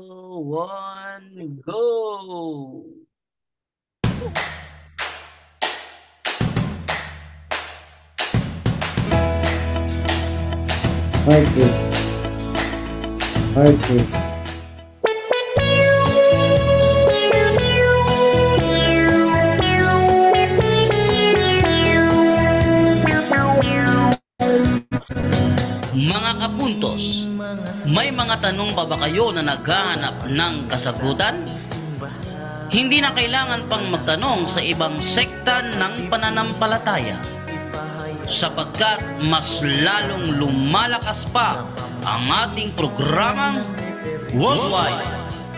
one, go. Like this. mga puntos. May mga tanong pa ba kayo na naghahanap ng kasagutan? Hindi na kailangan pang magtanong sa ibang sekta ng pananampalataya sapagkat mas lalong lumalakas pa ang ating programang Worldwide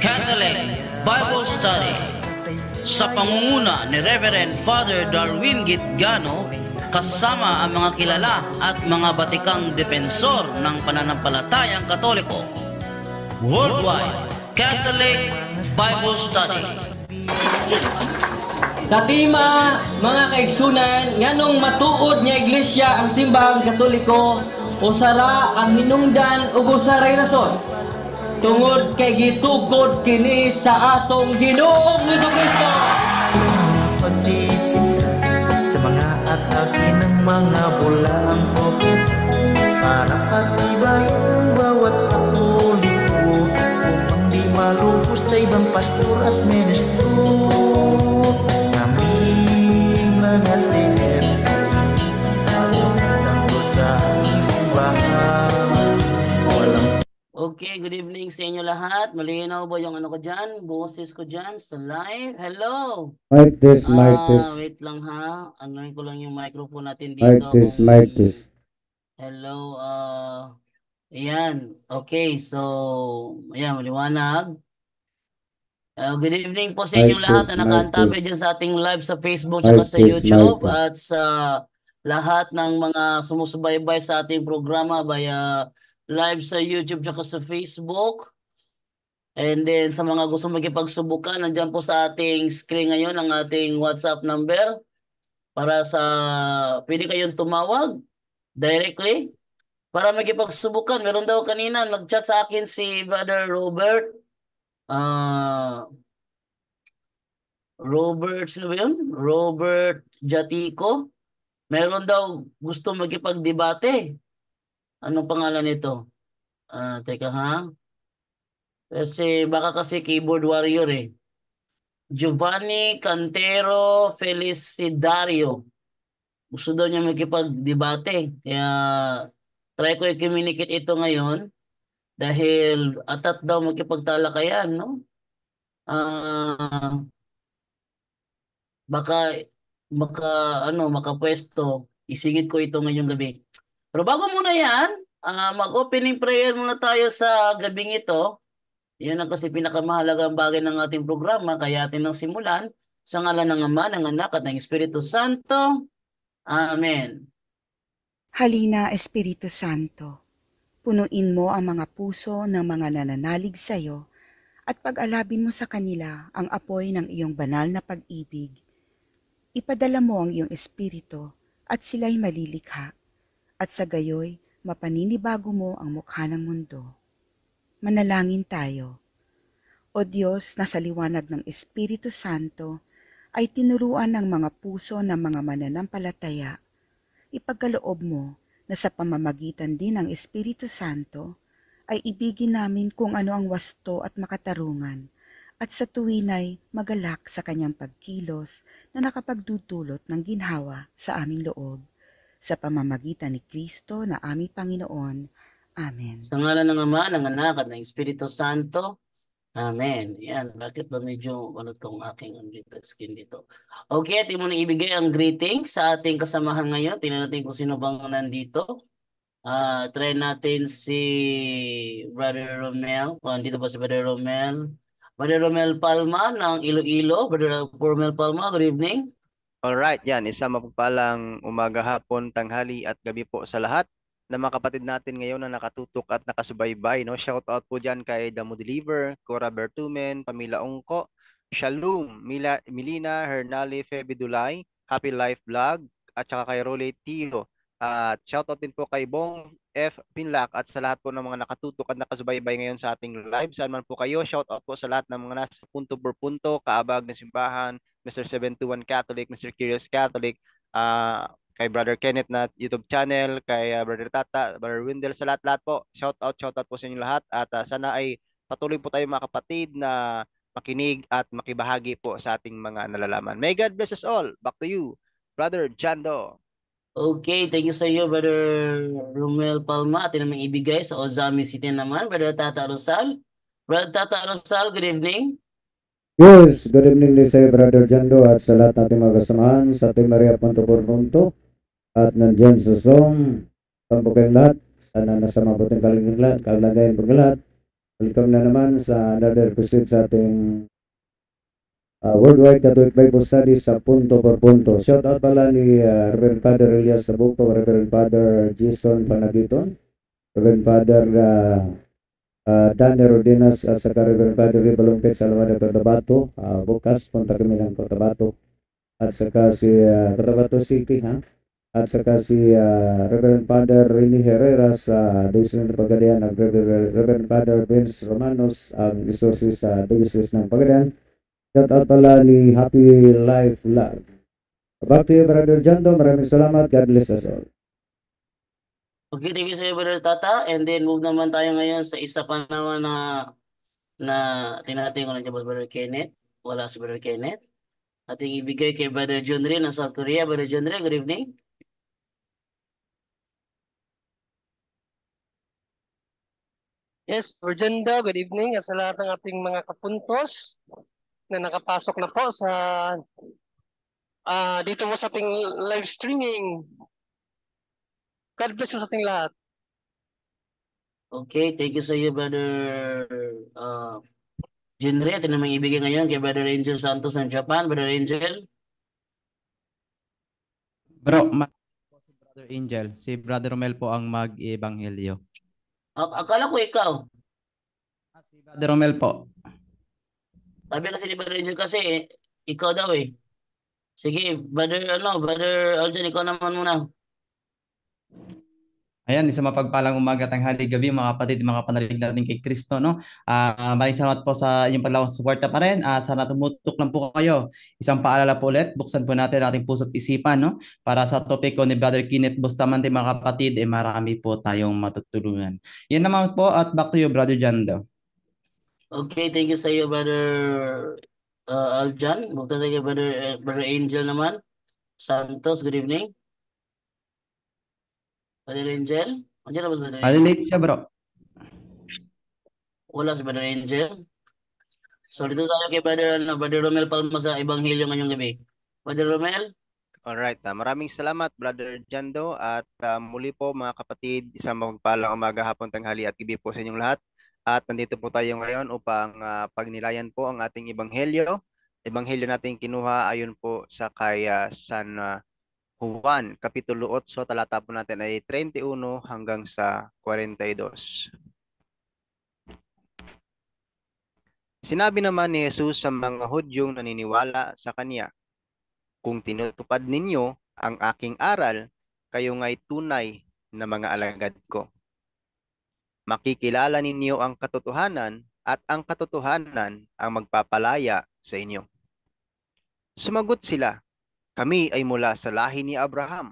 Catholic Bible Study sa pangunguna ni Reverend Father Darwin Gitgano kasama ang mga kilala at mga batikang depensor ng pananampalatayang katoliko. Worldwide Catholic Bible Study. Sa tima, mga kaigsunan, nganong matuod nga iglesia ang simbahang katoliko o sara ang hinungdan o gusaray rason? Tungod kay gitugod kini sa atong ginoong Hesus Kristo mga bulang popit Para pagtibayan bawat patuloy ko Upang di malubos sa ibang pastor at minister Okay, good evening sa inyo lahat. Malinaw ba yung ano ko dyan? Boses ko dyan sa live? Hello! Mic this, ah, this. test. Wait lang ha. Anuin ko lang yung microphone natin dito. Mic this, mic this. Hello, uh, ayan. Okay, so, ayan, maliwanag. Uh, good evening po sa inyo lahat na nakaantabi dyan sa ating live sa Facebook at sa YouTube at sa lahat ng mga sumusubaybay sa ating programa by uh, live sa YouTube at sa Facebook. And then sa mga gusto magkipagsubukan, nandiyan po sa ating screen ngayon ang ating WhatsApp number para sa pwede kayong tumawag directly para magkipagsubukan. Meron daw kanina nag-chat sa akin si Brother Robert. Uh, Robert, sino ba yun? Robert Jatico. Meron daw gusto magkipagdebate. Anong pangalan nito? Uh, teka ha. Kasi baka kasi keyboard warrior eh. Giovanni Cantero Felicidario. Gusto daw niya makipag-debate. Kaya try ko i-communicate ito ngayon. Dahil atat daw makipagtalakayan, no? Uh, baka, baka, ano, makapwesto. Isingit ko ito ngayong gabi. Pero bago muna yan, uh, mag-opening prayer muna tayo sa gabing ito. Yan ang kasi pinakamahalagang bagay ng ating programa, kaya atin nang simulan sa ngalan ng Ama, ng Anak at ng Espiritu Santo. Amen. Halina, Espiritu Santo, punuin mo ang mga puso ng mga nananalig sa iyo at pag-alabin mo sa kanila ang apoy ng iyong banal na pag-ibig. Ipadala mo ang iyong espiritu at sila'y malilikha at sa gayoy mapaninibago mo ang mukha ng mundo. Manalangin tayo. O Diyos na sa liwanag ng Espiritu Santo ay tinuruan ng mga puso ng mga mananampalataya, ipagkaloob mo na sa pamamagitan din ng Espiritu Santo ay ibigin namin kung ano ang wasto at makatarungan at sa tuwinay magalak sa kanyang pagkilos na nakapagdudulot ng ginhawa sa aming loob sa pamamagitan ni Kristo na aming Panginoon. Amen. Sa ngalan ng Ama, ng Anak, at ng Espiritu Santo. Amen. Yan. Bakit ba medyo ano tong aking unlimited skin dito? Okay, atin mo ibigay ang greeting sa ating kasamahan ngayon. Tingnan natin kung sino bang nandito. Uh, try natin si Brother Romel. Kung oh, dito ba si Brother Romel? Brother Romel Palma ng Iloilo. Brother Romel Palma, good evening. Alright, yan. Isang mapagpalang umaga, hapon, tanghali at gabi po sa lahat na mga kapatid natin ngayon na nakatutok at nakasubaybay. No? Shout out po dyan kay Damo Deliver, Cora Bertumen, Pamila Ongko, Shalom, Mila, Milina, Hernali, Febe Dulay, Happy Life Vlog, at saka kay Rolly Tio. At shout out din po kay Bong F. Pinlac at sa lahat po ng mga nakatutok at nakasubaybay ngayon sa ating live. Saan man po kayo, shout out po sa lahat ng mga nasa punto por punto, kaabag ng simbahan, Mr. 721 Catholic, Mr. Curious Catholic, uh, kay Brother Kenneth na YouTube channel, kay uh, Brother Tata, Brother Windel, sa lahat-lahat po. Shout out, shout out po sa inyo lahat at uh, sana ay patuloy po tayo mga kapatid na makinig at makibahagi po sa ating mga nalalaman. May God bless us all. Back to you, Brother Jando. Okay, thank you sa iyo, Brother Romel Palma. Atin naman ibigay sa Ozami City naman, Brother Tata Rosal. Brother Tata Rosal, good evening. Yes, good evening din sa'yo, Brother Jando, at sa lahat nating mga kasamahan, sa ating Maria Pontopornunto, at nandiyan sa Zoom, tampo kayong lahat, sana nasa mabuting kalagayan lahat, kalagayan po lahat. Welcome na naman sa another episode sa ating uh, Worldwide Catholic Bible Study sa punto por punto. Shout out pala ni uh, Reverend Father Elias Sabuco, Reverend Father Jason Panagiton, Reverend Father uh, uh, ah, Daniel Rodenas at ah, saka Reverend Father Ray Balumpet sa Alamada Cotabato. Uh, bukas punta kami ng Cotabato at saka si uh, ah, Cotabato City ha at saka si uh, Reverend Father Rini Herrera sa Diocese ng Pagadian at Reverend, Father Vince Romanos ang resources sa Diocese ng Pagadian. Shout out pala ni Happy Life Love. Back to you, Brother Jando. Maraming salamat. God bless us all. Okay, thank you Brother Tata. And then move naman tayo ngayon sa isa pa naman na na tinating ko na ba Brother Kenneth. Wala si Brother Kenneth. Ating ibigay kay Brother John Rin ng South Korea. Brother John Rin, good evening. Yes, Virgindo, good evening at sa lahat ng ating mga kapuntos na nakapasok na po sa uh, dito po sa ating live streaming. God bless sa ating lahat. Okay, thank you sa iyo, Brother uh, Jenry. Ito na may ibigay ngayon kay Brother Angel Santos ng Japan. Brother Angel? Bro, ma- si Brother Angel. Si Brother Romel po ang mag-ebanghelyo. Ak- akala ko ikaw. Ah, si Brother Romel po. Sabi kasi ni Brother Angel kasi, eh, ikaw daw eh. Sige, Brother, ano, Brother Aljan, ikaw naman muna. Ayan, isang mapagpalang umaga, tanghali, gabi, mga kapatid, mga panalig natin kay Kristo. No? Uh, maraming salamat po sa inyong paglakas suporta pa rin at sana tumutok lang po kayo. Isang paalala po ulit, buksan po natin ating puso't isipan. No? Para sa topic ko ni Brother Kenneth Bustamante, mga kapatid, eh, marami po tayong matutulungan. Yan naman po at back to you, Brother Jando. Okay, thank you sa iyo, Brother uh, Aljan. Buksan tayo, Brother, uh, Brother Angel naman. Santos, good evening. Brother Angel? Andiyan na ba si Padre Angel? Alilate siya bro. Wala si Padre Angel. So dito tayo kay Padre, ano, Padre Romel Palma sa Ebanghelyo ngayong gabi. Brother Romel? Alright, uh, ah, maraming salamat Brother Jando at uh, muli po mga kapatid, isang magpalang umaga, hapon, tanghali at gabi po sa inyong lahat. At nandito po tayo ngayon upang uh, pagnilayan po ang ating ebanghelyo. Ebanghelyo natin kinuha ayon po sa kay San uh, Juan, Kapitulo 8, talata po natin ay 31 hanggang sa 42. Sinabi naman ni Jesus sa mga Hudyong naniniwala sa Kanya, Kung tinutupad ninyo ang aking aral, kayo nga'y tunay na mga alagad ko. Makikilala ninyo ang katotohanan at ang katotohanan ang magpapalaya sa inyo. Sumagot sila, kami ay mula sa lahi ni Abraham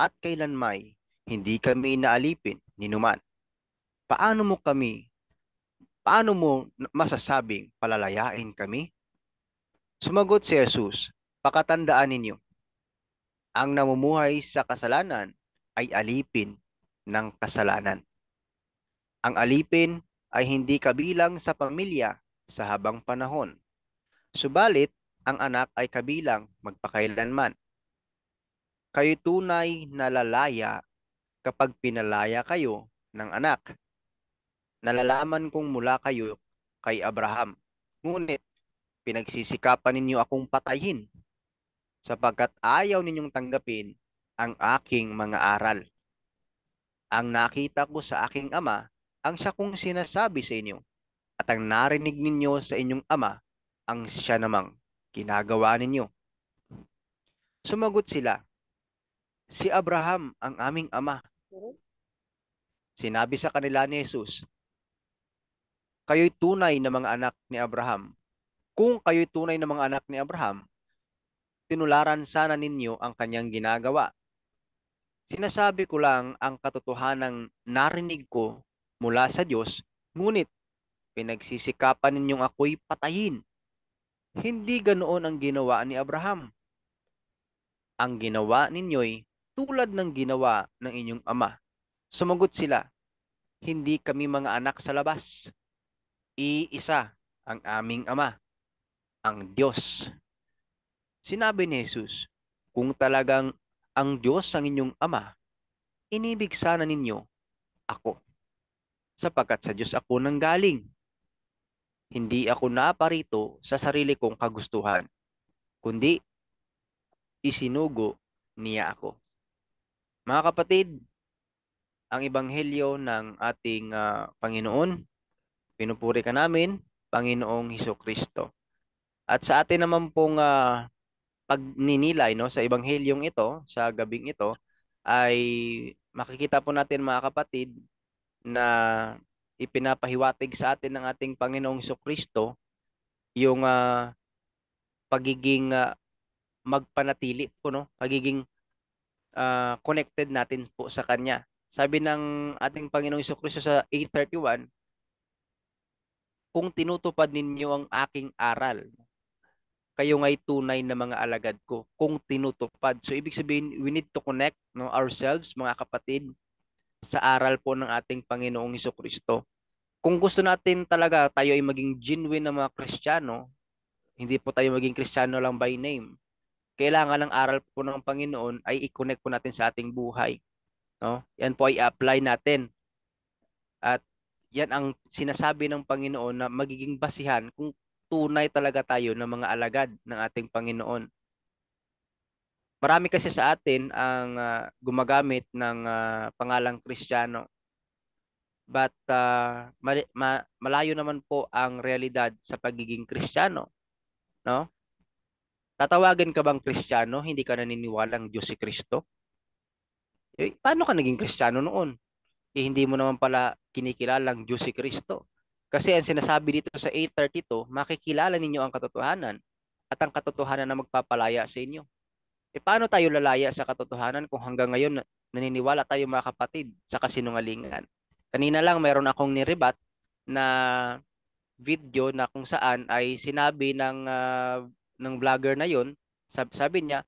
at kailanmay hindi kami inaalipin ni Numan. Paano mo kami, paano mo masasabing palalayain kami? Sumagot si Jesus, pakatandaan ninyo, ang namumuhay sa kasalanan ay alipin ng kasalanan. Ang alipin ay hindi kabilang sa pamilya sa habang panahon. Subalit, ang anak ay kabilang magpakailanman. Kayo tunay na lalaya kapag pinalaya kayo ng anak. Nalalaman kong mula kayo kay Abraham. Ngunit pinagsisikapan ninyo akong patayin sapagkat ayaw ninyong tanggapin ang aking mga aral. Ang nakita ko sa aking ama ang siya kong sinasabi sa inyo at ang narinig ninyo sa inyong ama ang siya namang ginagawa ninyo? Sumagot sila, Si Abraham ang aming ama. Sinabi sa kanila ni Jesus, Kayo'y tunay na mga anak ni Abraham. Kung kayo'y tunay na mga anak ni Abraham, tinularan sana ninyo ang kanyang ginagawa. Sinasabi ko lang ang katotohanang narinig ko mula sa Diyos, ngunit pinagsisikapan ninyong ako'y patayin. Hindi ganoon ang ginawa ni Abraham. Ang ginawa ninyo'y tulad ng ginawa ng inyong ama. Sumagot sila, Hindi kami mga anak sa labas. Iisa ang aming ama, ang Diyos. Sinabi ni Jesus, Kung talagang ang Diyos ang inyong ama, inibig sana ninyo ako. Sapagkat sa Diyos ako nang galing hindi ako naparito sa sarili kong kagustuhan, kundi isinugo niya ako. Mga kapatid, ang ebanghelyo ng ating uh, Panginoon, pinupuri ka namin, Panginoong Hesus Kristo. At sa atin naman pong uh, pagninilay no sa ebanghelyong ito, sa gabing ito, ay makikita po natin mga kapatid na ipinapahiwatig sa atin ng ating Panginoong Kristo yung uh, pagiging uh, magpanatili po no pagiging uh, connected natin po sa kanya sabi ng ating Panginoong Kristo sa 831 kung tinutupad ninyo ang aking aral kayo nga'y tunay na mga alagad ko kung tinutupad so ibig sabihin we need to connect no ourselves mga kapatid sa aral po ng ating Panginoong Heso Kristo. Kung gusto natin talaga tayo ay maging genuine na mga Kristiyano, hindi po tayo maging Kristiyano lang by name. Kailangan ng aral po ng Panginoon ay i-connect po natin sa ating buhay. No? Yan po ay apply natin. At yan ang sinasabi ng Panginoon na magiging basihan kung tunay talaga tayo na mga alagad ng ating Panginoon. Marami kasi sa atin ang uh, gumagamit ng uh, pangalang Kristiyano. But uh, ah, ma- ma- malayo naman po ang realidad sa pagiging Kristiyano. No? Tatawagin ka bang Kristiyano? Hindi ka naniniwala naniniwalang Diyos si Kristo? Eh, paano ka naging Kristiyano noon? Eh, hindi mo naman pala kinikilala ang Diyos si Kristo. Kasi ang sinasabi dito sa 832, makikilala ninyo ang katotohanan at ang katotohanan na magpapalaya sa inyo. E paano tayo lalaya sa katotohanan kung hanggang ngayon naniniwala tayo mga kapatid sa kasinungalingan? Kanina lang mayroon akong niribat na video na kung saan ay sinabi ng uh, ng vlogger na yon sabi, sabi niya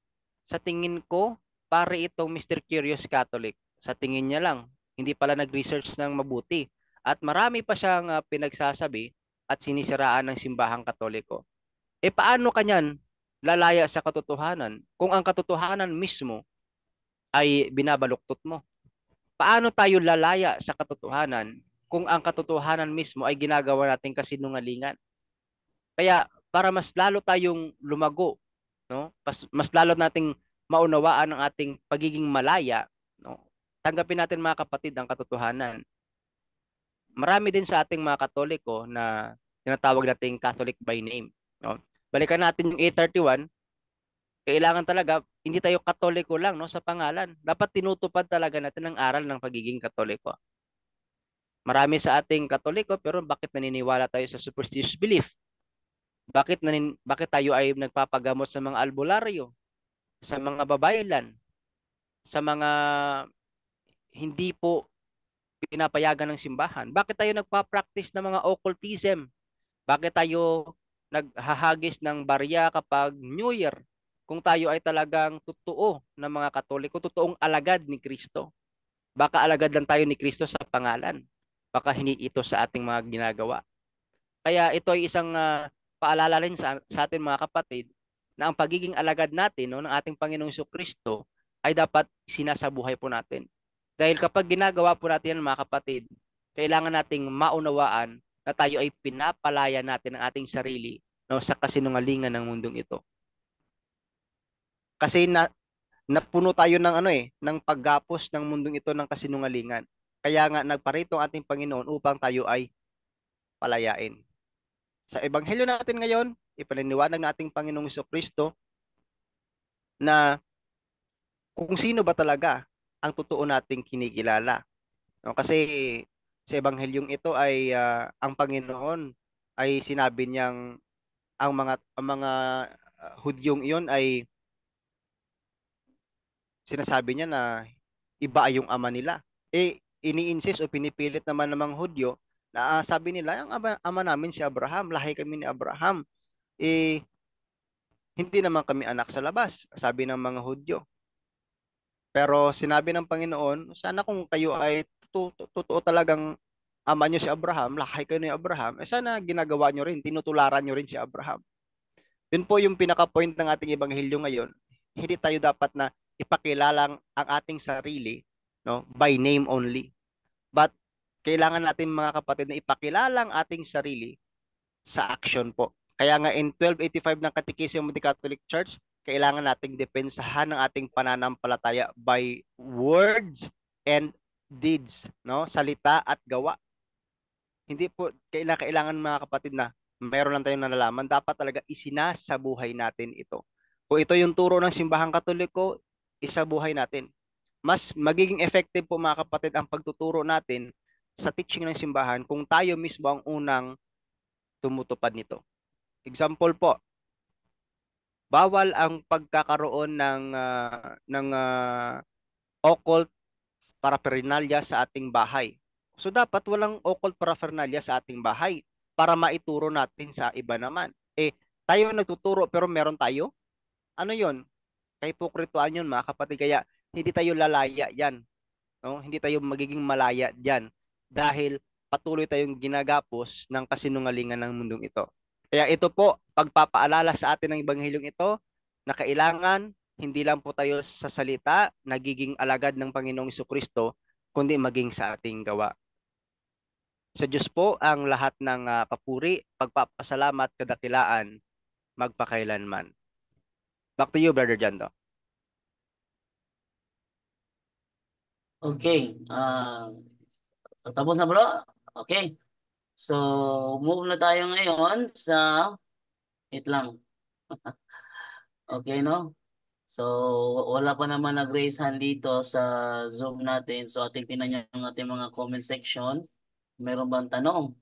sa tingin ko pare itong Mr. Curious Catholic sa tingin niya lang hindi pala nag-research ng mabuti at marami pa siyang uh, pinagsasabi at sinisiraan ng simbahang katoliko. E paano kanyan lalaya sa katotohanan kung ang katotohanan mismo ay binabaluktot mo? Paano tayo lalaya sa katotohanan kung ang katotohanan mismo ay ginagawa natin kasinungalingan? Kaya para mas lalo tayong lumago, no? Mas, mas lalo nating maunawaan ang ating pagiging malaya, no? Tanggapin natin mga kapatid ang katotohanan. Marami din sa ating mga Katoliko na tinatawag nating Catholic by name, no? balikan natin yung 831, kailangan talaga, hindi tayo katoliko lang no, sa pangalan. Dapat tinutupad talaga natin ang aral ng pagiging katoliko. Marami sa ating katoliko, pero bakit naniniwala tayo sa superstitious belief? Bakit, nanin, bakit tayo ay nagpapagamot sa mga albularyo, sa mga babaylan, sa mga hindi po pinapayagan ng simbahan? Bakit tayo nagpa-practice ng mga occultism? Bakit tayo naghahagis ng barya kapag New Year kung tayo ay talagang totoo na mga Katoliko, totoong alagad ni Kristo. Baka alagad lang tayo ni Kristo sa pangalan. Baka hindi ito sa ating mga ginagawa. Kaya ito ay isang uh, paalala rin sa, sa ating mga kapatid na ang pagiging alagad natin no, ng ating Panginoong Kristo ay dapat sinasabuhay po natin. Dahil kapag ginagawa po natin yan mga kapatid, kailangan nating maunawaan na tayo ay pinapalaya natin ang ating sarili no, sa kasinungalingan ng mundong ito. Kasi na, napuno tayo ng ano eh, ng paggapos ng mundong ito ng kasinungalingan. Kaya nga nagparito ang ating Panginoon upang tayo ay palayain. Sa ebanghelyo natin ngayon, ipaliniwanag ng ating Panginoong Iso Kristo na kung sino ba talaga ang totoo nating kinikilala. No, kasi sa ebanghelyong ito ay uh, ang Panginoon ay sinabi niyang ang mga ang mga ah, hudyong iyon ay sinasabi niya na iba yung ama nila. Eh iniinsist o pinipilit naman ng mga hudyo na uh, sabi nila ang ama, ama namin si Abraham, lahi kami ni Abraham. Eh hindi naman kami anak sa labas, sabi ng mga hudyo. Pero sinabi ng Panginoon, sana kung kayo ay to, to, totoo talagang ama nyo si Abraham, lahi kayo ni Abraham, eh sana ginagawa nyo rin, tinutularan nyo rin si Abraham. Yun po yung pinaka-point ng ating ebanghelyo ngayon. Hindi tayo dapat na ipakilalang ang ating sarili no, by name only. But kailangan natin mga kapatid na ipakilalang ating sarili sa action po. Kaya nga in 1285 ng Catechism of the Catholic Church, kailangan nating depensahan ang ating pananampalataya by words and deeds, no? Salita at gawa. Hindi po kailangan kailangan mga kapatid na meron lang tayong nalalaman, dapat talaga isinasabuhay natin ito. Kung ito yung turo ng simbahang katoliko, isabuhay natin. Mas magiging effective po mga kapatid ang pagtuturo natin sa teaching ng simbahan kung tayo mismo ang unang tumutupad nito. Example po, bawal ang pagkakaroon ng uh, ng uh, occult paraphernalia sa ating bahay. So dapat walang occult paraphernalia sa ating bahay para maituro natin sa iba naman. Eh, tayo nagtuturo pero meron tayo? Ano yon? Kaipokrituan yun mga kapatid. Kaya hindi tayo lalaya yan. No? Hindi tayo magiging malaya dyan dahil patuloy tayong ginagapos ng kasinungalingan ng mundong ito. Kaya ito po, pagpapaalala sa atin ng Ebanghilyong ito na kailangan hindi lang po tayo sa salita nagiging alagad ng Panginoong Kristo, kundi maging sa ating gawa. Sa Diyos po ang lahat ng uh, papuri, pagpapasalamat, kadakilaan, magpakailanman. Back to you, Brother Jando. Okay. Uh, tapos na bro? Okay. So, move na tayo ngayon sa... Wait lang. okay, no? So, wala pa naman nag-raise hand dito sa Zoom natin. So, ating pinanya ang ating mga comment section. Meron bang tanong?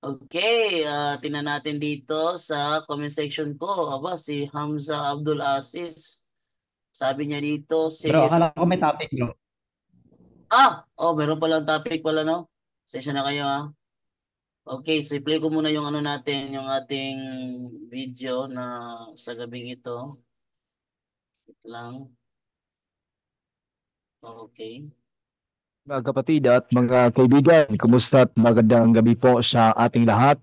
Okay, uh, ah, tinan natin dito sa comment section ko. Aba, si Hamza Abdul Aziz. Sabi niya dito si... Bro, akala ko may topic, bro. Ah! Oh, meron palang topic pala, no? Session na kayo, ha? Ah. Okay, so i-play ko muna yung ano natin, yung ating video na sa gabing ito lang. Okay. Mga kapatid at mga kaibigan, kumusta at magandang gabi po sa ating lahat.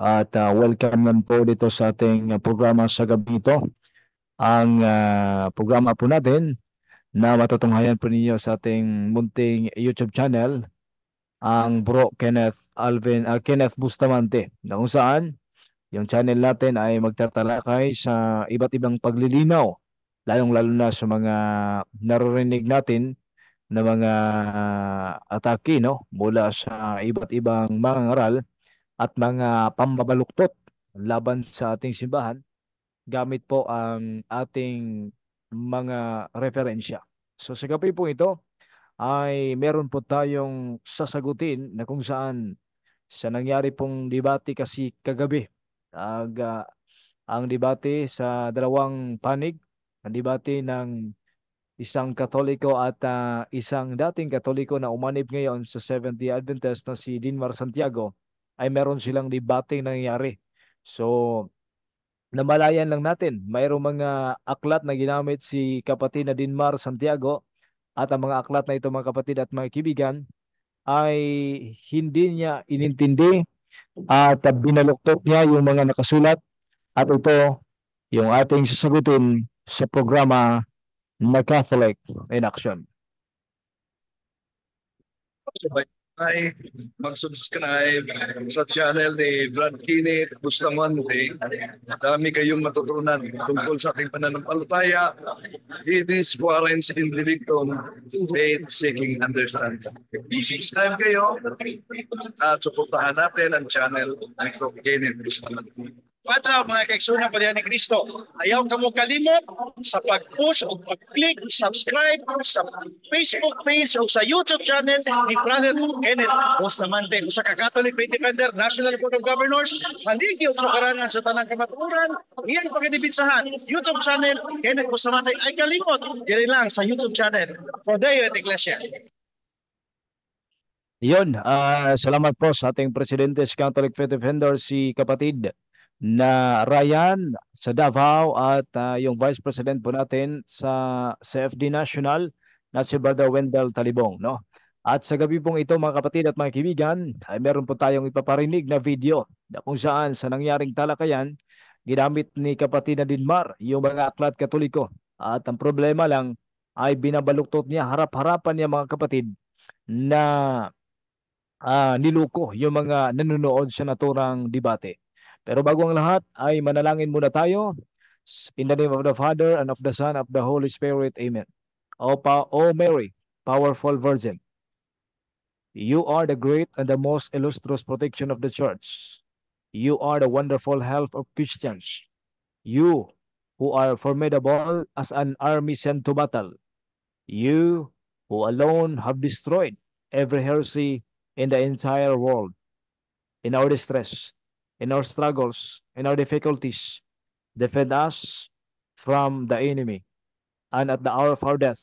At uh, welcome lang po dito sa ating uh, programa sa gabi ito. Ang uh, programa po natin na matutunghayan po ninyo sa ating munting YouTube channel, ang bro Kenneth Alvin, uh, Kenneth Bustamante, na kung saan yung channel natin ay magtatalakay sa iba't ibang paglilinaw lalong-lalo na sa mga naririnig natin na mga atake no mula sa iba't ibang mga aral at mga pambabaluktot laban sa ating simbahan gamit po ang ating mga referensya. So sa gabi po ito ay meron po tayong sasagutin na kung saan sa nangyari pong debate kasi kagabi ag, ah, ang debate sa dalawang panig Nandibati ng isang Katoliko at uh, isang dating Katoliko na umanib ngayon sa Seventh-day Adventist na si Dinmar Santiago ay meron silang debate nangyari. So, namalayan lang natin. Mayroong mga aklat na ginamit si kapatid na Dinmar Santiago at ang mga aklat na ito mga kapatid at mga kibigan ay hindi niya inintindi at binaluktot niya yung mga nakasulat at ito yung ating sasagutin sa programa na Catholic in Action. Ay, mag-subscribe sa channel ni Brad Kini Bustamante. Eh? Dami kayong matutunan tungkol sa ating pananampalataya. It is quarrels in the victim, faith seeking understanding. Subscribe kayo at suportahan natin ang channel ni Brad Kini Bustamante. Pata mga kaigsunan pa ni Kristo. Ayaw ka mo kalimot sa pag-push o pag-click, subscribe sa Facebook page o sa YouTube channel ni Brother Kenneth Bustamante. Usa ka Catholic Defender, National Board of Governors, haligi sa karanan sa tanang kamaturan, iyang pagdibitsahan, YouTube channel Kenneth Bustamante. Ay kalimot, diri lang sa YouTube channel. For Deo at Iglesia. Yun, uh, salamat po sa ating Presidente Catholic Faith Defender, si kapatid na Ryan sa Davao at uh, yung Vice President po natin sa CFD National na si Brother Wendell Talibong. No? At sa gabi pong ito mga kapatid at mga kibigan ay meron po tayong ipaparinig na video na kung saan sa nangyaring talakayan ginamit ni kapatid na Dinmar yung mga aklat katoliko. At ang problema lang ay binabaluktot niya harap-harapan niya mga kapatid na uh, niluko yung mga nanonood sa naturang debate. Pero bago ang lahat ay manalangin muna tayo. In the name of the Father and of the Son and of the Holy Spirit. Amen. O, pa o Mary, powerful Virgin, you are the great and the most illustrious protection of the Church. You are the wonderful help of Christians. You who are formidable as an army sent to battle. You who alone have destroyed every heresy in the entire world. In our distress, in our struggles, in our difficulties, defend us from the enemy, and at the hour of our death,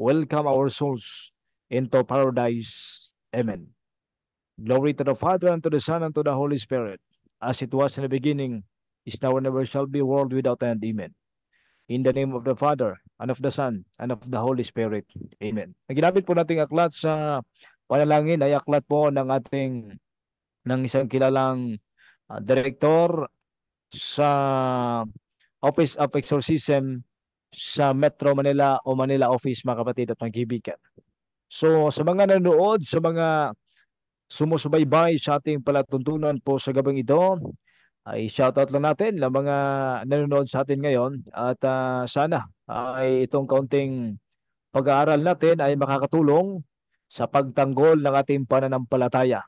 welcome our souls into paradise. Amen. Glory to the Father, and to the Son, and to the Holy Spirit, as it was in the beginning, is now, and ever shall be, world without end. Amen. In the name of the Father, and of the Son, and of the Holy Spirit. Amen. Ang ginamit po nating aklat sa panalangin ay aklat po ng ating ng isang kilalang uh, director sa Office of Exorcism sa Metro Manila o Manila Office mga kapatid at mga So sa mga nanood, sa mga sumusubaybay sa ating palatuntunan po sa gabing ito, ay shoutout lang natin ng mga nanonood sa atin ngayon at uh, sana ay itong kaunting pag-aaral natin ay makakatulong sa pagtanggol ng ating pananampalataya.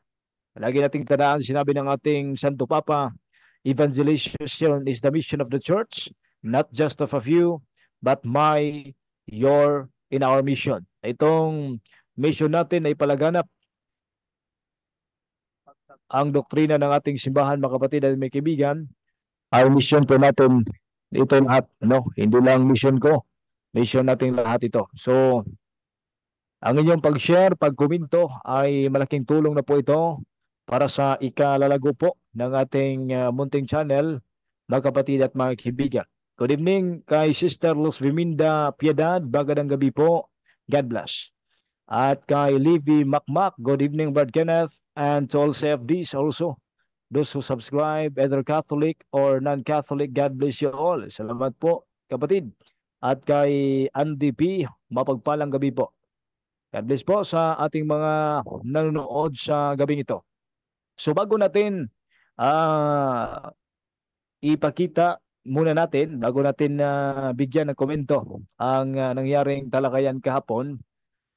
Lagi nating tandaan, sinabi ng ating Santo Papa, evangelization is the mission of the church, not just of a few, but my, your, in our mission. Itong mission natin ay palaganap ang doktrina ng ating simbahan, mga kapatid at mga kaibigan. Our mission po natin, ito lahat, no? hindi lang mission ko, mission natin lahat ito. So, ang inyong pag-share, pag-komento ay malaking tulong na po ito para sa ikalalago po ng ating uh, munting channel, mga kapatid at mga kaibigan. Good evening kay Sister Luz Viminda Piedad, bagadang gabi po. God bless. At kay Livy Makmak, good evening Brad Kenneth and to all CFDs also. Those who subscribe, either Catholic or non-Catholic, God bless you all. Salamat po kapatid. At kay Andy P, mapagpalang gabi po. God bless po sa ating mga nanonood sa gabing ito. So bago natin uh, ipakita muna natin, bago natin uh, bigyan ng komento ang uh, nangyaring talakayan kahapon,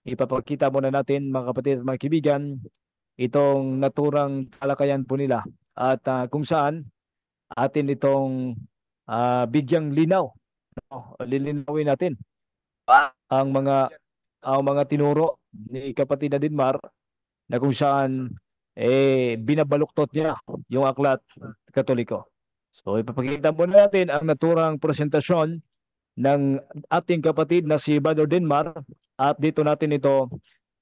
ipapakita muna natin mga kapatid at mga kaibigan itong naturang talakayan po nila at uh, kung saan atin itong uh, bigyang linaw. No? Lilinawin natin ang mga ang mga tinuro ni kapatid na Dinmar na kung saan eh binabaluktot niya yung aklat katoliko. So ipapakita po natin ang naturang presentasyon ng ating kapatid na si Brother Denmar at dito natin ito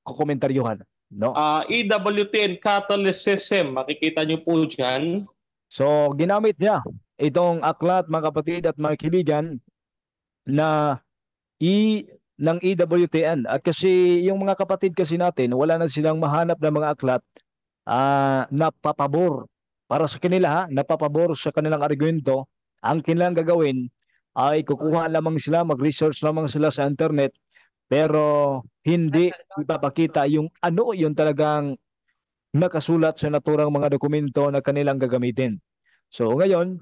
kukomentaryuhan. No? Uh, ah, EWTN Catholicism, makikita niyo po dyan. So ginamit niya itong aklat mga kapatid at mga kaibigan na E ng EWTN. At kasi yung mga kapatid kasi natin, wala na silang mahanap ng mga aklat uh, napapabor para sa kanila ha, napapabor sa kanilang argumento, ang kanilang gagawin ay kukuha lamang sila, mag-research lamang sila sa internet, pero hindi ipapakita yung ano yung talagang nakasulat sa naturang mga dokumento na kanilang gagamitin. So ngayon,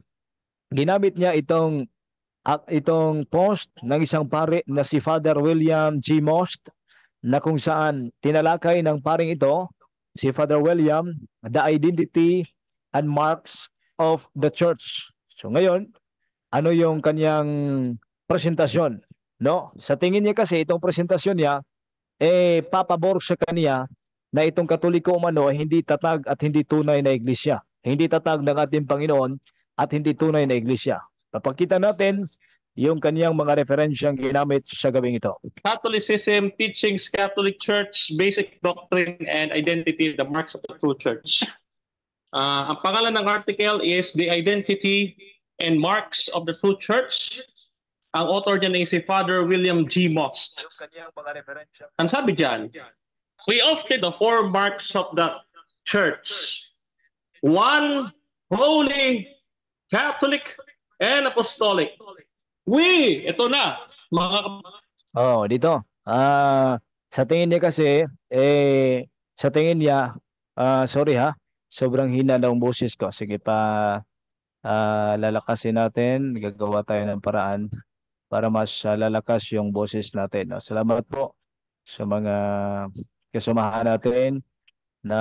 ginamit niya itong ah, itong post ng isang pare na si Father William G. Most na kung saan tinalakay ng paring ito si Father William, The Identity and Marks of the Church. So ngayon, ano yung kanyang presentasyon? No? Sa tingin niya kasi itong presentasyon niya eh papabor sa kaniya na itong Katoliko umano hindi tatag at hindi tunay na iglesia. Hindi tatag ng ating Panginoon at hindi tunay na iglesia. Papakita natin yung kaniyang mga referensyang ginamit sa gabing ito. Catholicism, Teachings, Catholic Church, Basic Doctrine and Identity, the Marks of the True Church. Uh, ang pangalan ng article is The Identity and Marks of the True Church. Ang author niya ay si Father William G. Most. Ang sabi diyan, we often the four marks of the church. One, holy, Catholic, and apostolic. Uy, ito na. Mga Oh, dito. Ah, uh, sa tingin niya kasi eh sa tingin niya uh, sorry ha. Sobrang hina daw ng boses ko. Sige pa uh, lalakasin natin. Gagawa tayo ng paraan para mas ah, lalakas yung boses natin. No? Salamat po sa mga kasamahan natin na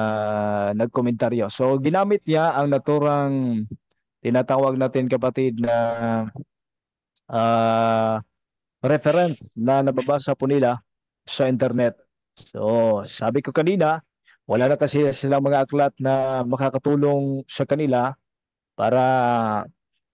nagkomentaryo. So ginamit niya ang naturang tinatawag natin kapatid na uh, referent na nababasa po nila sa internet. So, sabi ko kanina, wala na kasi silang mga aklat na makakatulong sa kanila para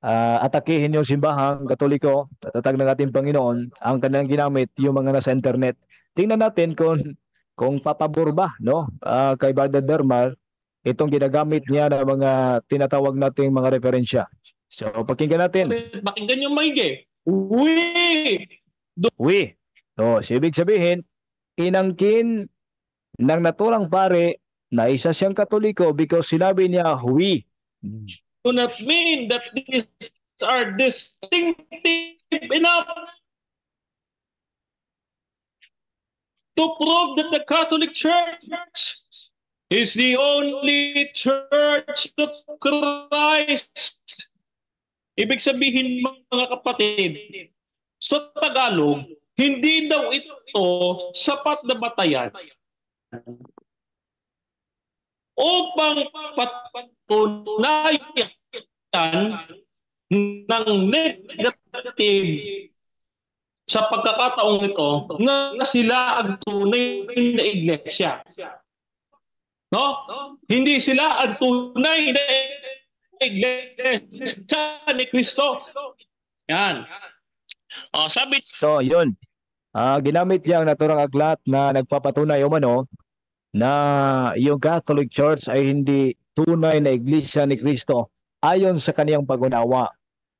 uh, atakihin yung simbahang katoliko, tatatag ng ating Panginoon, ang kanilang ginamit, yung mga nasa internet. Tingnan natin kung kung papabor ba no uh, kay Brother Dermal itong ginagamit niya ng mga tinatawag nating mga referensya. So, pakinggan natin. Pakinggan yung maigi. Eh. Uwi! Do- Uwi. So, ibig sabihin, inangkin ng naturang pare na isa siyang katoliko because sinabi niya, huwi. Hmm. Do not mean that these are distinctive enough to prove that the Catholic Church is the only church of Christ Ibig sabihin mga kapatid, sa Tagalog, hindi daw ito sapat na batayan upang patunayan ng negative sa pagkakataong ito na, sila ang tunay na iglesia. No? Hindi sila ang tunay na iglesia ni Kristo. Yan. Oh, sabi So, yun. Uh, ginamit niya ang naturang aglat na nagpapatunay umano na yung Catholic Church ay hindi tunay na iglesia ni Kristo ayon sa kaniyang pag-unawa.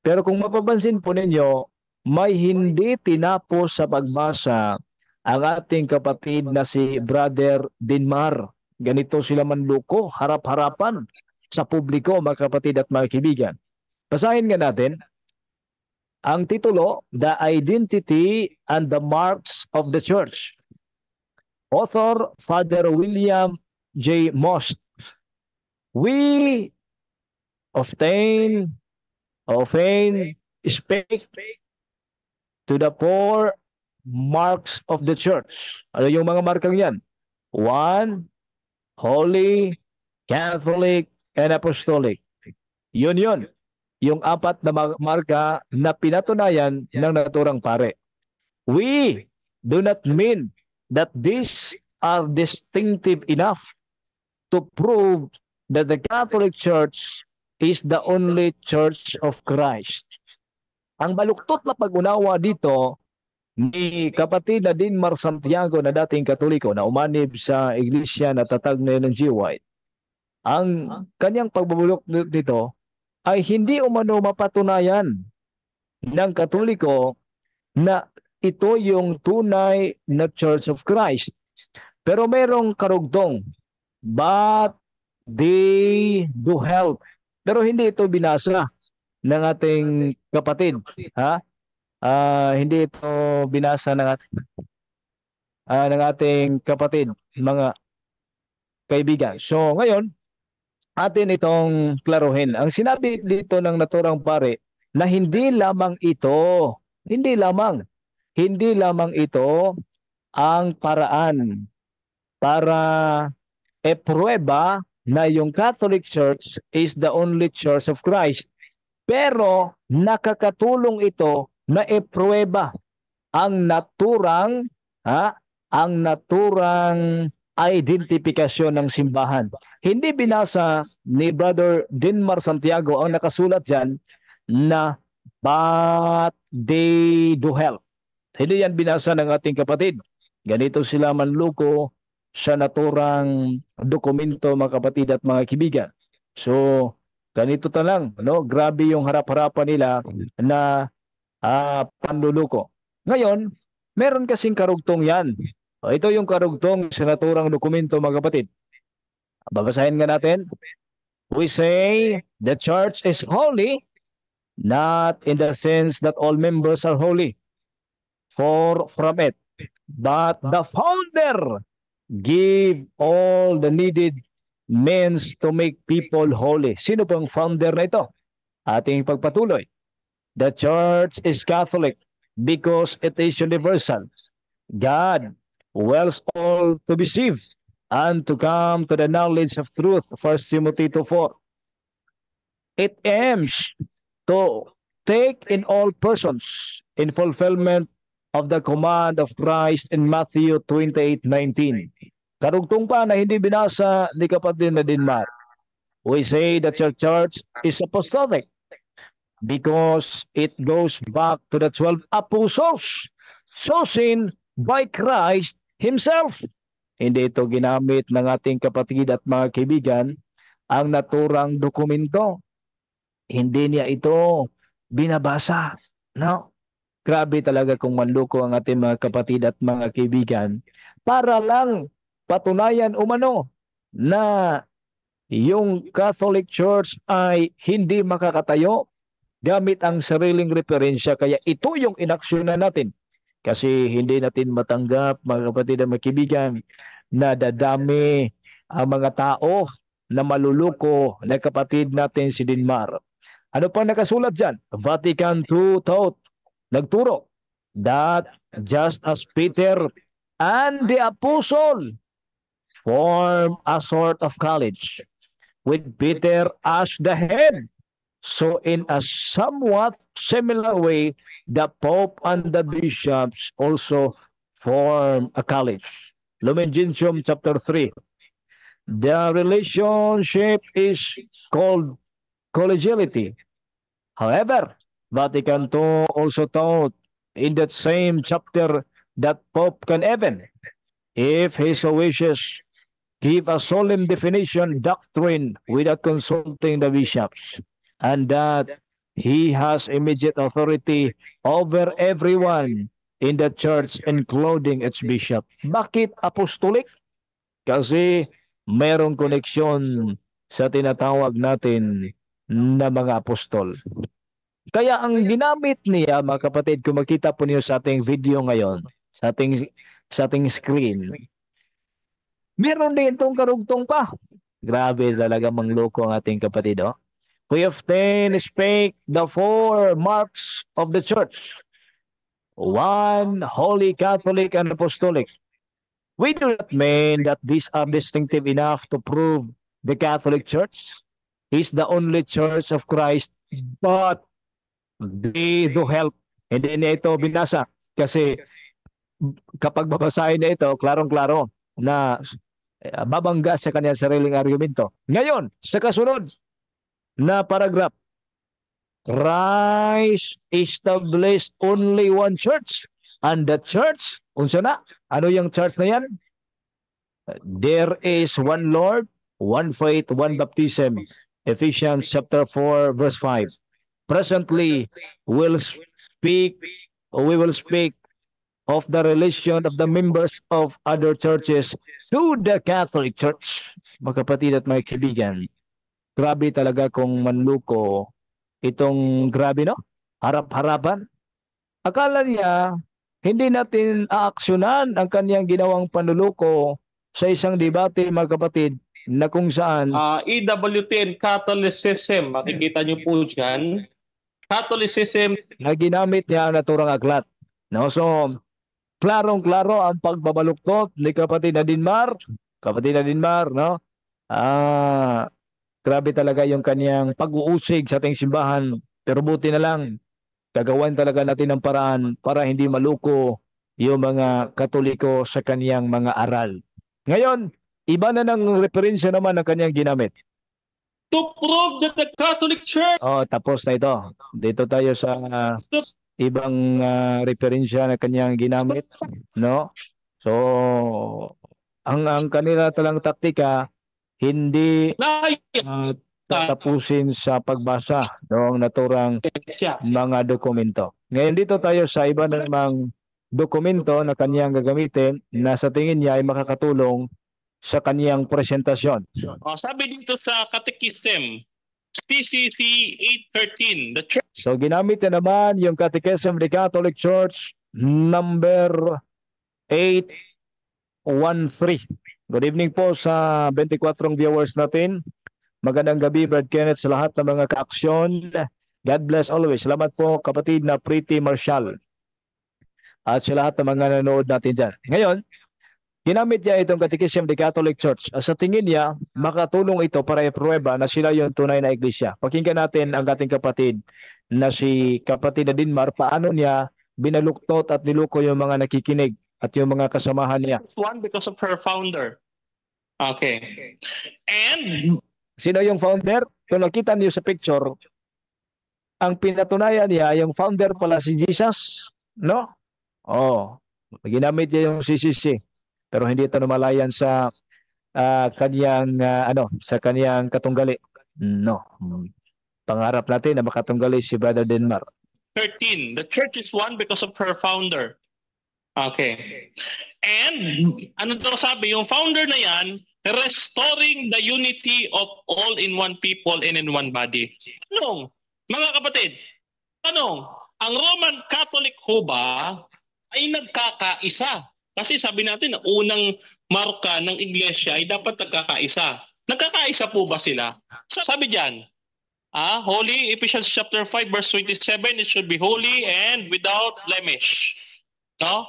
Pero kung mapapansin po ninyo, may hindi tinapos sa pagbasa ang ating kapatid na si Brother Dinmar. Ganito sila manluko, harap-harapan sa publiko, mga kapatid at mga kaibigan. Basahin nga natin ang titulo, The Identity and the Marks of the Church. Author, Father William J. Most. We obtain, often speak to the four marks of the church. Ano yung mga markang yan? One, Holy, Catholic, and apostolic. Yun yun. Yung apat na marka na pinatunayan ng naturang pare. We do not mean that these are distinctive enough to prove that the Catholic Church is the only Church of Christ. Ang baluktot na pag-unawa dito ni kapatid na din Mar Santiago na dating Katoliko na umanib sa iglesia na tatag na ng GY ang kanyang pagbubulok dito ay hindi umano mapatunayan ng Katoliko na ito yung tunay na Church of Christ. Pero merong karugtong, but they do help. Pero hindi ito binasa ng ating kapatid. Ha? Uh, hindi ito binasa ng ating, uh, ah, ng ating kapatid, mga kaibigan. So ngayon, atin itong klaruhin. Ang sinabi dito ng naturang pare na hindi lamang ito, hindi lamang, hindi lamang ito ang paraan para eprueba na yung Catholic Church is the only Church of Christ. Pero nakakatulong ito na eprueba ang naturang ha, ang naturang identifikasyon ng simbahan. Hindi binasa ni Brother Dinmar Santiago ang nakasulat dyan na but they do help. Hindi yan binasa ng ating kapatid. Ganito sila manluko sa naturang dokumento mga kapatid at mga kibigan. So, ganito ta lang. No? Grabe yung harap-harapan nila na uh, panluluko. Ngayon, meron kasing karugtong yan ito yung karugtong sa naturang dokumento mga kapatid. Babasahin nga natin. We say the church is holy not in the sense that all members are holy for from it but the founder give all the needed means to make people holy sino pong founder na ito ating pagpatuloy the church is catholic because it is universal god wills all to be saved and to come to the knowledge of truth. 1 Timothy 2.4 It aims to take in all persons in fulfillment of the command of Christ in Matthew 28.19. Karugtong pa na hindi binasa ni kapatid na Denmark. We say that your church is apostolic because it goes back to the 12 apostles chosen by Christ himself. Hindi ito ginamit ng ating kapatid at mga kaibigan ang naturang dokumento. Hindi niya ito binabasa. No? Grabe talaga kung manluko ang ating mga kapatid at mga kaibigan para lang patunayan umano na yung Catholic Church ay hindi makakatayo gamit ang sariling referensya. Kaya ito yung inaksyonan natin. Kasi hindi natin matanggap, mga kapatid at mga na dadami ang mga tao na maluluko na kapatid natin si Dinmar. Ano pa nakasulat dyan? Vatican II taught, nagturo that just as Peter and the apostle form a sort of college with Peter as the head So in a somewhat similar way, the Pope and the bishops also form a college. Lumen Gentium chapter 3. The relationship is called collegiality. However, Vatican II also taught in that same chapter that Pope can even, if he so wishes, give a solemn definition doctrine without consulting the bishops and that he has immediate authority over everyone in the church, including its bishop. Bakit apostolic? Kasi mayroong koneksyon sa tinatawag natin na mga apostol. Kaya ang ginamit niya, mga kapatid, kung makita po niyo sa ating video ngayon, sa ating, sa ating screen, meron din itong karugtong pa. Grabe talaga mangloko ang ating kapatid, oh we have then spake the four marks of the church. One, Holy, Catholic, and Apostolic. We do not mean that these are distinctive enough to prove the Catholic Church is the only church of Christ, but they do help. Hindi na ito binasa kasi kapag babasahin na ito, klarong-klaro na babangga sa kanyang sariling argumento. Ngayon, sa kasunod, na paragraph. Christ established only one church. And the church, unsa na? Ano yung church na yan? There is one Lord, one faith, one baptism. Ephesians chapter 4 verse 5. Presently, we'll speak, we will speak of the relation of the members of other churches to the Catholic Church. Mga kapatid at mga kaibigan, Grabe talaga kung manluko itong grabe no? Harap-harapan. Akala niya hindi natin aaksyonan ang kaniyang ginawang panluluko sa isang debate mga kapatid na kung saan uh, ah, EWTN Catholicism makikita niyo po diyan Catholicism na ginamit niya ang naturang aklat no so klarong-klaro ang pagbabaluktot ni kapatid na Dinmar kapatid na Dinmar no ah Grabe talaga yung kaniyang pag-uusig sa ating simbahan. Pero buti na lang, gagawan talaga natin ng paraan para hindi maluko yung mga katoliko sa kaniyang mga aral. Ngayon, iba na ng referensya naman ang kaniyang ginamit to prove that the Catholic Church Oh, tapos na ito. Dito tayo sa uh, ibang uh, referensya na kaniyang ginamit, no? So, ang ang kanila talang taktika hindi uh, tatapusin sa pagbasa ng naturang mga dokumento. Ngayon dito tayo sa iba namang dokumento na kaniyang gagamitin na sa tingin niya ay makakatulong sa kaniyang presentasyon. Oh, sabi dito sa Catechism, CCC 813, the church. So ginamit na naman yung Catechism of the Catholic Church number 813. Good evening po sa 24 viewers natin. Magandang gabi Brad Kenneth sa lahat ng mga kaaksyon. God bless always. Salamat po kapatid na Pretty Marshall. At sa lahat ng mga nanonood natin dyan. Ngayon, ginamit niya itong Catechism of the Catholic Church. At sa tingin niya, makatulong ito para ipruweba na sila yung tunay na iglesia. Pakinggan natin ang ating kapatid na si kapatid na Dinmar, paano niya binaluktot at niluko yung mga nakikinig at yung mga kasamahan niya. One because of her founder. Okay. And sino yung founder? Kung nakita niyo sa picture, ang pinatunayan niya, yung founder pala si Jesus, no? Oh, ginamit niya yung CCC. Pero hindi ito lumalayan sa uh, ah, kaniyang uh, ah, ano, sa kaniyang katunggali. No. Pangarap natin na makatunggali si Brother Denmark. 13. The church is one because of her founder. Okay. And ano daw sabi, yung founder na yan, restoring the unity of all in one people and in one body. Tanong, mga kapatid, tanong, ang Roman Catholic ho ba ay nagkakaisa? Kasi sabi natin na unang marka ng iglesia ay dapat nagkakaisa. Nagkakaisa po ba sila? So, sabi diyan, ah, holy, Ephesians chapter 5 verse 27, it should be holy and without blemish. No?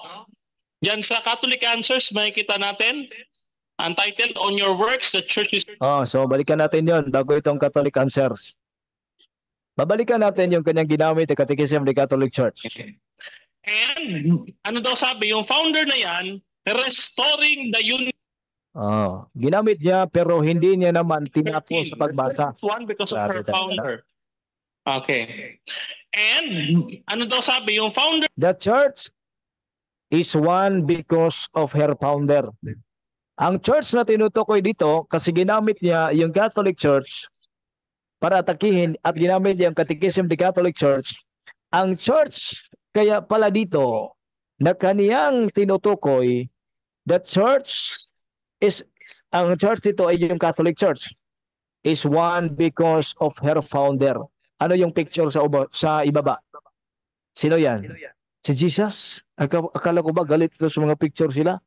Diyan sa Catholic Answers, makikita natin, ang title, On Your Works, the Church is... Oh, so balikan natin yon bago itong Catholic Answers. Babalikan natin yung kanyang ginamit sa Catechism of the Catholic Church. Okay. And ano daw sabi, yung founder na yan, restoring the unity. Oh, ginamit niya pero hindi niya naman tinapos sa pagbasa. One because of Sabi her founder. Okay. And ano daw sabi yung founder? The church is one because of her founder. Ang church na tinutukoy dito, kasi ginamit niya yung Catholic Church para atakihin at ginamit niya ang Catechism of Catholic Church, ang church kaya pala dito na kaniyang tinutukoy, the church is, ang church dito ay yung Catholic Church, is one because of her founder. Ano yung picture sa, ubo, sa ibaba? Sino yan? Sino yan? Si Jesus, akala ko ba galit ito sa mga picture sila?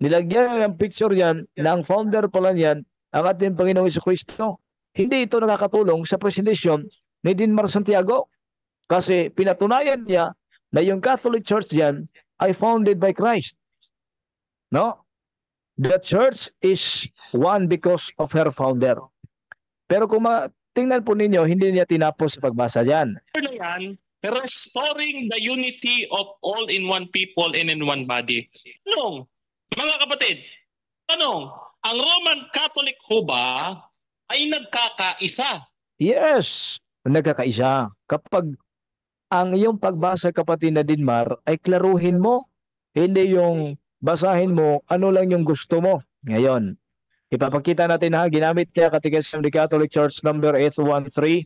Nilagyan niya ng picture yan na ang founder pala niyan, ang ating Panginoong Iso Kristo. Hindi ito nakakatulong sa presentasyon ni Dinmar Santiago kasi pinatunayan niya na yung Catholic Church yan ay founded by Christ. No? The church is one because of her founder. Pero kung tingnan po ninyo, hindi niya tinapos sa pagbasa dyan. Ano yan? restoring the unity of all in one people and in one body. Tanong, mga kapatid, tanong, ang Roman Catholic ho ba ay nagkakaisa? Yes, nagkakaisa. Kapag ang iyong pagbasa kapatid na Dinmar ay klaruhin mo, hindi yung basahin mo ano lang yung gusto mo. Ngayon, ipapakita natin ha, ginamit niya Catechism of the Catholic Church number 813.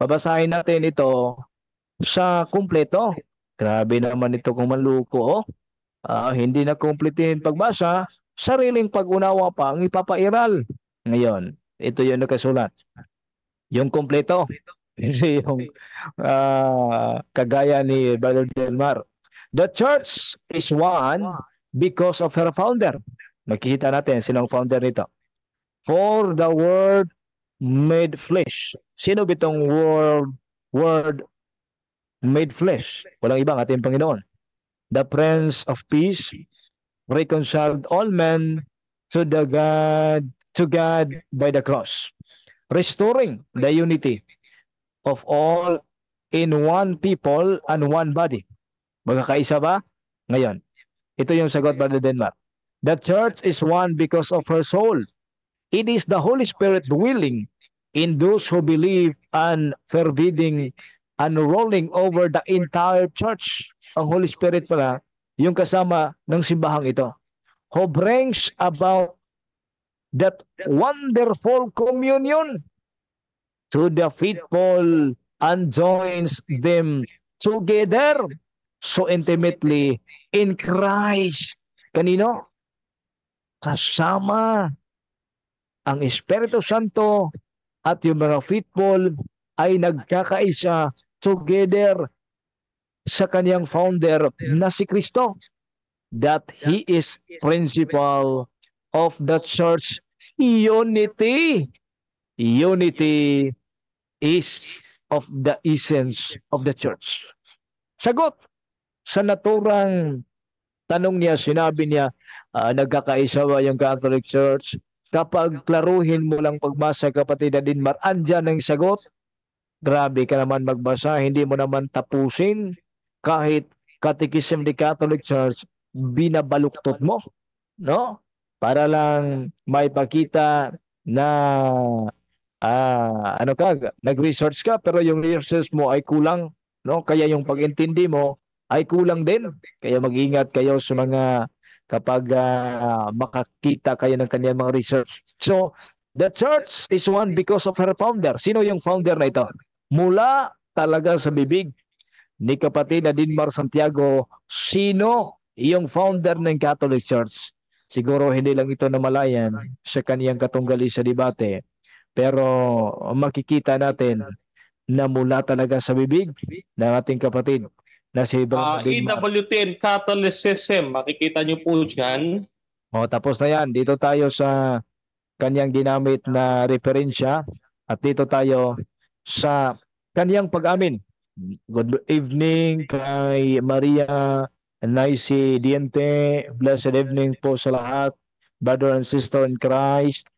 Pabasahin natin ito sa kumpleto. Grabe naman ito kung maluko. Oh. Uh, hindi na kumpletin pagbasa, sariling pag-unawa pa ang ipapairal. Ngayon, ito yung nakasulat. Yung kumpleto. Kasi yung uh, kagaya ni Brother Delmar. The church is one because of her founder. Makikita natin sinong founder nito. For the word made flesh. Sino bitong word, word made flesh, walang ibang ating Panginoon. The Prince of Peace reconciled all men to the God to God by the cross, restoring the unity of all in one people and one body. Magkakaisa ba? Ngayon. Ito yung sagot, Brother Denmark. The church is one because of her soul. It is the Holy Spirit willing in those who believe and forbidding and rolling over the entire church. Ang Holy Spirit pala, yung kasama ng simbahang ito. Who brings about that wonderful communion to the faithful and joins them together so intimately in Christ. Kanino? Kasama ang Espiritu Santo at yung mga faithful ay nagkakaisa together sa kaniyang founder na si Kristo that he is principal of the church unity unity is of the essence of the church sagot sa naturang tanong niya sinabi niya uh, ah, nagkakaisa ba yung Catholic Church kapag klaruhin mo lang pagbasa kapatid na din maranja ang sagot Grabe ka naman magbasa, hindi mo naman tapusin kahit Catechism ni Catholic Church, binabaluktot mo, no? Para lang may pakita na ah, ano ka, nag-research ka pero yung research mo ay kulang, no? Kaya yung pag-intindi mo ay kulang din. Kaya mag-ingat kayo sa mga kapag uh, makakita kayo ng kanyang mga research. So, the church is one because of her founder. Sino yung founder na ito? mula talaga sa bibig ni kapatid na Dinmar Santiago, sino yung founder ng Catholic Church? Siguro hindi lang ito namalayan sa kaniyang katunggali sa debate. Pero makikita natin na mula talaga sa bibig ng ating kapatid na si Brother uh, Dinmar. EWTN Catholicism, makikita niyo po dyan. O, tapos na yan. Dito tayo sa kanyang ginamit na referensya at dito tayo sa kaniyang pag-amin. Good evening kay Maria Naisi Diente. Blessed evening po sa lahat, brother and sister in Christ.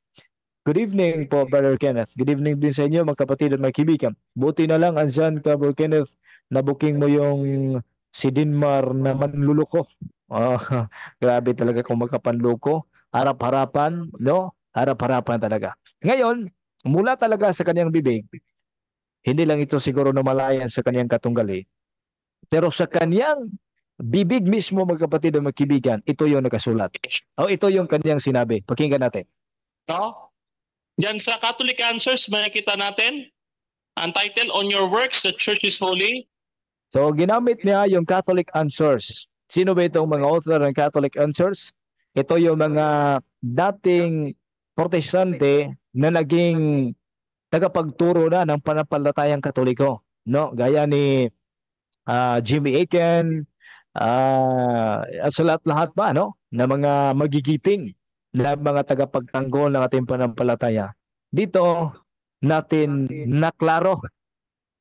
Good evening po, Brother Kenneth. Good evening din sa inyo, mga kapatid at mga kaibigan. Buti na lang, andyan ka, Brother Kenneth, nabuking mo yung si Dinmar na manluluko. Oh, ah, grabe talaga kung magkapanluko. Harap-harapan, no? Harap-harapan talaga. Ngayon, mula talaga sa kanyang bibig, hindi lang ito siguro namalayan sa kaniyang katunggali. Pero sa kaniyang bibig mismo mga kapatid o magkibigan, ito yung nakasulat. O ito yung kaniyang sinabi. Pakinggan natin. No? Diyan sa Catholic Answers, makikita natin ang title, On Your Works, The Church is Holy. So ginamit niya yung Catholic Answers. Sino ba itong mga author ng Catholic Answers? Ito yung mga dating protestante na naging tagapagturo na ng panampalatayang Katoliko, no? Gaya ni uh, Jimmy Aiken, uh, sa lahat-lahat ba, no? Na mga magigiting na mga tagapagtanggol ng ating panampalataya. Dito natin naklaro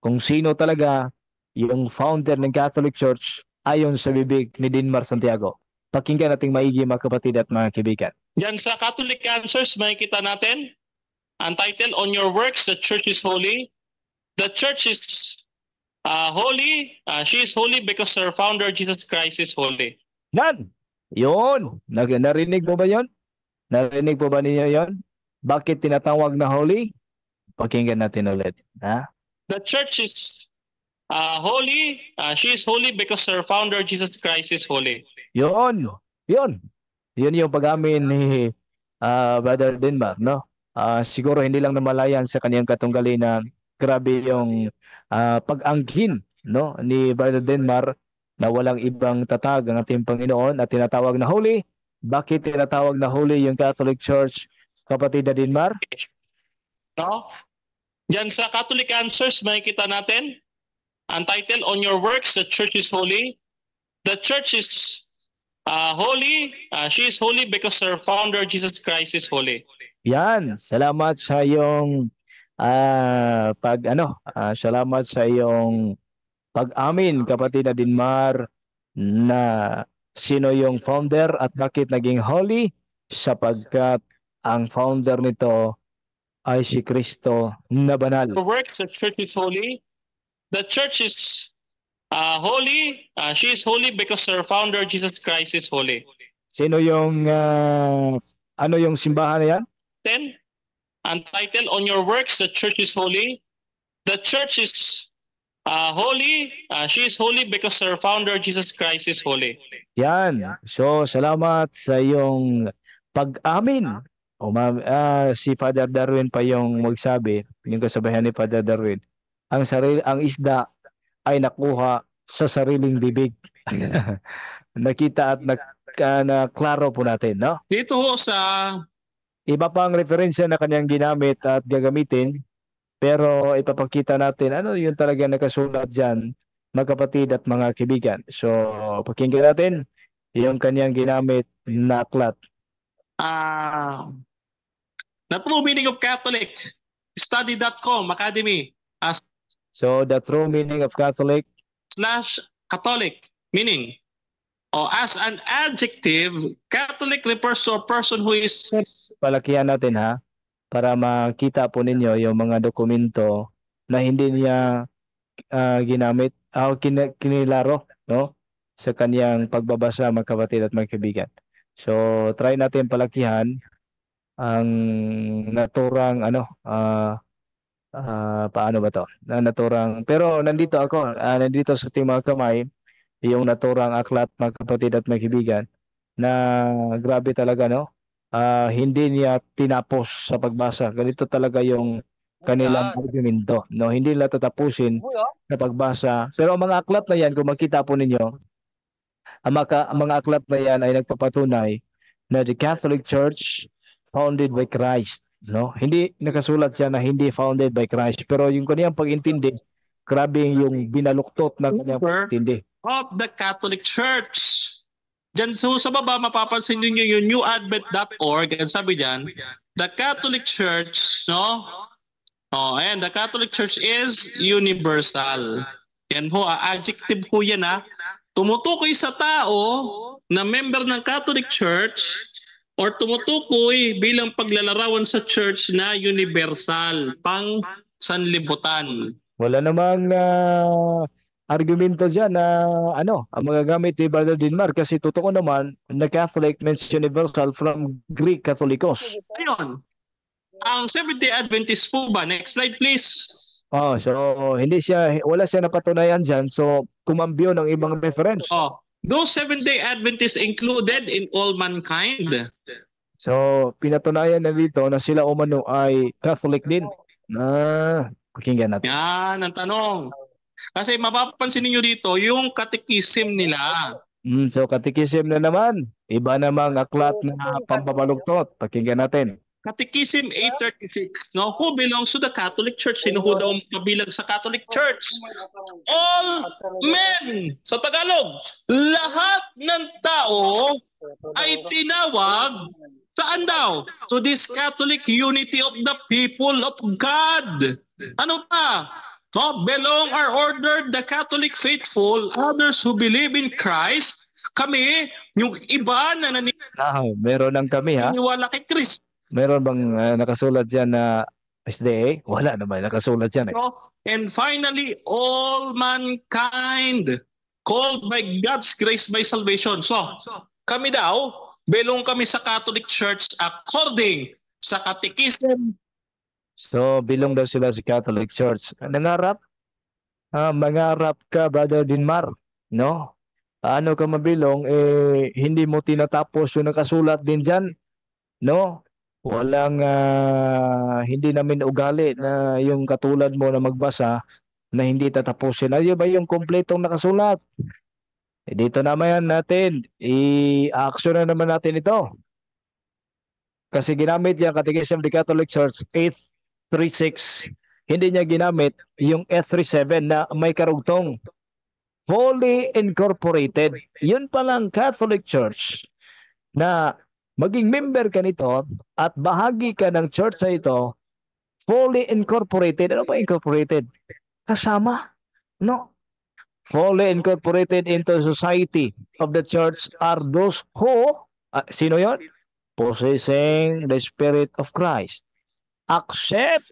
kung sino talaga yung founder ng Catholic Church ayon sa bibig ni Dinmar Santiago. Pakinggan nating maigi mga kapatid at mga kibigan. Yan sa Catholic Answers, makikita natin ang title, On Your Works, The Church is Holy. The church is uh, holy. Uh, she is holy because her founder, Jesus Christ, is holy. Yan! Yun! Narinig mo ba yon? Narinig po ba ninyo yon? Bakit tinatawag na holy? Pakinggan natin ulit. Ha? The church is uh, holy. Uh, she is holy because her founder, Jesus Christ, is holy. Yun! Yun! Yun yung pagamin ni uh, Brother Denmark, no? uh, siguro hindi lang namalayan sa kaniyang katunggali na grabe yung uh, ah, pag-angkin no ni Brother Denmar na walang ibang tatag ang ating Panginoon at tinatawag na holy. Bakit tinatawag na holy yung Catholic Church, kapatid na Denmar? No? Diyan sa Catholic Answers, makikita natin ang title, On Your Works, The Church is Holy. The Church is uh, holy. Uh, she is holy because her founder, Jesus Christ, is holy. Yan, salamat sa iyong uh, pag ano, uh, salamat sa iyong pag-amin kapatid na Dinmar na sino yung founder at bakit naging holy sapagkat ang founder nito ay si Kristo na banal. The Correct, the church is holy. The church is uh, holy. Uh, she is holy because her founder Jesus Christ is holy. Sino yung uh, ano yung simbahan na yan? 10, and On Your Works, The Church is Holy. The Church is uh, holy. Uh, she is holy because her founder, Jesus Christ, is holy. Yan. So, salamat sa iyong pag-amin. O ma- uh, ah, si Father Darwin pa yung magsabi, yung kasabihan ni Father Darwin, ang sarili ang isda ay nakuha sa sariling bibig. Nakita at nak, uh, ah, na klaro po natin, no? Dito ho sa Iba pa ang referensya na kanyang ginamit at gagamitin pero ipapakita natin ano yung talaga nakasulat dyan mga kapatid at mga kibigan. So pakinggan natin yung kanyang ginamit na aklat. Ah, uh, the true meaning of Catholic, study.com, academy. As ah, so the true meaning of Catholic? Slash Catholic, meaning Oh, as an adjective, Catholic refers to a person who is... Palakihan natin ha, para makita po ninyo yung mga dokumento na hindi niya uh, ginamit, uh, ah, kin- kinilaro no? sa kaniyang pagbabasa, mga kapatid at mga So, try natin palakihan ang naturang ano uh, uh, paano ba to na naturang pero nandito ako uh, nandito sa team mga kamay yung naturang aklat mga kapatid at mga na grabe talaga no uh, hindi niya tinapos sa pagbasa ganito talaga yung kanilang ah. argumento no hindi nila tatapusin ah. sa pagbasa pero ang mga aklat na yan kung makita po ninyo ang mga, ang mga aklat na yan ay nagpapatunay na the Catholic Church founded by Christ no hindi nakasulat siya na hindi founded by Christ pero yung kaniyang pag-intindi grabe yung binaluktot ng kanyang pag-intindi of the Catholic Church. Diyan so sa baba, mapapansin niyo yung newadvent.org. Ang sabi diyan, the Catholic Church, no? Oh, ayan, the Catholic Church is universal. Yan ho, ah, adjective po yan ha. Ah. Tumutukoy sa tao na member ng Catholic Church or tumutukoy bilang paglalarawan sa church na universal, pang sanlibutan. Wala namang uh, argumento dyan na ano, ang magagamit ni Brother Dinmar kasi totoo naman na Catholic means universal from Greek Catholicos. Ayun. Ang Seventh-day Adventist po ba? Next slide please. Oh, so hindi siya wala siya napatunayan diyan. So kumambyo ng ibang reference. Oh, no Seventh-day Adventist included in all mankind. So pinatunayan na dito na sila umano ay Catholic din. Na ah, pakinggan natin. Yan ang tanong. Kasi mapapansin niyo dito, yung katikisim nila. Mm, so katikisim na naman. Iba namang aklat na pampabalugtot. Pakinggan natin. Catechism 836, no? Who belongs to the Catholic Church? Sino ho daw kabilang sa Catholic Church? All men! Sa Tagalog, lahat ng tao ay tinawag saan daw? To this Catholic unity of the people of God. Ano pa? not belong our ordered the Catholic faithful, others who believe in Christ, kami, yung iba na naniniwala. Ah, meron lang kami ha. Naniniwala kay Christ. Meron bang uh, nakasulat yan na uh, SDA? Wala naman, nakasulat yan eh. and finally, all mankind called by God's grace by salvation. So, kami daw, belong kami sa Catholic Church according sa Catechism So, bilong daw sila sa Catholic Church. Nangarap? Ah, mangarap ka, Brother Dinmar. No? Ano ka mabilong, eh, hindi mo tinatapos yung nakasulat din dyan. No? Walang, uh, hindi namin ugali na yung katulad mo na magbasa na hindi tatapusin. Ano ba yung kompletong nakasulat? Eh, dito naman natin, i-action na naman natin ito. Kasi ginamit yan, Catechism of the Catholic Church, 8th 36 hindi niya ginamit yung S37 na may karugtong fully incorporated. Yun pala ang Catholic Church na maging member ka nito at bahagi ka ng church sa ito fully incorporated. Ano ba incorporated? Kasama. No. Fully incorporated into society of the church are those who, uh, sino yon? Possessing the Spirit of Christ accept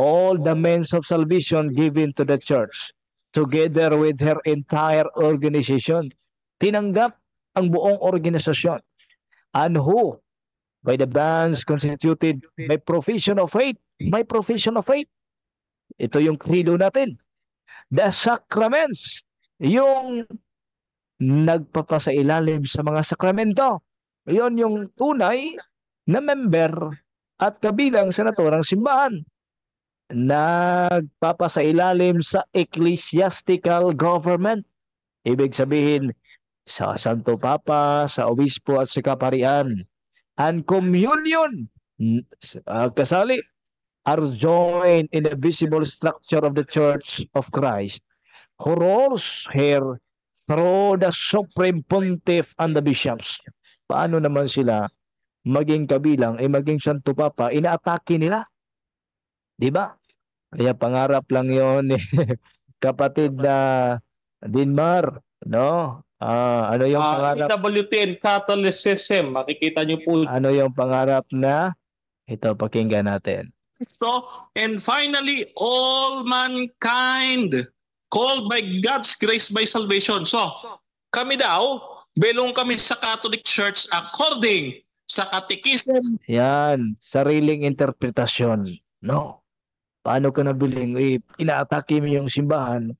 all the means of salvation given to the church together with her entire organization. Tinanggap ang buong organisasyon. And who? By the bands constituted by profession of faith. By profession of faith. Ito yung credo natin. The sacraments. Yung nagpapasailalim sa mga sakramento. Yon yung tunay na member at kabilang sa naturang simbahan. Nagpapasailalim sa ecclesiastical government. Ibig sabihin, sa Santo Papa, sa Obispo at sa Kaparian. And communion, uh, kasali, are joined in the visible structure of the Church of Christ, who rules here through the Supreme Pontiff and the bishops. Paano naman sila maging kabilang, ay maging Santo Papa, inaatake nila. Di ba? Kaya pangarap lang yon ni kapatid na Dinmar, no? Ah, ano yung uh, pangarap? EWTN Catholicism, makikita niyo po. Ano yung pangarap na? Ito, pakinggan natin. So, and finally, all mankind called by God's grace by salvation. So, kami daw, belong kami sa Catholic Church according sa katikism. Yan, sariling interpretasyon. No. Paano ka nabiling? Eh, inaatake mo yung simbahan,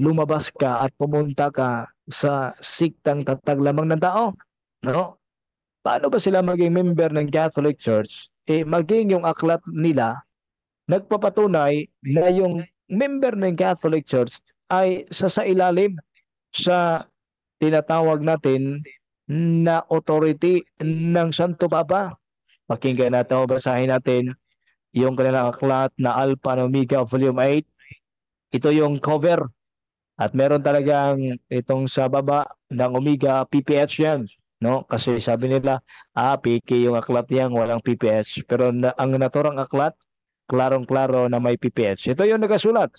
lumabas ka at pumunta ka sa siktang tatag lamang ng tao. No? Paano ba sila maging member ng Catholic Church? Eh, maging yung aklat nila nagpapatunay na yung member ng Catholic Church ay sa sa ilalim sa tinatawag natin na authority ng Santo Papa. Pakinggan natin o basahin natin yung kanilang aklat na Alpha and Omega Volume 8. Ito yung cover. At meron talagang itong sa baba ng Omega PPH yan. No? Kasi sabi nila, ah, PK yung aklat yan, walang PPH. Pero na, ang naturang aklat, klarong-klaro na may PPH. Ito yung nagasulat.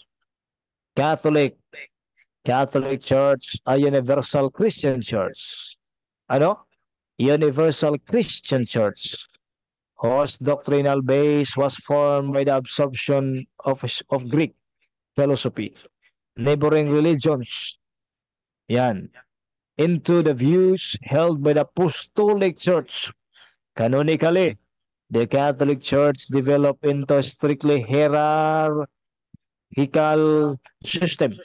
Catholic Catholic Church, a universal Christian church. ano? Universal Christian Church, whose doctrinal base was formed by the absorption of, of Greek philosophy, neighboring religions, yan, into the views held by the Apostolic Church. Canonically, the Catholic Church developed into a strictly hierarchical system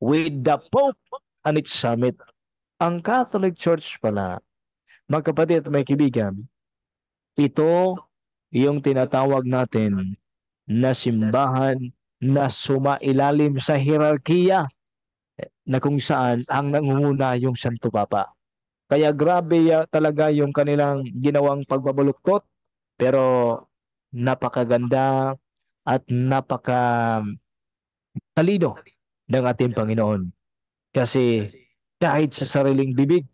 with the Pope and its summit Ang Catholic Church pala, magkapatid at may kaibigan, ito yung tinatawag natin na simbahan na sumailalim sa hierarkiya na kung saan ang nangunguna yung Santo Papa. Kaya grabe talaga yung kanilang ginawang pagbabaluktot pero napakaganda at napaka talino ng ating Panginoon. Kasi kahit sa sariling bibig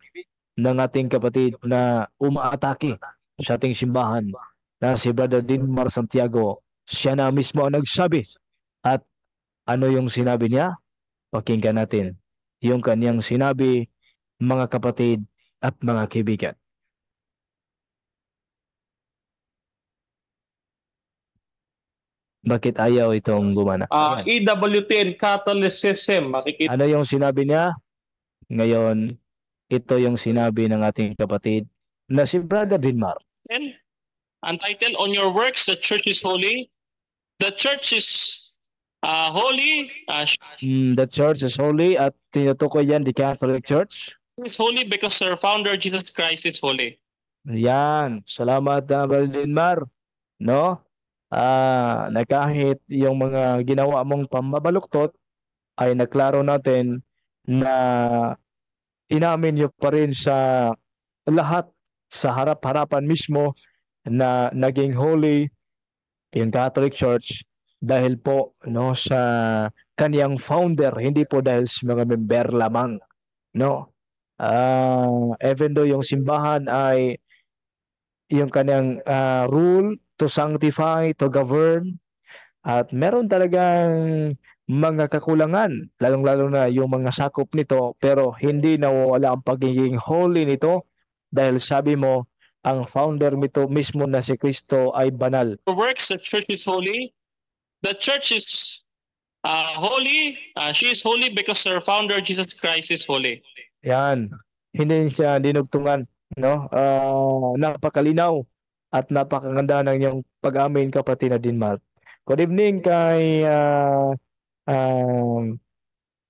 ng ating kapatid na umaatake sa ating simbahan na si Brother Dinmar Santiago. Siya na mismo ang nagsabi at ano yung sinabi niya? Pakinggan natin yung kanyang sinabi mga kapatid at mga kaibigan. Bakit ayaw itong gumana? Uh, ah, EWTN Catholicism. Makikita. Ano yung sinabi niya? Ngayon, ito yung sinabi ng ating kapatid na si Brother Dinmar. And, title, On Your Works, The Church is Holy. The Church is uh, holy. Uh, mm, the Church is holy at tinutukoy yan, the Catholic Church. It's holy because their founder, Jesus Christ, is holy. Yan. Salamat, uh, Brother Dinmar. No? Ah, uh, na kahit yung mga ginawa mong pambabaluktot ay naklaro natin na inamin niyo pa rin sa lahat sa harap-harapan mismo na naging holy yung Catholic Church dahil po no sa kaniyang founder hindi po dahil sa mga member lamang no uh, even though yung simbahan ay yung kaniyang uh, rule to sanctify to govern at meron talagang mga kakulangan, lalong-lalo na yung mga sakop nito, pero hindi nawawala ang pagiging holy nito dahil sabi mo, ang founder nito mismo na si Kristo ay banal. The works, the church is holy. The church is uh, holy. Uh, she is holy because her founder, Jesus Christ, is holy. Yan. Hindi siya dinugtungan. No? Uh, napakalinaw at napakaganda ng iyong pag-amin, kapatid na Denmark. Good evening kay uh, um,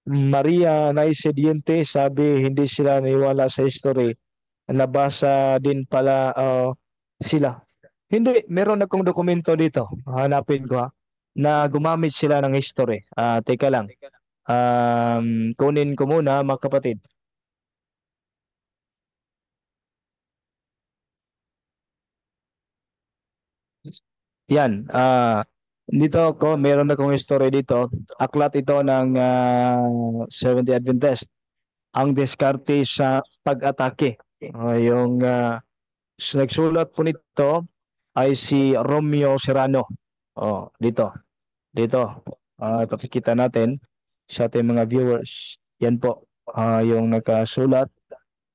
Maria Naisediente sabi hindi sila niwala sa history. Nabasa din pala uh, sila. Hindi, meron akong dokumento dito. Hanapin ko ha. Na gumamit sila ng history. Uh, teka lang. Um, kunin ko muna mga kapatid. Yan. Uh, dito ako, meron akong story dito. Aklat ito ng uh, ah, 70 Adventist. Ang diskarte sa pag-atake. Uh, yung uh, nagsulat po nito ay si Romeo Serrano. Oh, dito. Dito. Uh, ipapikita natin sa ating mga viewers. Yan po uh, yung nakasulat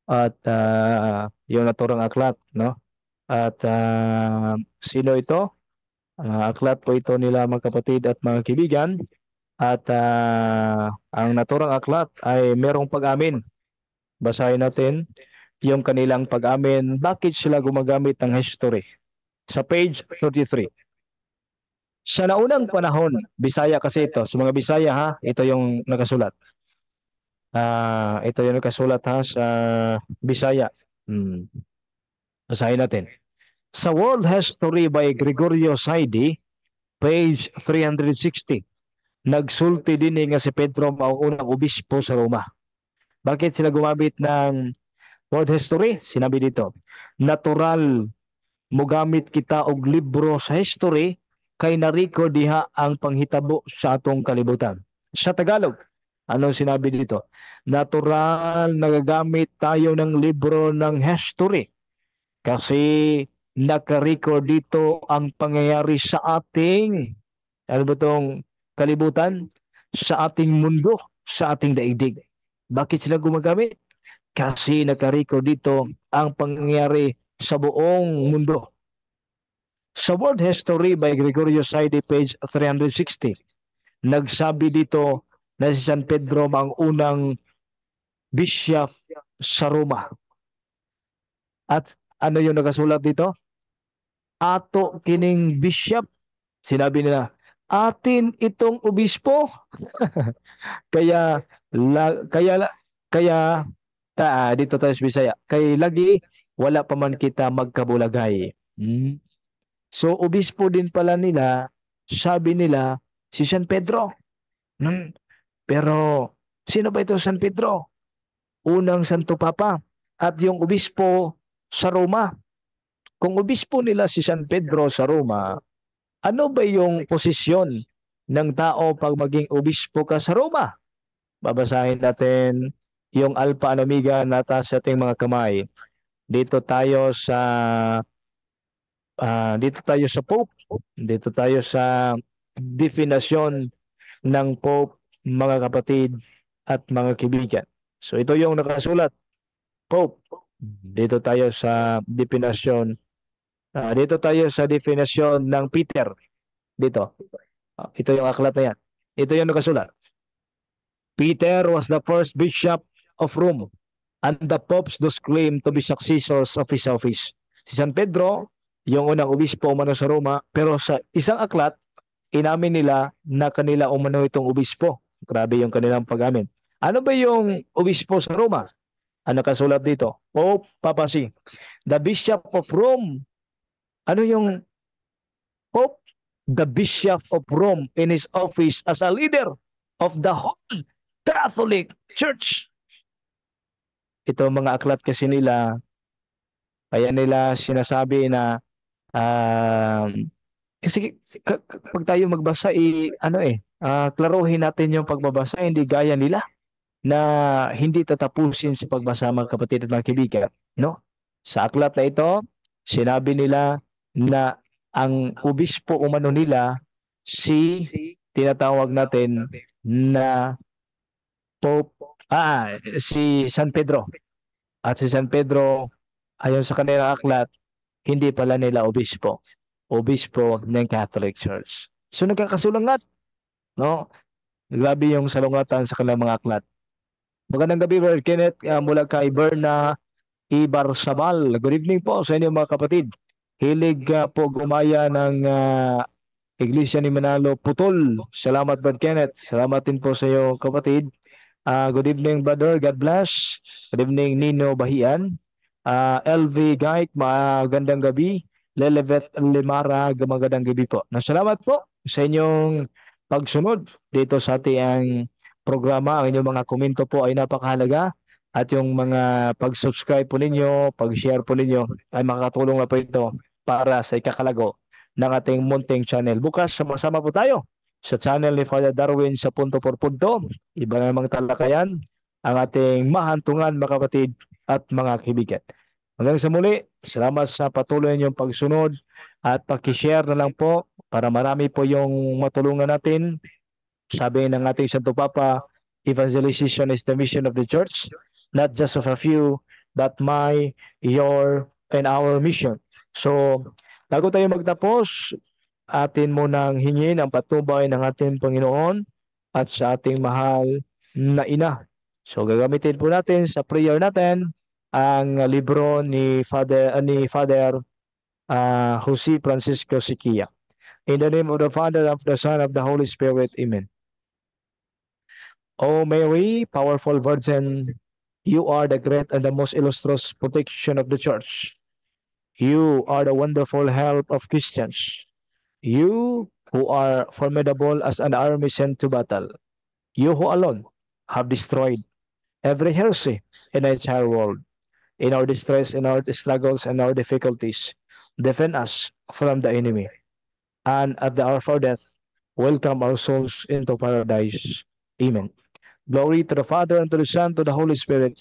at uh, yung naturang aklat. No? At uh, sino ito? Uh, aklat po ito nila mga kapatid at mga kaibigan. At uh, ang naturang aklat ay merong pag-amin. Basahin natin yung kanilang pag-amin. Bakit sila gumagamit ng history? Sa page 33. Sa naunang panahon, Bisaya kasi ito. Sa mga Bisaya ha, ito yung nakasulat. Uh, ito yung nakasulat ha sa Bisaya. Hmm. Basahin natin. Sa World History by Gregorio Saidi, page 360, nagsulti din nga si Pedro ang unang obispo sa Roma. Bakit sila gumamit ng World History? Sinabi dito, natural mo gamit kita og libro sa history kay nariko diha ang panghitabo sa atong kalibutan. Sa Tagalog, ano sinabi dito? Natural nagagamit tayo ng libro ng history kasi nakarecord dito ang pangyayari sa ating ano ba tong kalibutan? Sa ating mundo, sa ating daigdig. Bakit sila gumagamit? Kasi nakarecord dito ang pangyayari sa buong mundo. Sa World History by Gregorio Saide, page 360, nagsabi dito na si San Pedro ang unang bishop sa Roma. At ano yung nakasulat dito? ato kining bishop. Sinabi nila, atin itong obispo. kaya la, kaya kaya ta, ah, ah, dito tayo sa Bisaya. Kay lagi wala pa man kita magkabulagay. Hmm? So obispo din pala nila, sabi nila si San Pedro. Hmm? Pero sino ba ito San Pedro? Unang Santo Papa at yung obispo sa Roma. Kung obispo nila si San Pedro sa Roma, ano ba yung posisyon ng tao pag maging obispo ka sa Roma? Babasahin natin yung Alpha and Omega na sa ating mga kamay. Dito tayo sa uh, dito tayo sa Pope, dito tayo sa definasyon ng Pope, mga kapatid at mga kaibigan. So ito yung nakasulat, Pope. Dito tayo sa definasyon Uh, dito tayo sa definisyon ng Peter. Dito. Uh, ito yung aklat na yan. Ito yung nakasulat. Peter was the first bishop of Rome and the popes thus claim to be successors of his office. Si San Pedro, yung unang obispo umano sa Roma, pero sa isang aklat, inamin nila na kanila umano itong obispo. Grabe yung kanilang pag-amin. Ano ba yung obispo sa Roma? Ano kasulat dito? O papasi. The Bishop of Rome ano yung Pope? The Bishop of Rome in his office as a leader of the whole Catholic Church. Ito mga aklat kasi nila, kaya nila sinasabi na uh, kasi pag tayo magbasa, i, ano eh, uh, klaruhin natin yung pagbabasa, hindi gaya nila na hindi tatapusin sa pagbasa mga kapatid at mga kaibigan. No? Sa aklat na ito, sinabi nila na ang obispo umano nila si tinatawag natin na Pope ah, ah, si San Pedro. At si San Pedro ayon sa kanilang aklat hindi pala nila obispo. Obispo ng Catholic Church. So nagkakasulungat. No? Grabe yung salungatan sa kanilang mga aklat. Magandang gabi, Brother Kenneth, uh, mula kay Berna Ibarsabal. Good evening po sa inyo mga kapatid. Hilig uh, po gumaya ng uh, Iglesia ni Manalo Putol. Salamat, Brad Kenneth. Salamat din po sa iyo, kapatid. Uh, good evening, brother. God bless. Good evening, Nino Bahian. Uh, ah, LV Guide, magandang gabi. Lelevet Limara, magandang gabi po. Nasalamat po sa inyong pagsunod dito sa ating programa. Ang inyong mga komento po ay napakahalaga at yung mga pag-subscribe po ninyo, pag-share po ninyo ay makakatulong na po ito para sa ikakalago ng ating munting channel. Bukas, sama-sama po tayo sa channel ni Father Darwin sa punto por punto. Iba namang talakayan ang ating mahantungan, mga kapatid at mga kaibigan. Hanggang sa muli, salamat sa patuloy niyong pagsunod at pakishare na lang po para marami po yung matulungan natin. Sabi ng ating Santo Papa, evangelization is the mission of the church, not just of a few, but my, your, and our mission So, bago tayo magtapos, atin mo nang hingin ang patubay ng ating Panginoon at sa ating mahal na ina. So, gagamitin po natin sa prayer natin ang libro ni Father, uh, ni Father uh, Jose Francisco Sikia. In the name of the Father, of the Son, of the Holy Spirit. Amen. O Mary, powerful Virgin, you are the great and the most illustrious protection of the Church. You are the wonderful help of Christians. You who are formidable as an army sent to battle. You who alone have destroyed every heresy in our entire world. In our distress, in our struggles, and our difficulties, defend us from the enemy. And at the hour of our death, welcome our souls into paradise. Amen. Glory to the Father, and to the Son, and to the Holy Spirit,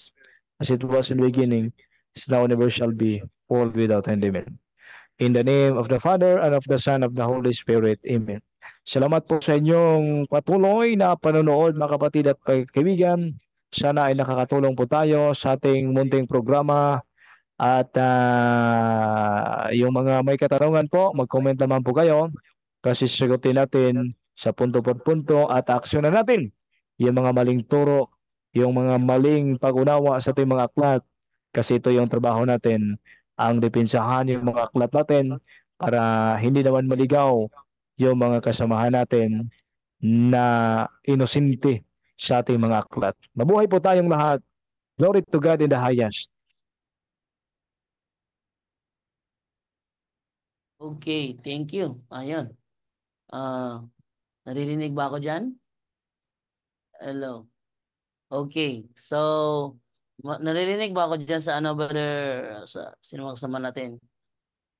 as it was in the beginning, is now, and ever shall be, world without end. Amen. In the name of the Father, and of the Son, of the Holy Spirit. Amen. Salamat po sa inyong patuloy na panonood, mga kapatid at kaibigan. Sana ay nakakatulong po tayo sa ating munting programa. At uh, yung mga may katarungan po, mag-comment naman po kayo kasi sagutin natin sa punto por punto at aksyon natin yung mga maling turo, yung mga maling pag-unawa sa ating mga aklat kasi ito yung trabaho natin ang depensahan yung mga aklat natin para hindi naman maligaw yung mga kasamahan natin na inosente sa ating mga aklat. Mabuhay po tayong lahat. Glory to God in the highest. Okay, thank you. Ayun. Uh, naririnig ba ako dyan? Hello. Okay, so Naririnig ba ako dyan sa ano, brother? Sa, sino sama natin?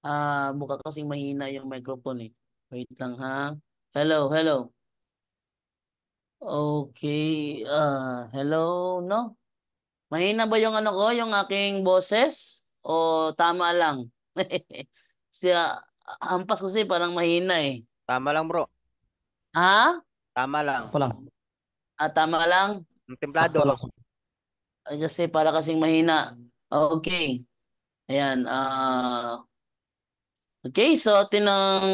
Ah, uh, mukha kasing mahina yung microphone eh. Wait lang ha. Hello, hello. Okay. Uh, hello, no? Mahina ba yung ano ko, yung aking boses? O tama lang? Siya, hampas kasi parang mahina eh. Tama lang bro. Ha? Tama lang. Ako lang. Ah, tama lang? Ang templado. Sakto lang kasi para kasing mahina. Okay. Ayan. Uh, okay, so tinang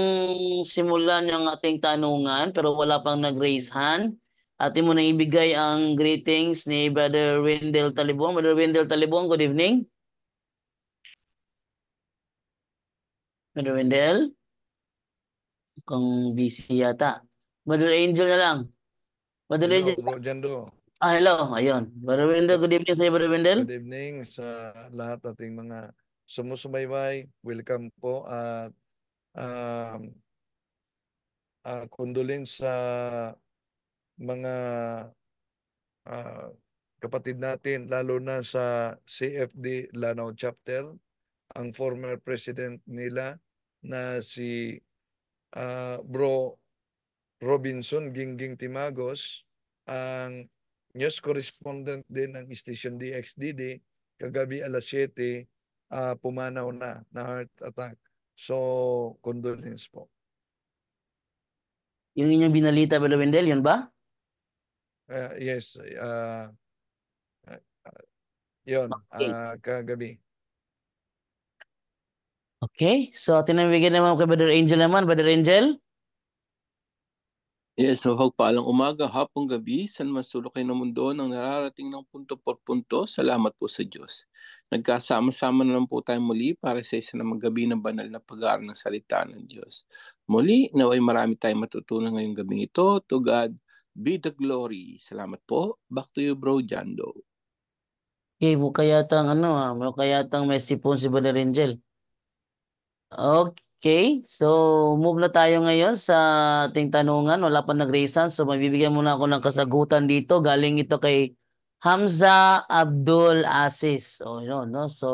simulan yung ating tanungan pero wala pang nag-raise hand. Atin mo na ibigay ang greetings ni Brother Wendell Talibong. Brother Wendell Talibong, good evening. Brother Wendell? Kung busy yata. Brother Angel na lang. Brother Angel. Bro, Jando. Ah, hello. Ayun. Brother Wendell, good evening sa iyo, Brother Wendell. Good evening sa lahat ating mga sumusubaybay. Welcome po at uh, um, uh, ah, kundulin sa mga uh, kapatid natin, lalo na sa CFD Lanao Chapter, ang former president nila na si uh, Bro Robinson Gingging Timagos, ang news correspondent din ng Station DXDD, kagabi alas 7, uh, ah, pumanaw na na heart attack. So, condolence po. Yung inyong binalita, Belo Wendel, yun ba? Uh, yes. Uh, uh, yun, okay. uh, kagabi. Okay. So, tinamigin naman kay Brother Angel naman. Brother Angel? Yes, so pagpaalang umaga, hapong gabi, san masulukin ng mundo nang nararating ng punto por punto, salamat po sa Diyos. Nagkasama-sama na lang po tayo muli para sa isa namang gabi ng banal na pag-aaral ng salita ng Diyos. Muli, naway marami tayong matutunan ngayong gabi ito. To God be the glory. Salamat po. Back to you, bro, Jando. Okay, mukha yata ang ano ha, ah, mukha yata may sipon si Brother Angel. Okay. Okay, so move na tayo ngayon sa ating tanungan. Wala pa nag-raise hand, so mabibigyan muna ako ng kasagutan dito. Galing ito kay Hamza Abdul Aziz. Oh, no, no? So,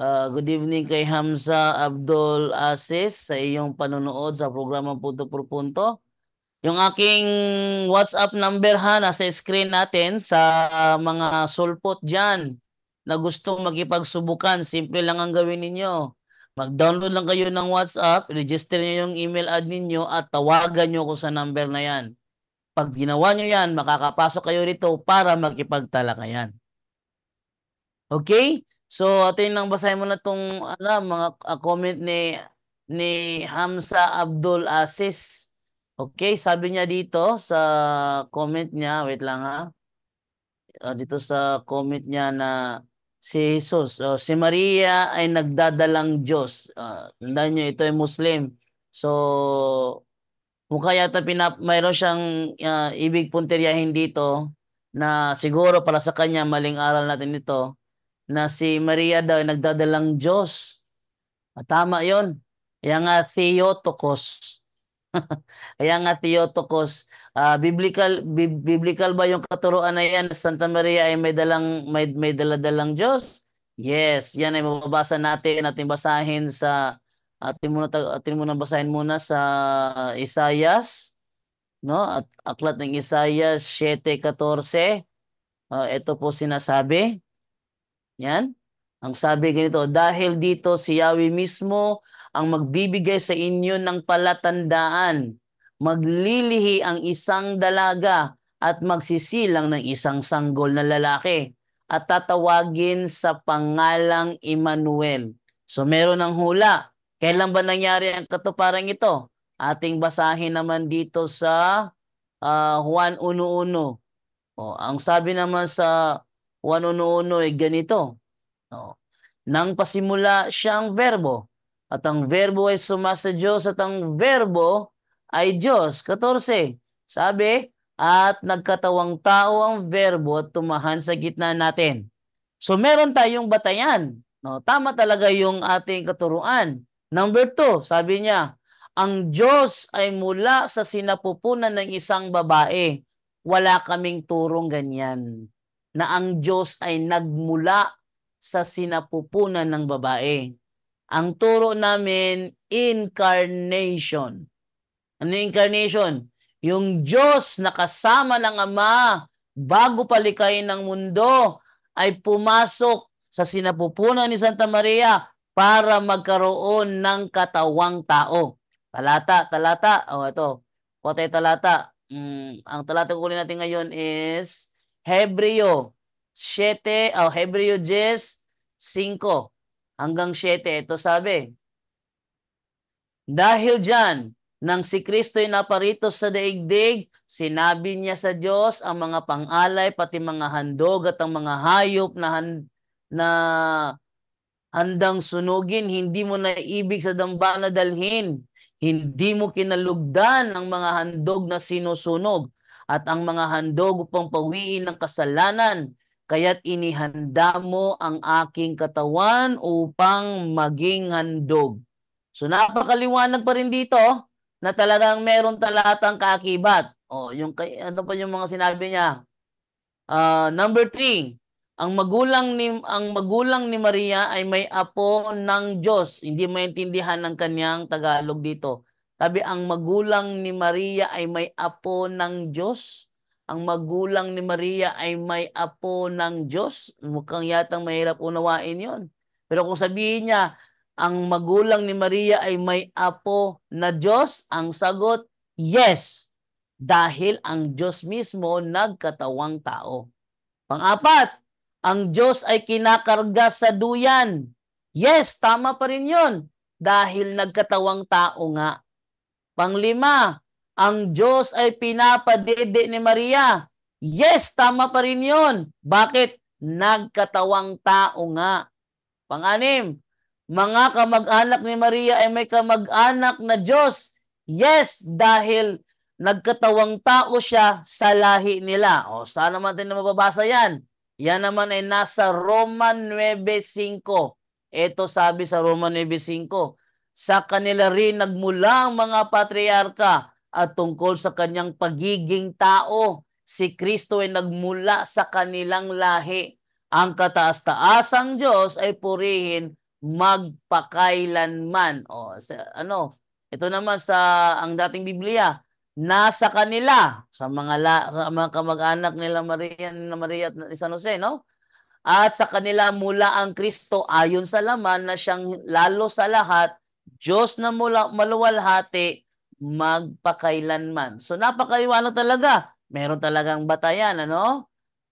uh, good evening kay Hamza Abdul Aziz sa iyong panonood sa programa Punto por Punto. Yung aking WhatsApp number ha, nasa screen natin sa uh, mga sulpot dyan na gustong magipagsubukan. Simple lang ang gawin ninyo Mag-download lang kayo ng WhatsApp, register niyo yung email admin ninyo at tawagan niyo ako sa number na yan. Pag ginawa niyo yan, makakapasok kayo rito para makipagtalakayan. Okay? So, atin lang basahin mo na tong ano, mga uh, comment ni ni Hamza Abdul Aziz. Okay, sabi niya dito sa comment niya, wait lang ha. Uh, dito sa comment niya na si Jesus. Uh, si Maria ay nagdadalang Diyos. Uh, tandaan nyo, ito ay Muslim. So, mukha yata pinap, mayroon siyang uh, ibig punteriyahin dito na siguro para sa kanya maling aral natin ito na si Maria daw ay nagdadalang Diyos. At ah, tama yon Kaya nga Theotokos. Kaya nga Theotokos uh, biblical biblical ba yung katuruan na yan Santa Maria ay may dalang may, may daladalang Diyos? Yes, yan ay mababasa natin at basahin sa atin muna atin muna basahin muna sa Isaias no at aklat ng Isaias 7:14 uh, ito po sinasabi yan ang sabi ganito dahil dito si Yahweh mismo ang magbibigay sa inyo ng palatandaan maglilihi ang isang dalaga at magsisilang ng isang sanggol na lalaki at tatawagin sa pangalang Emmanuel. So meron ng hula. Kailan ba nangyari ang katuparan ito? Ating basahin naman dito sa uh, Juan 1.1. Oh, ang sabi naman sa 1.1 ay ganito. Oh, nang pasimula siyang verbo at ang verbo ay sumasadyo at ang verbo ay Diyos. 14. Sabi, at nagkatawang tao ang verbo at tumahan sa gitna natin. So meron tayong batayan. No, tama talaga yung ating katuruan. Number 2, sabi niya, ang Diyos ay mula sa sinapupunan ng isang babae. Wala kaming turong ganyan na ang Diyos ay nagmula sa sinapupunan ng babae. Ang turo namin, incarnation. Ano yung incarnation? Yung Diyos na kasama ng Ama bago palikayin ng mundo ay pumasok sa sinapupunan ni Santa Maria para magkaroon ng katawang tao. Talata, talata. O oh, ito, kotay talata. Mm, ang talata ko natin ngayon is Hebreo 7, oh, Hebreo 10, 5 hanggang 7. Ito sabi, Dahil dyan, nang si Kristo ay naparito sa daigdig, sinabi niya sa Diyos ang mga pangalay, pati mga handog at ang mga hayop na, han, na handang sunugin. Hindi mo na ibig sa damba na dalhin. Hindi mo kinalugdan ang mga handog na sinusunog at ang mga handog upang pawiin ng kasalanan. Kaya't inihanda mo ang aking katawan upang maging handog. So napakaliwanag pa rin dito Oh na talagang meron talatang kaakibat. O, oh, yung, ano pa yung mga sinabi niya? Uh, number three, ang magulang ni ang magulang ni Maria ay may apo ng Diyos. Hindi maintindihan ng kanyang Tagalog dito. Sabi ang magulang ni Maria ay may apo ng Diyos. Ang magulang ni Maria ay may apo ng Diyos. Mukhang yatang mahirap unawain 'yon. Pero kung sabihin niya ang magulang ni Maria ay may apo na Diyos? Ang sagot, yes. Dahil ang Diyos mismo nagkatawang tao. Pang-apat, ang Diyos ay kinakarga sa duyan. Yes, tama pa rin yun. Dahil nagkatawang tao nga. Panglima, ang Diyos ay pinapadede ni Maria. Yes, tama pa rin yun. Bakit? Nagkatawang tao nga. Panganim, mga kamag-anak ni Maria ay may kamag-anak na Diyos. Yes, dahil nagkatawang tao siya sa lahi nila. O, saan naman din na mababasa yan? Yan naman ay nasa Roma 9.5. Ito sabi sa Roma 9.5. Sa kanila rin nagmula ang mga patriarka at tungkol sa kanyang pagiging tao. Si Kristo ay nagmula sa kanilang lahi. Ang kataas-taasang Diyos ay purihin magpakailanman. O, sa, ano, ito naman sa ang dating Biblia, nasa kanila sa mga la, sa mga kamag-anak nila Maria na Maria at ni San Jose, no? At sa kanila mula ang Kristo ayon sa laman na siyang lalo sa lahat, Diyos na mula, maluwalhati, magpakailanman. So napakaliwanag talaga. Meron talagang batayan, ano?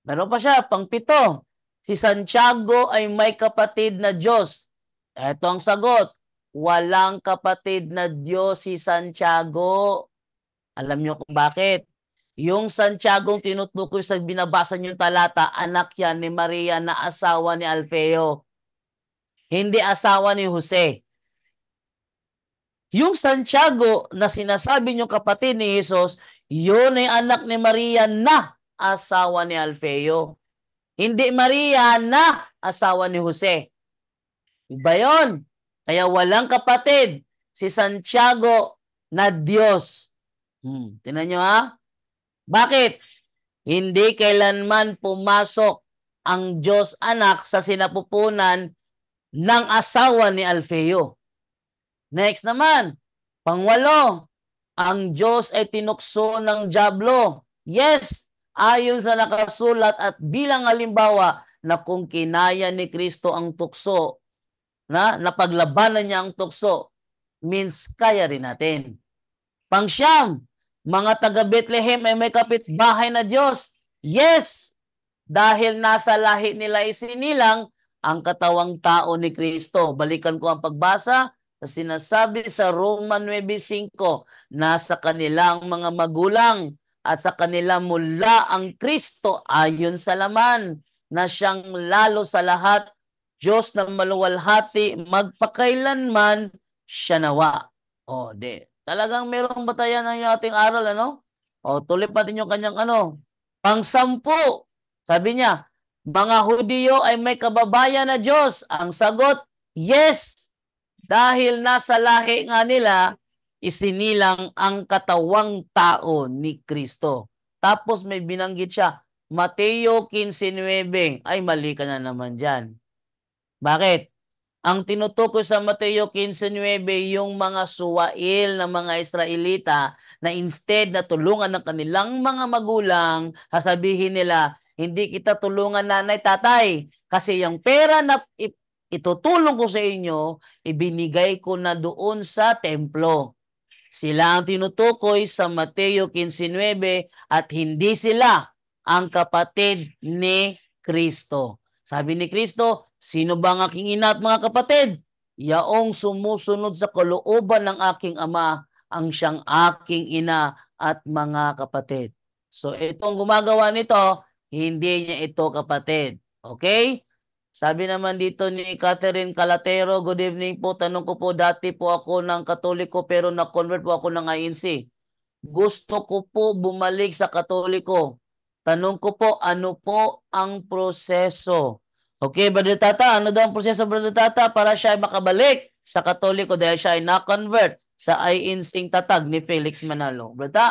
Meron pa siya, pangpito. Si Santiago ay may kapatid na Diyos ito ang sagot. Walang kapatid na Diyos si Santiago. Alam niyo kung bakit? Yung Santiago tinutukoy sa binabasa niyo talata, anak yan ni Maria na asawa ni Alfeo. Hindi asawa ni Jose. Yung Santiago na sinasabi niyo kapatid ni Jesus, yun ay anak ni Maria na asawa ni Alfeo. Hindi Maria na asawa ni Jose. Iba yon. Kaya walang kapatid si Santiago na Diyos. Hmm, tinan nyo ha? Bakit? Hindi kailanman pumasok ang Diyos anak sa sinapupunan ng asawa ni Alfeo. Next naman, pangwalo, ang Diyos ay tinukso ng Diablo. Yes, ayon sa nakasulat at bilang halimbawa na kung kinaya ni Kristo ang tukso, na napaglabanan niya ang tukso means kaya rin natin. Pangsyam, mga taga Bethlehem ay may kapitbahay na Diyos. Yes, dahil nasa lahi nila isinilang ang katawang tao ni Kristo. Balikan ko ang pagbasa sa sinasabi sa Roma 9.5 nasa kanilang mga magulang at sa kanila mula ang Kristo ayon sa laman na siyang lalo sa lahat Diyos na maluwalhati magpakailanman siya nawa. O, di. Talagang merong batayan ng ating aral, ano? O, tulip natin yung kanyang ano. Pangsampu, sabi niya, mga Hudiyo ay may kababayan na Diyos. Ang sagot, yes. Dahil nasa lahi nga nila, isinilang ang katawang tao ni Kristo. Tapos may binanggit siya, Mateo 15.9. Ay, mali ka na naman dyan. Bakit? Ang tinutukoy sa Mateo 15.9, yung mga suwail ng mga Israelita na instead na tulungan ng kanilang mga magulang, sasabihin nila, hindi kita tulungan nanay, tatay, kasi yung pera na itutulong ko sa inyo, ibinigay ko na doon sa templo. Sila ang tinutukoy sa Mateo 15.9 at hindi sila ang kapatid ni Kristo. Sabi ni Kristo, Sino ba ang aking ina at mga kapatid? Yaong sumusunod sa kalooban ng aking ama ang siyang aking ina at mga kapatid. So itong gumagawa nito, hindi niya ito kapatid. Okay? Sabi naman dito ni Catherine Calatero, good evening po. Tanong ko po, dati po ako ng Katoliko pero na-convert po ako ng INC. Gusto ko po bumalik sa Katoliko. Tanong ko po, ano po ang proseso? Okay, Brother Tata, ano daw ang proseso, Brother Tata, para siya ay makabalik sa Katoliko dahil siya ay na-convert sa ay-insing tatag ni Felix Manalo? Brother Ta?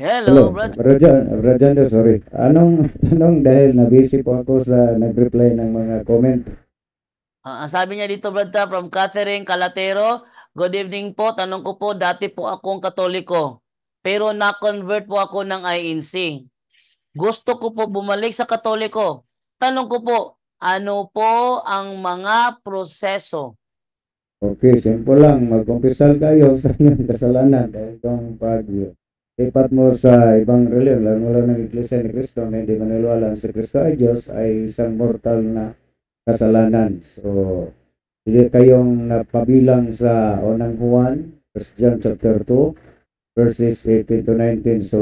Hello, Hello Brother. Brother sorry. Anong tanong dahil nabisi po ako sa nag-reply ng mga comment? Uh, sabi niya dito, Brother Ta, from Catherine Calatero, Good evening po, tanong ko po, dati po akong Katoliko, pero na-convert po ako ng INC. Gusto ko po bumalik sa Katoliko. Tanong ko po, ano po ang mga proseso? Okay, simple lang. Magkumpisal kayo sa inyong kasalanan dahil itong pagyo. Ipat mo sa ibang reliyon, lalo lang ng Iglesia ni Cristo na hindi maniwala si Cristo ay Diyos ay isang mortal na kasalanan. So, hindi kayong napabilang sa unang Juan, 1 John chapter 2, verses 18 to 19. So,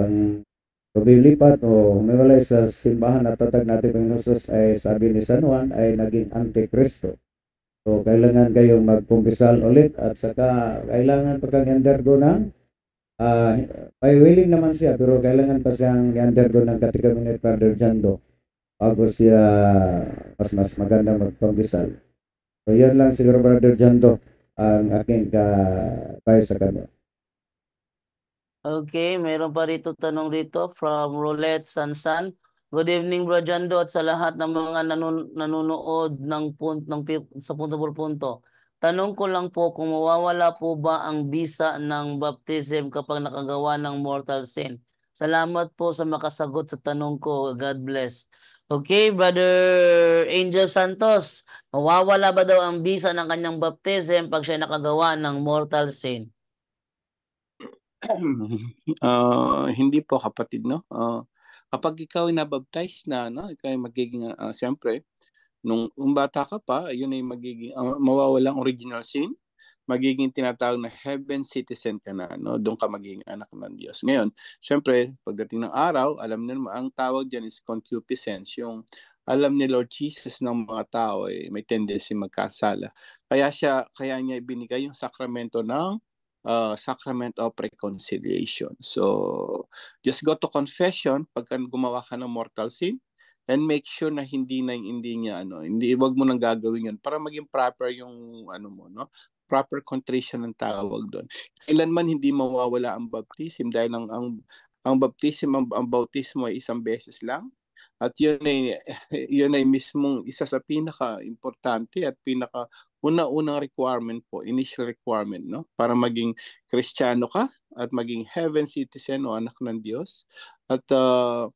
ang Paglilipat o humiwalay sa simbahan na tatag natin ng Jesus ay sabi ni San Juan ay naging antikristo. So, kailangan kayong magpumbisal ulit at saka kailangan pa kang undergo ng uh, ah, may willing naman siya pero kailangan pa siyang undergo ng katikam ni Father Jando bago siya mas mas maganda magpumbisal. So, yan lang siguro Brother Jando ang aking ka-advice sa kanya. Okay, mayroon pa rito tanong dito from Roulette Sansan. Good evening Bro Jando at sa lahat ng mga nanun nanonood ng punt ng sa punto por punto. Tanong ko lang po kung mawawala po ba ang bisa ng baptism kapag nakagawa ng mortal sin. Salamat po sa makasagot sa tanong ko. God bless. Okay, Brother Angel Santos, mawawala ba daw ang bisa ng kanyang baptism pag siya nakagawa ng mortal sin? uh, hindi po kapatid, no? Uh, kapag ikaw ay nabaptize na, no? Ikaw ay magiging, uh, siyempre, nung, nung bata ka pa, yun ay magiging, uh, mawawalang original sin, magiging tinatawag na heaven citizen ka na, no? Doon ka magiging anak ng Diyos. Ngayon, siyempre, pagdating ng araw, alam niyo naman, ang tawag diyan is concupiscence, yung alam ni Lord Jesus ng mga tao eh, may tendency magkasala. Kaya siya, kaya niya ibinigay yung sakramento ng uh, sacrament of reconciliation. So, just go to confession pag gumawa ka ng mortal sin and make sure na hindi na hindi niya ano, hindi wag mo nang gagawin 'yon para maging proper yung ano mo, no? proper contrition ng tawag doon. Kailanman hindi mawawala ang baptism dahil ang ang, ang baptism ang, ang bautismo ay isang beses lang at yun ay yun ay mismong isa sa pinaka importante at pinaka una-unang requirement po, initial requirement, no? Para maging Kristiyano ka at maging heaven citizen o anak ng Diyos. At uh,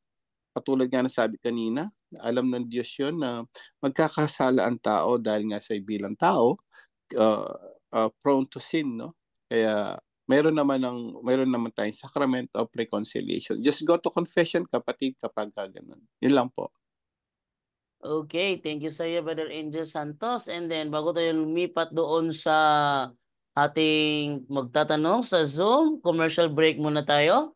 katulad nga sabi kanina, alam ng Diyos yon na magkakasala ang tao dahil nga sa bilang tao, uh, uh, prone to sin, no? Kaya meron naman ng meron naman tayong sacrament of reconciliation. Just go to confession kapatid kapag ganun. Yan lang po. Okay, thank you sa iyo, Brother Angel Santos. And then, bago tayo lumipat doon sa ating magtatanong sa Zoom, commercial break muna tayo.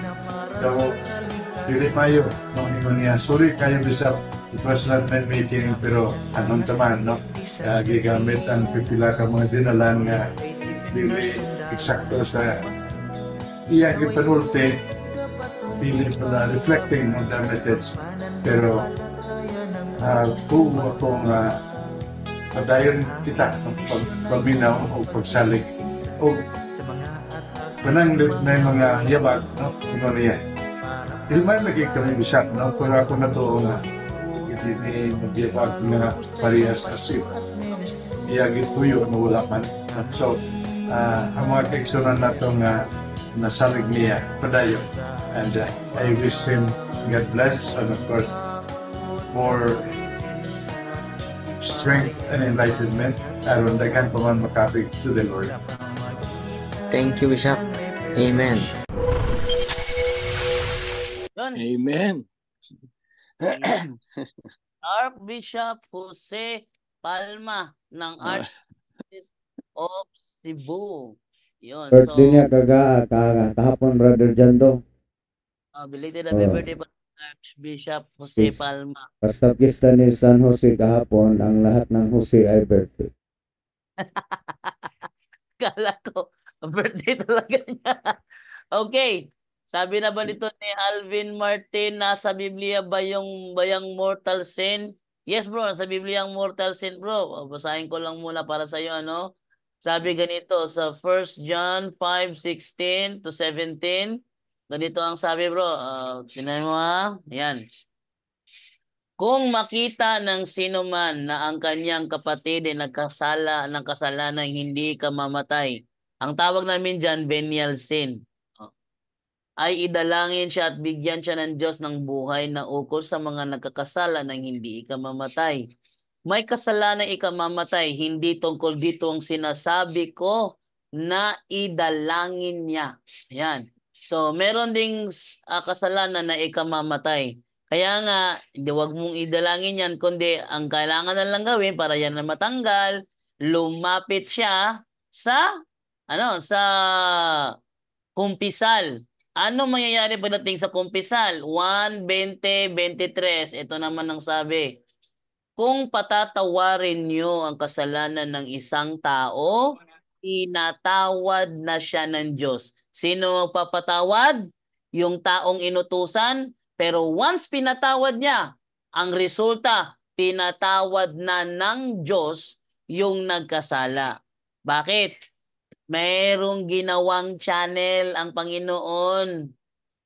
daw dili mayo no ingon niya sorry kayo bisa it was not my making pero anong taman no uh, gigamit ang pipila ka mga dinalan nga dili eksakto sa iya gipanulti dili pala reflecting on the message pero uh, kung akong uh, kita ng pag, pagminaw o pagsalig o pananglit na mga yabag no ingon niya Di man naging kami siya na para ko na to nga. Hindi ni eh, magyabag nga parehas as if. Iyagin tuyo na man. So, uh, ang mga kaigsunan na to nga nasalig niya padayo. And uh, I wish him God bless and of course more strength and enlightenment aron daghan pa man makapig to the Lord. Thank you, Bishop. Amen. Amen. Amen. Archbishop Jose Palma ng ah. Archdiocese of Cebu. Yun. Birthday so, niya kaga, kaga, ah, kahapon, Brother Jando. Uh, belated happy oh. birthday Archbishop Jose Is, Palma. Basta pista ni San Jose kahapon, ang lahat ng Jose ay birthday. Kala ko, birthday talaga niya. Okay. Sabi na ba dito hmm. ni Alvin Martin, nasa Biblia ba yung bayang mortal sin? Yes bro, nasa Biblia ang mortal sin bro. Oh, basahin ko lang muna para sa iyo ano. Sabi hmm. ganito sa 1 John 5:16 to 17. Ganito ang sabi bro. Uh, oh, tinan mo ha. Yan. Kung makita ng sino man na ang kanyang kapatid ay nagkasala ng kasalanan hindi ka mamatay. Ang tawag namin dyan, venial sin ay idalangin siya at bigyan siya ng Diyos ng buhay na ukol sa mga nagkakasala nang hindi ikamamatay. May kasalanan ikamamatay, hindi tungkol dito ang sinasabi ko na idalangin niya. Ayan. So, meron ding uh, kasalanan na ikamamatay. Kaya nga, di wag mong idalangin yan, kundi ang kailangan na lang gawin para yan na matanggal, lumapit siya sa, ano, sa kumpisal ano mangyayari pagdating sa kumpisal? 1.20.23. Ito naman ang sabi. Kung patatawarin nyo ang kasalanan ng isang tao, tinatawad na siya ng Diyos. Sino magpapatawad? Yung taong inutusan. Pero once pinatawad niya, ang resulta, pinatawad na ng Diyos yung nagkasala. Bakit? Mayroong ginawang channel ang Panginoon.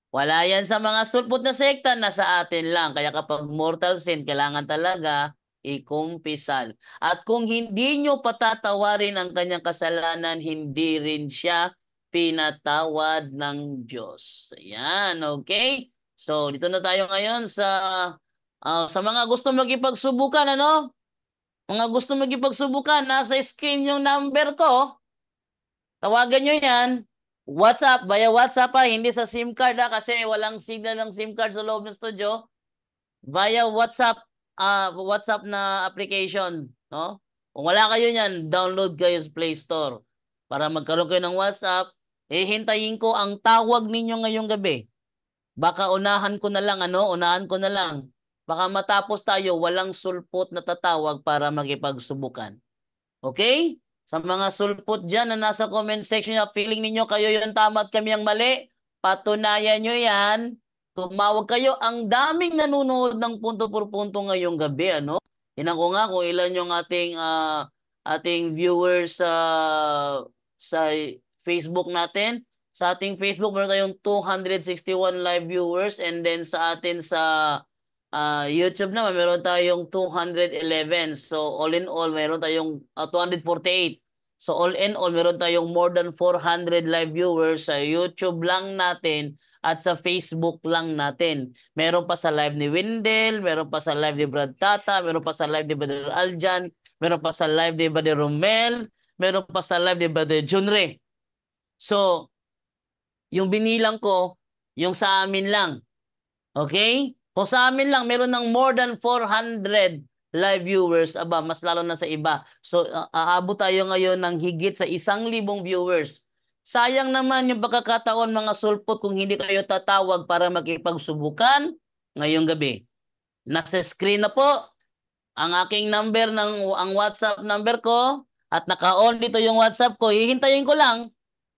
Wala yan sa mga sulpot na sekta na sa atin lang. Kaya kapag mortal sin, kailangan talaga ikumpisal. At kung hindi nyo patatawarin ang kanyang kasalanan, hindi rin siya pinatawad ng Diyos. Ayan, okay? So, dito na tayo ngayon sa uh, sa mga gusto magipagsubukan, ano? Mga gusto magipagsubukan, nasa screen yung number ko. Tawagan nyo yan. WhatsApp, via WhatsApp ha, hindi sa SIM card ha, kasi walang signal ng SIM card sa loob ng studio. Via WhatsApp, uh, WhatsApp na application. No? Kung wala kayo niyan, download kayo sa Play Store para magkaroon kayo ng WhatsApp. Hihintayin eh, ko ang tawag ninyo ngayong gabi. Baka unahan ko na lang, ano? Unahan ko na lang. Baka matapos tayo, walang sulpot na tatawag para magipagsubukan. Okay? Sa mga sulpot dyan na nasa comment section na feeling ninyo kayo yung tama at kami ang mali, patunayan nyo yan. Tumawag kayo. Ang daming nanonood ng punto por punto ngayong gabi. Ano? Inang ko nga kung ilan yung ating, uh, ating viewers sa uh, sa Facebook natin. Sa ating Facebook, meron tayong 261 live viewers and then sa atin sa Uh, YouTube naman, meron tayong 211. So, all in all, meron tayong uh, ah, 248. So, all in all, meron tayong more than 400 live viewers sa YouTube lang natin at sa Facebook lang natin. Meron pa sa live ni Windel, meron pa sa live ni Brad Tata, meron pa sa live ni Brother Aljan, meron pa sa live ni Brother Romel, meron pa sa live ni Brother Junre. So, yung binilang ko, yung sa amin lang. Okay? Kung sa amin lang, meron ng more than 400 live viewers, aba, mas lalo na sa iba. So, aabot tayo ngayon ng higit sa isang libong viewers. Sayang naman yung pagkakataon mga sulpot kung hindi kayo tatawag para makipagsubukan ngayong gabi. Nasa screen na po ang aking number ng ang WhatsApp number ko at naka-on dito yung WhatsApp ko. Hihintayin ko lang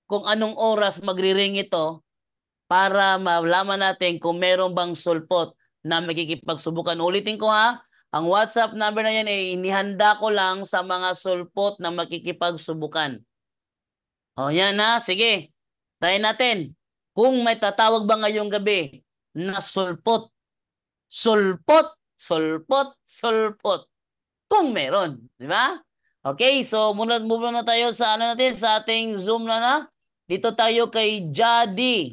kung anong oras magri-ring ito para malaman natin kung meron bang sulpot na makikipagsubukan. Ulitin ko ha, ang WhatsApp number na yan ay eh, inihanda ko lang sa mga sulpot na makikipagsubukan. O yan na, sige. Tayo natin. Kung may tatawag ba ngayong gabi na sulpot, sulpot, sulpot, sulpot. Kung meron, di ba? Okay, so muna move na tayo sa ano natin, sa ating Zoom na na. Dito tayo kay Jadi.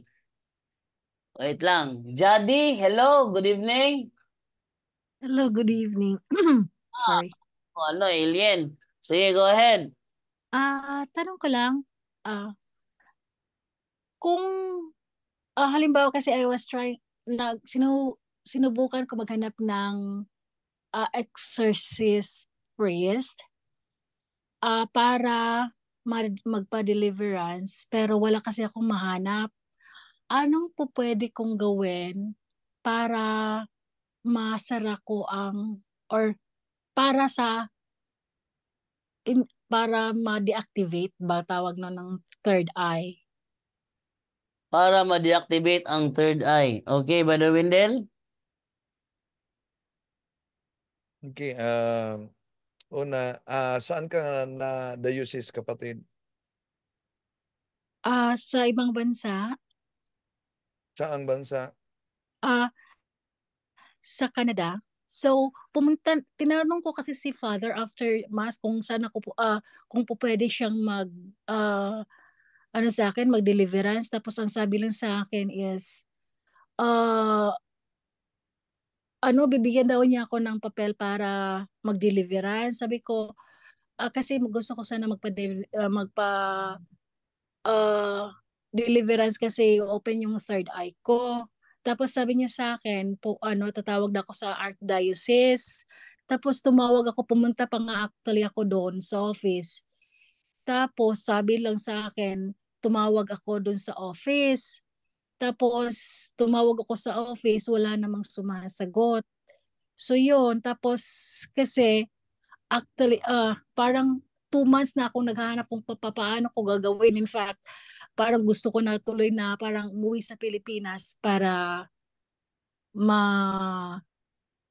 Wait lang. Jadi, hello, good evening. Hello, good evening. Ah, Sorry. Ah, oh, ano, alien. Sige, go ahead. Ah, uh, tanong ko lang. Ah, uh, kung uh, halimbawa kasi I was trying nag sinu, sinubukan ko maghanap ng uh, exorcist priest uh, para mag, magpa-deliverance pero wala kasi akong mahanap anong po pwede kong gawin para masara ko ang or para sa in, para ma-deactivate ba tawag na ng third eye? Para ma-deactivate ang third eye. Okay, Brother Windel? Okay, um, uh, una, uh, saan ka na diocese kapatid? Ah, uh, sa ibang bansa. Sa Saang bansa? Ah, uh, sa Canada. So, pumunta, tinanong ko kasi si father after mass kung saan ako, uh, kung po pwede siyang mag, uh, ano sa akin, mag-deliverance. Tapos ang sabi lang sa akin is, uh, ano, bibigyan daw niya ako ng papel para mag-deliverance. Sabi ko, uh, kasi gusto ko sana magpa, uh, magpa, uh, deliverance kasi open yung third eye ko. Tapos sabi niya sa akin, po, ano, tatawag na ako sa archdiocese. Tapos tumawag ako, pumunta pa nga actually ako doon sa office. Tapos sabi lang sa akin, tumawag ako doon sa office. Tapos tumawag ako sa office, wala namang sumasagot. So yun, tapos kasi actually uh, parang two months na akong naghahanap kung paano ko gagawin. In fact, parang gusto ko na tuloy na parang umuwi sa Pilipinas para ma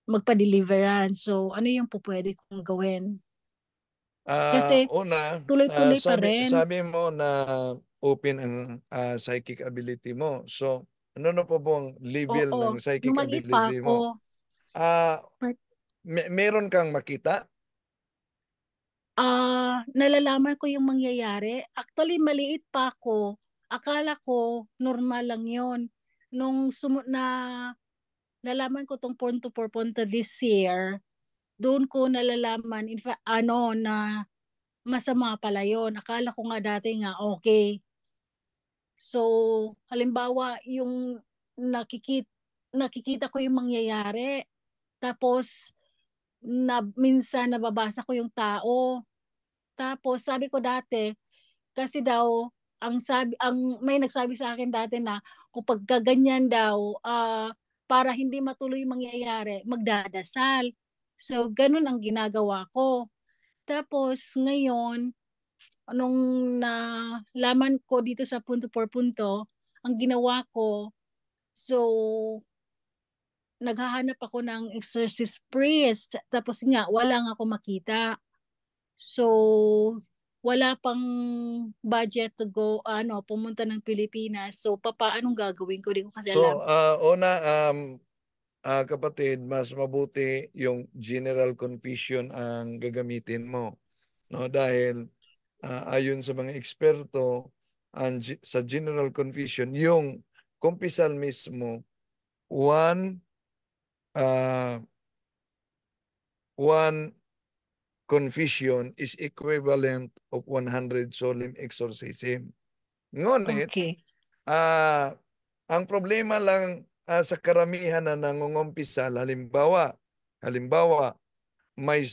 magpa-deliveran. So, ano yung po pwede kong gawin? Uh, Kasi ah, una, tuloy-tuloy uh, sabi, pa rin. Sabi mo na open ang uh, psychic ability mo. So, ano na po bang level Oo, ng psychic ability mo? Ah, uh, may, meron kang makita uh, nalalaman ko yung mangyayari. Actually, maliit pa ako. Akala ko normal lang yon Nung sumu- na nalaman ko tong porn to porponta this year, doon ko nalalaman, in fact, ano, na masama pala yon Akala ko nga dati nga, okay. So, halimbawa, yung nakikita, nakikita ko yung mangyayari, tapos na minsan nababasa ko yung tao. Tapos sabi ko dati, kasi daw ang sabi ang may nagsabi sa akin dati na kung pagkaganyan daw uh, para hindi matuloy mangyayari, magdadasal. So ganun ang ginagawa ko. Tapos ngayon nung laman ko dito sa punto por punto, ang ginawa ko so naghahanap ako ng exorcist priest. Tapos nga, wala nga ako makita. So, wala pang budget to go ano pumunta ng Pilipinas so papaanong gagawin ko din ko kasi so, alam so uh, ah, una um uh, kapatid mas mabuti yung general confession ang gagamitin mo no dahil uh, ayon sa mga eksperto ang sa general confession yung kumpisal mismo one uh, one confession is equivalent of 100 solemn exorcism. Ngunit, okay. uh, ang problema lang uh, sa karamihan na nangungumpisa, halimbawa, halimbawa, may,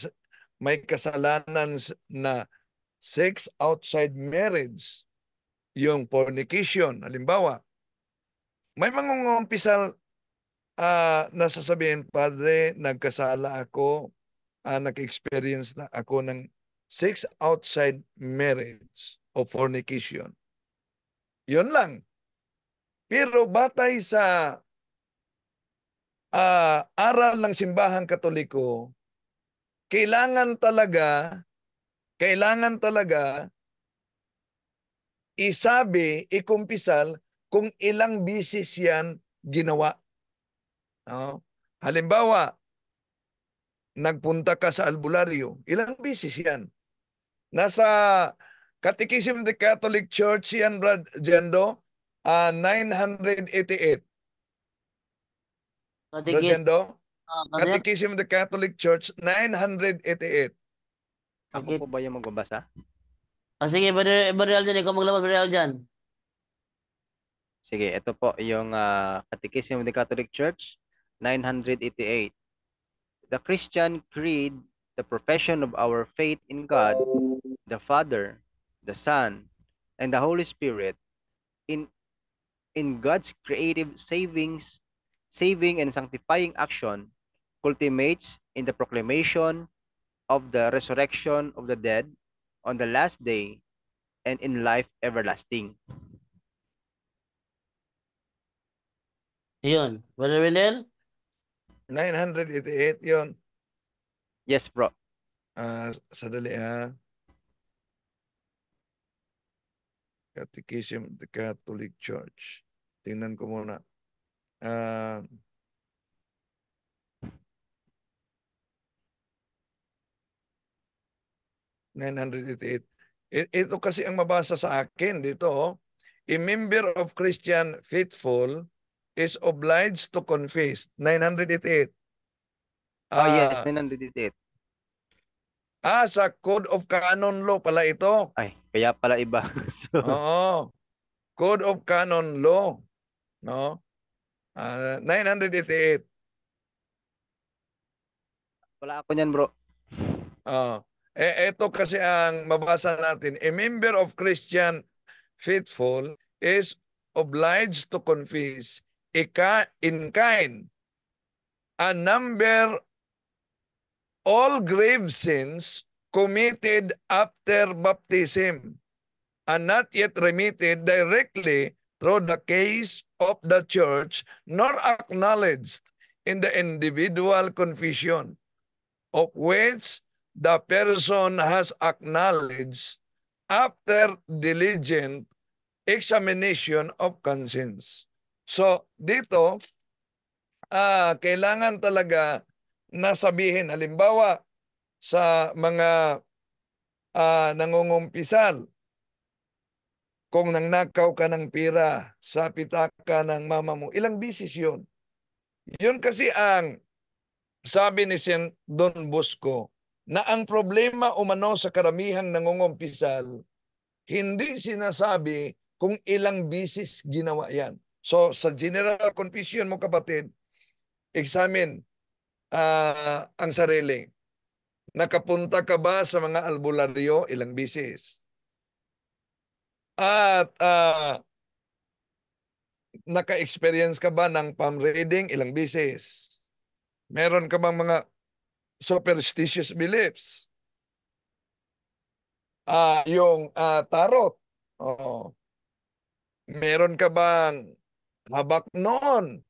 may kasalanan na sex outside marriage, yung fornication, halimbawa, may mangungumpisa uh, ah, nasasabihin, Padre, nagkasala ako, uh, nag-experience na ako ng six outside marriage o fornication. Yun lang. Pero batay sa uh, aral ng simbahang katoliko, kailangan talaga, kailangan talaga isabi, ikumpisal kung ilang bisis yan ginawa Oh. Halimbawa, nagpunta ka sa albularyo, ilang bisis yan? Nasa Catechism of the Catholic Church yan, Brad Jendo, uh, ah, 988. Brad Jendo, uh, ah, Catechism ano of the Catholic Church, 988. Ako po ba yung magbabasa? Ah, sige, Brother, Brother Aljan, ikaw maglabas, Brother Aljan. Sige, ito po yung uh, ah, Catechism of the Catholic Church, 988. The Christian creed, the profession of our faith in God, the Father, the Son, and the Holy Spirit, in, in God's creative savings, saving and sanctifying action, culminates in the proclamation of the resurrection of the dead on the last day and in life everlasting. Ayun. Brother Renel? 988 yon. Yes, bro. Ah, sadali ha. Catechism the Catholic Church. Tingnan ko muna. Uh, Ito kasi ang mabasa sa akin dito. Oh. A member of Christian faithful is obliged to confess. 988. Ah, oh, yes, 988. Ah. ah, sa Code of Canon Law pala ito. Ay, kaya pala iba. so... Oo. Code of Canon Law. No? Uh, ah, 988. Wala ako niyan, bro. Ah. Uh, eh, ito kasi ang mabasa natin. A member of Christian faithful is obliged to confess in kind a number all grave sins committed after baptism and not yet remitted directly through the case of the church nor acknowledged in the individual confession of which the person has acknowledged after diligent examination of conscience. So, dito, ah, kailangan talaga nasabihin. Halimbawa, sa mga ah, nangungumpisal, kung nangnakaw ka ng pira sa pitaka ng mama mo, ilang bisis yun? Yun kasi ang sabi ni Sen. Don Bosco na ang problema umano sa karamihang nangungumpisal, hindi sinasabi kung ilang bisis ginawa yan. So sa general confusion mo kapatid, examine uh, ang sarili. Nakapunta ka ba sa mga albularyo ilang bisis? At uh, naka-experience ka ba ng palm reading ilang bisis? Meron ka bang mga superstitious beliefs? Uh, yung uh, tarot. Oo. Meron ka bang Habak noon.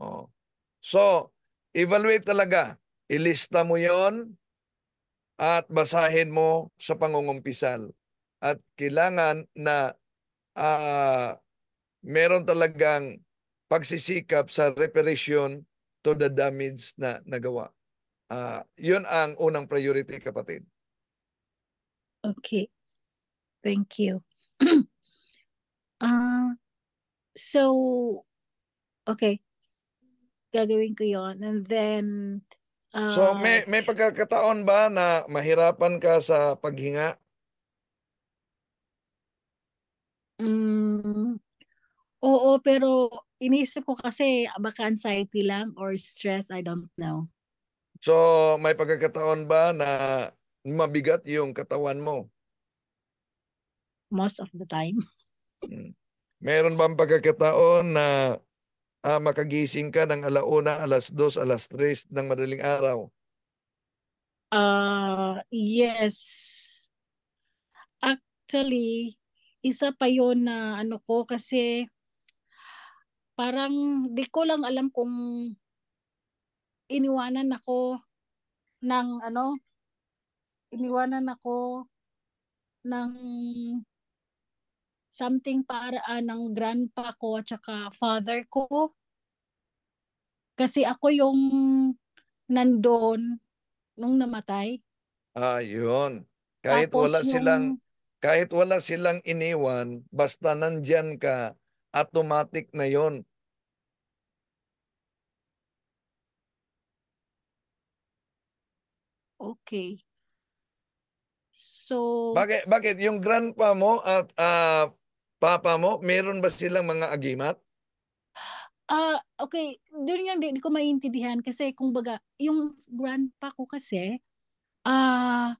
Oh. So, evaluate talaga. Ilista mo yon at basahin mo sa pangungumpisal. At kailangan na uh, meron talagang pagsisikap sa reparation to the damage na nagawa. Uh, yun ang unang priority, kapatid. Okay. Thank you. uh, So, okay. Gagawin ko yon And then, uh, So, may, may pagkakataon ba na mahirapan ka sa paghinga? Mm, oo, pero iniisip ko kasi baka anxiety lang or stress, I don't know. So, may pagkakataon ba na mabigat yung katawan mo? Most of the time. Hmm. Meron bang pagkakataon na ah, makagising ka ng alauna, alas dos, alas tres ng madaling araw? Ah, yes. Actually, isa pa yon na ano ko kasi parang di ko lang alam kung iniwanan ako ng ano iniwanan ako ng something paraan ng grandpa ko at saka father ko. Kasi ako yung nandoon nung namatay. Ah, Kahit Tapos wala yung... silang kahit wala silang iniwan, basta nandiyan ka, automatic na yon. Okay. So Bakit bakit yung grandpa mo at uh, papa mo, meron ba silang mga agimat? Ah, uh, okay, doon yung hindi ko maintindihan kasi kung baga, yung grandpa ko kasi, ah, uh,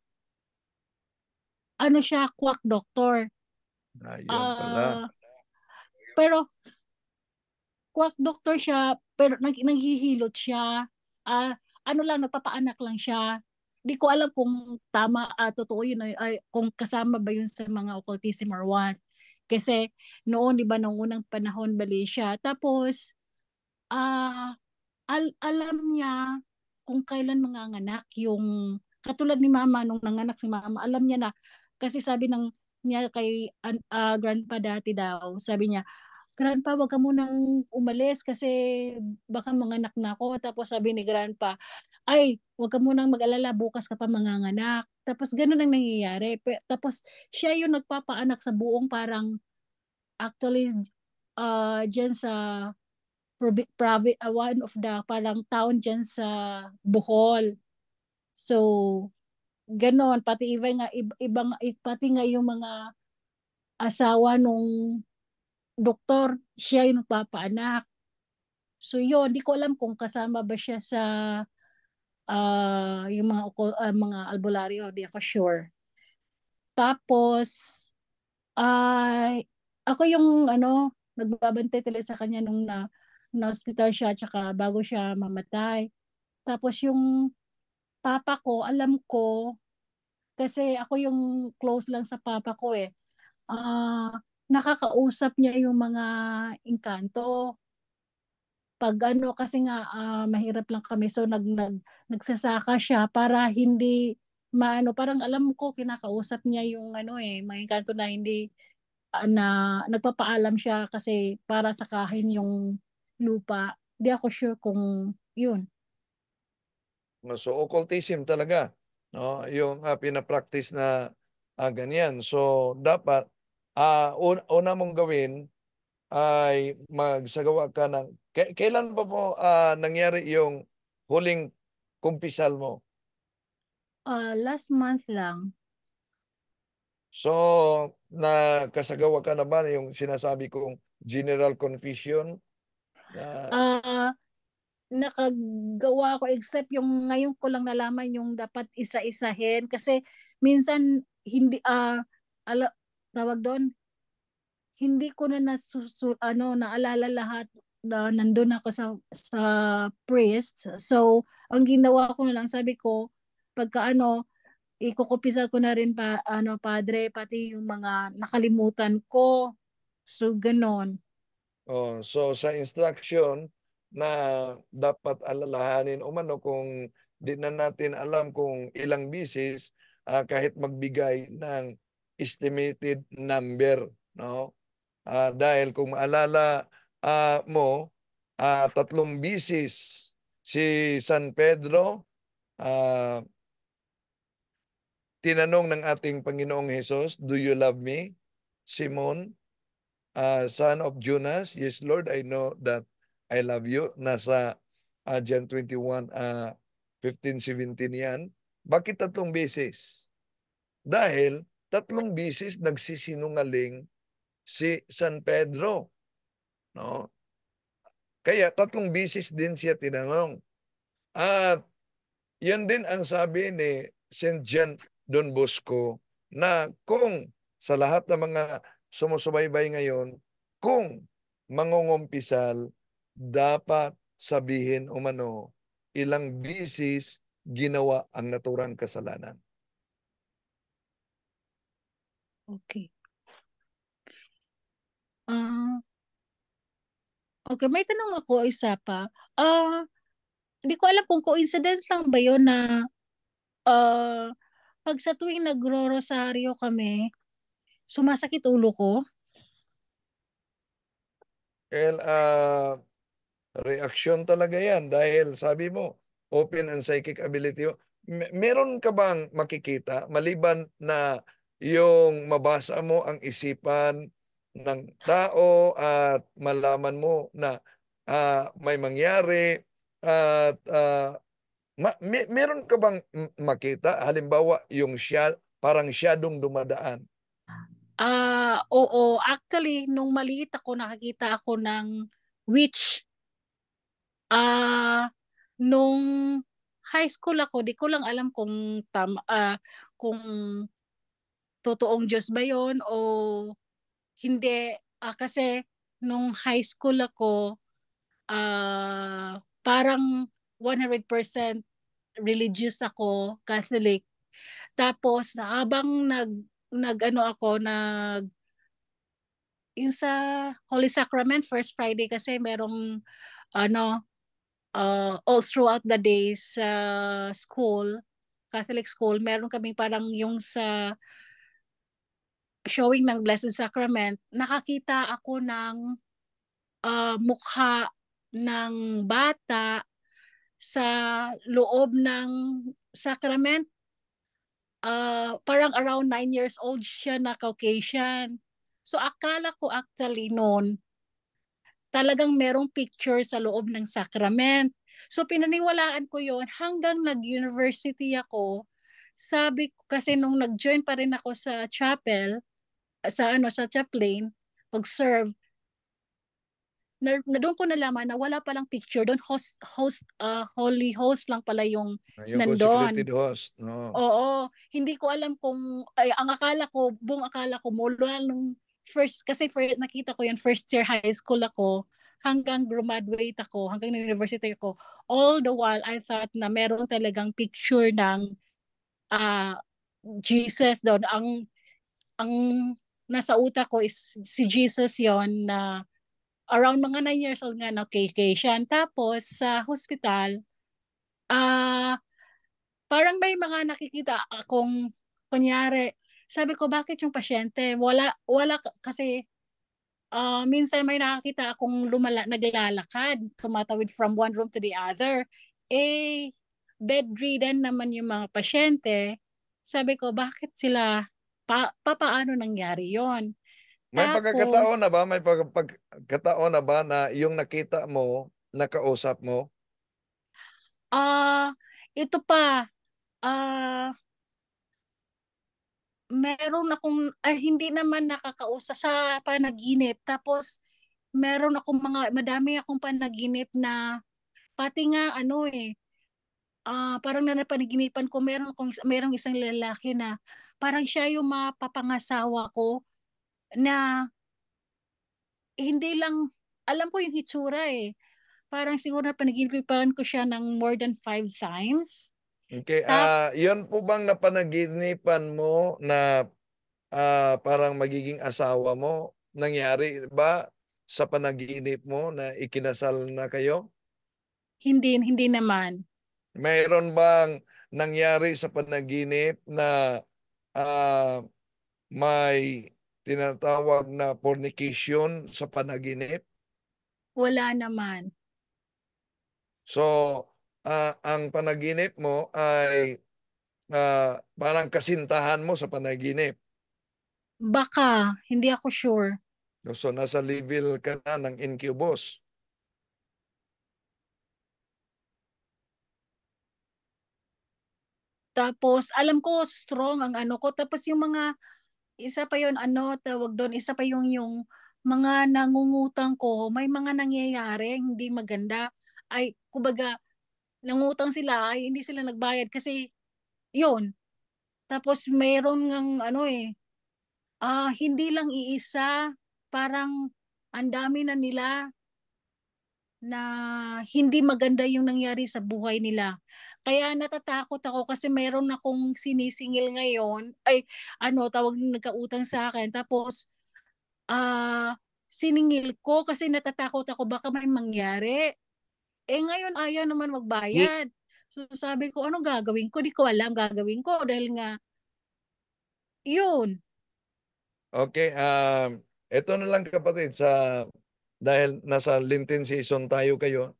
ano siya, quack doctor. Ayun uh, pala. Pero, quack doctor siya, pero nag, naghihilot siya. Ah, uh, ano lang, nagpapaanak lang siya. Di ko alam kung tama, uh, totoo yun, ay, ay, kung kasama ba yun sa mga occultism or what. Kasi noon, di ba, nung unang panahon, bali siya. Tapos, ah, uh, al- alam niya kung kailan manganganak yung, katulad ni mama, nung nanganak si mama, alam niya na, kasi sabi ng niya kay uh, grandpa dati daw, sabi niya, Grandpa, wag ka munang umalis kasi baka manganak na ako. Tapos sabi ni Grandpa, ay, wag ka munang mag-alala, bukas ka pa manganganak. Tapos ganun ang nangyayari. Tapos siya yung nagpapaanak sa buong parang actually uh, dyan sa provi- uh, one of the parang town dyan sa Bohol. So, ganon. Pati even nga, ibang, pati nga yung mga asawa nung doktor, siya yung nagpapaanak. So yun, hindi ko alam kung kasama ba siya sa uh, yung mga uh, mga albularyo, di ako sure. Tapos ay uh, ako yung ano, nagbabantay talaga sa kanya nung na, na hospital siya tsaka bago siya mamatay. Tapos yung papa ko, alam ko kasi ako yung close lang sa papa ko eh. Ah, uh, nakakausap niya yung mga engkanto. Pag ano kasi nga uh, mahirap lang kami so nag, nag nagsasaka siya para hindi maano parang alam ko kinakausap niya yung ano eh mga engkanto na hindi uh, na nagpapaalam siya kasi para sakahin yung lupa. Di ako sure kung yun. So occultism talaga, no? Yung uh, pinapractice na uh, ganyan. So dapat uh, ah, una, una mong gawin ay magsagawa ka ng... Kailan pa po uh, nangyari yung huling kumpisal mo? Uh, last month lang. So, nakasagawa ka na ba yung sinasabi kong general confession? Uh, uh, nakagawa ko except yung ngayon ko lang nalaman yung dapat isa-isahin kasi minsan hindi uh, tawag doon, hindi ko na nasusul, ano, naalala lahat na nandoon ako sa, sa priest. So, ang ginawa ko na lang, sabi ko, pagka ano, ikukupisa ko na rin pa, ano, padre, pati yung mga nakalimutan ko. So, ganon. Oh, so sa instruction na dapat alalahanin o mano kung di na natin alam kung ilang bisis uh, ah, kahit magbigay ng estimated number, no? Uh, dahil kung maalala uh, mo, uh, tatlong bisis si San Pedro uh, tinanong ng ating Panginoong Hesus, Do you love me? Simon, uh, son of Jonas, Yes Lord, I know that I love you. Nasa uh, John 21, uh, 15-17 yan. Bakit tatlong beses? Dahil tatlong bisis nagsisinungaling si San Pedro. No? Kaya tatlong bisis din siya tinanong. At yan din ang sabi ni St. John Don Bosco na kung sa lahat ng mga sumusubaybay ngayon, kung mangungumpisal, dapat sabihin umano ilang bisis ginawa ang naturang kasalanan. Okay. Ah. Okay, may tanong ako isa pa. Ah, hindi ko alam kung coincidence lang ba 'yon na ah, pag sa tuwing nagro-rosaryo kami, sumasakit ulo ko? Well, ah, reaksyon talaga yan dahil sabi mo, open and psychic ability. mo. Meron ka bang makikita maliban na yung mabasa mo ang isipan ng tao at malaman mo na uh, may mangyari at uh, ma- may, meron ka bang makita halimbawa yung siya parang siyadong dumadaan ah uh, oo actually nung maliit ako nakakita ako ng witch ah uh, nung high school ako di ko lang alam kung tama uh, kung totoong Diyos ba yon o hindi. Uh, kasi nung high school ako, uh, parang 100% religious ako, Catholic. Tapos habang nag nagano ako nag in sa Holy Sacrament First Friday kasi merong ano uh, all throughout the days sa uh, school Catholic school meron kaming parang yung sa showing ng Blessed Sacrament, nakakita ako ng uh, mukha ng bata sa loob ng sacrament. Uh, parang around 9 years old siya na Caucasian. So akala ko actually noon, talagang merong picture sa loob ng sacrament. So pinaniwalaan ko yon hanggang nag-university ako. Sabi ko, kasi nung nag-join pa rin ako sa chapel, sa ano sa chaplain pag-serve na, na doon ko nalaman na wala pa lang picture doon host host uh, holy host lang pala yung, ah, yung nandoon host no oo hindi ko alam kung ay, ang akala ko buong akala ko mula nung first kasi first, nakita ko yan first year high school ako hanggang graduate ako hanggang university ako all the while I thought na meron talagang picture ng uh, Jesus doon ang ang nasa utak ko is si Jesus yon na uh, around mga 9 years old nga na KK siya. Tapos sa hospital, ah, uh, parang may mga nakikita akong kunyari, sabi ko bakit yung pasyente wala wala kasi uh, minsan may nakakita akong lumala naglalakad, tumatawid from one room to the other. Eh bedridden naman yung mga pasyente. Sabi ko bakit sila pa, pa paano nangyari yon May Tapos, pagkakataon na ba? May pag, na ba na yung nakita mo, nakausap mo? Ah, uh, ito pa. Ah, uh, meron akong ay, hindi naman nakakausa sa panaginip tapos meron akong mga madami akong panaginip na pati nga ano eh uh, parang na ko, meron, kong, merong isang lalaki na parang siya yung mapapangasawa ko na hindi lang, alam ko yung hitsura eh. Parang siguro na panaginipan ko siya ng more than five times. Okay, ah uh, yun po bang napanaginipan mo na uh, parang magiging asawa mo? Nangyari ba sa panaginip mo na ikinasal na kayo? Hindi, hindi naman. Mayroon bang nangyari sa panaginip na uh, may tinatawag na fornication sa panaginip? Wala naman. So, uh, ang panaginip mo ay uh, parang kasintahan mo sa panaginip. Baka, hindi ako sure. So, nasa level ka na ng incubus. Tapos alam ko strong ang ano ko. Tapos yung mga isa pa yon ano tawag doon, isa pa yung yung mga nangungutang ko, may mga nangyayari hindi maganda. Ay kubaga, nangutang sila ay hindi sila nagbayad kasi yon. Tapos meron ng ano eh ah uh, hindi lang iisa, parang ang dami na nila na hindi maganda yung nangyari sa buhay nila. Kaya natatakot ako kasi mayroon akong sinisingil ngayon, ay ano, tawag nagkautang sa akin. Tapos, ah, uh, siningil ko kasi natatakot ako baka may mangyari. Eh ngayon ayaw naman magbayad. So sabi ko, ano gagawin ko? Di ko alam gagawin ko dahil nga, yun. Okay, um, uh, ito na lang kapatid sa dahil nasa Lintin season tayo kayo,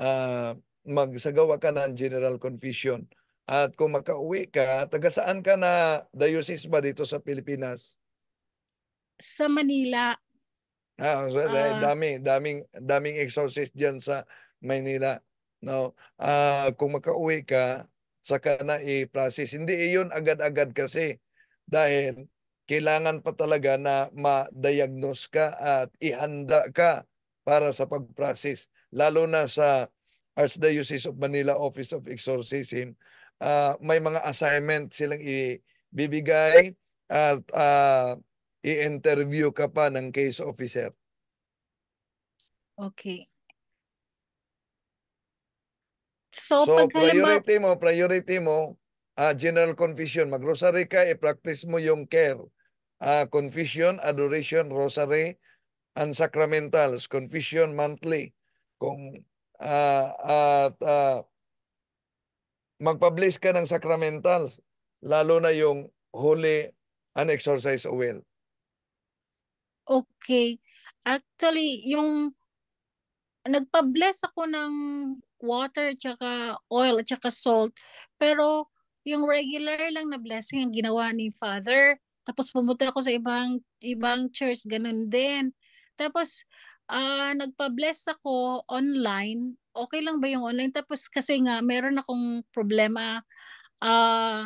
uh, magsagawa ka ng general confession. At kung makauwi ka, taga saan ka na diocese ba dito sa Pilipinas? Sa Manila. Ah, so, uh, dami, daming, daming exorcist diyan sa Manila. No, uh, kung makauwi ka, saka na i-process. Hindi iyon agad-agad kasi dahil kailangan pa talaga na ma-diagnose ka at ihanda ka para sa pag-process. Lalo na sa Archdiocese of Manila Office of Exorcism, uh, may mga assignment silang ibibigay at uh, i-interview ka pa ng case officer. Okay. So, so priority mo, priority mo, uh, general confession, mag-rosary ka, i-practice mo yung care uh, confession, adoration, rosary, and sacramentals. Confession monthly. Kung uh, at uh, magpublish ka ng sacramentals, lalo na yung holy and exercise of will. Okay. Actually, yung nagpa-bless ako ng water, at saka oil, at saka salt. Pero yung regular lang na blessing ang ginawa ni Father, tapos pumunta ako sa ibang ibang church, ganun din. Tapos uh, nagpa-bless ako online. Okay lang ba yung online? Tapos kasi nga meron akong problema uh,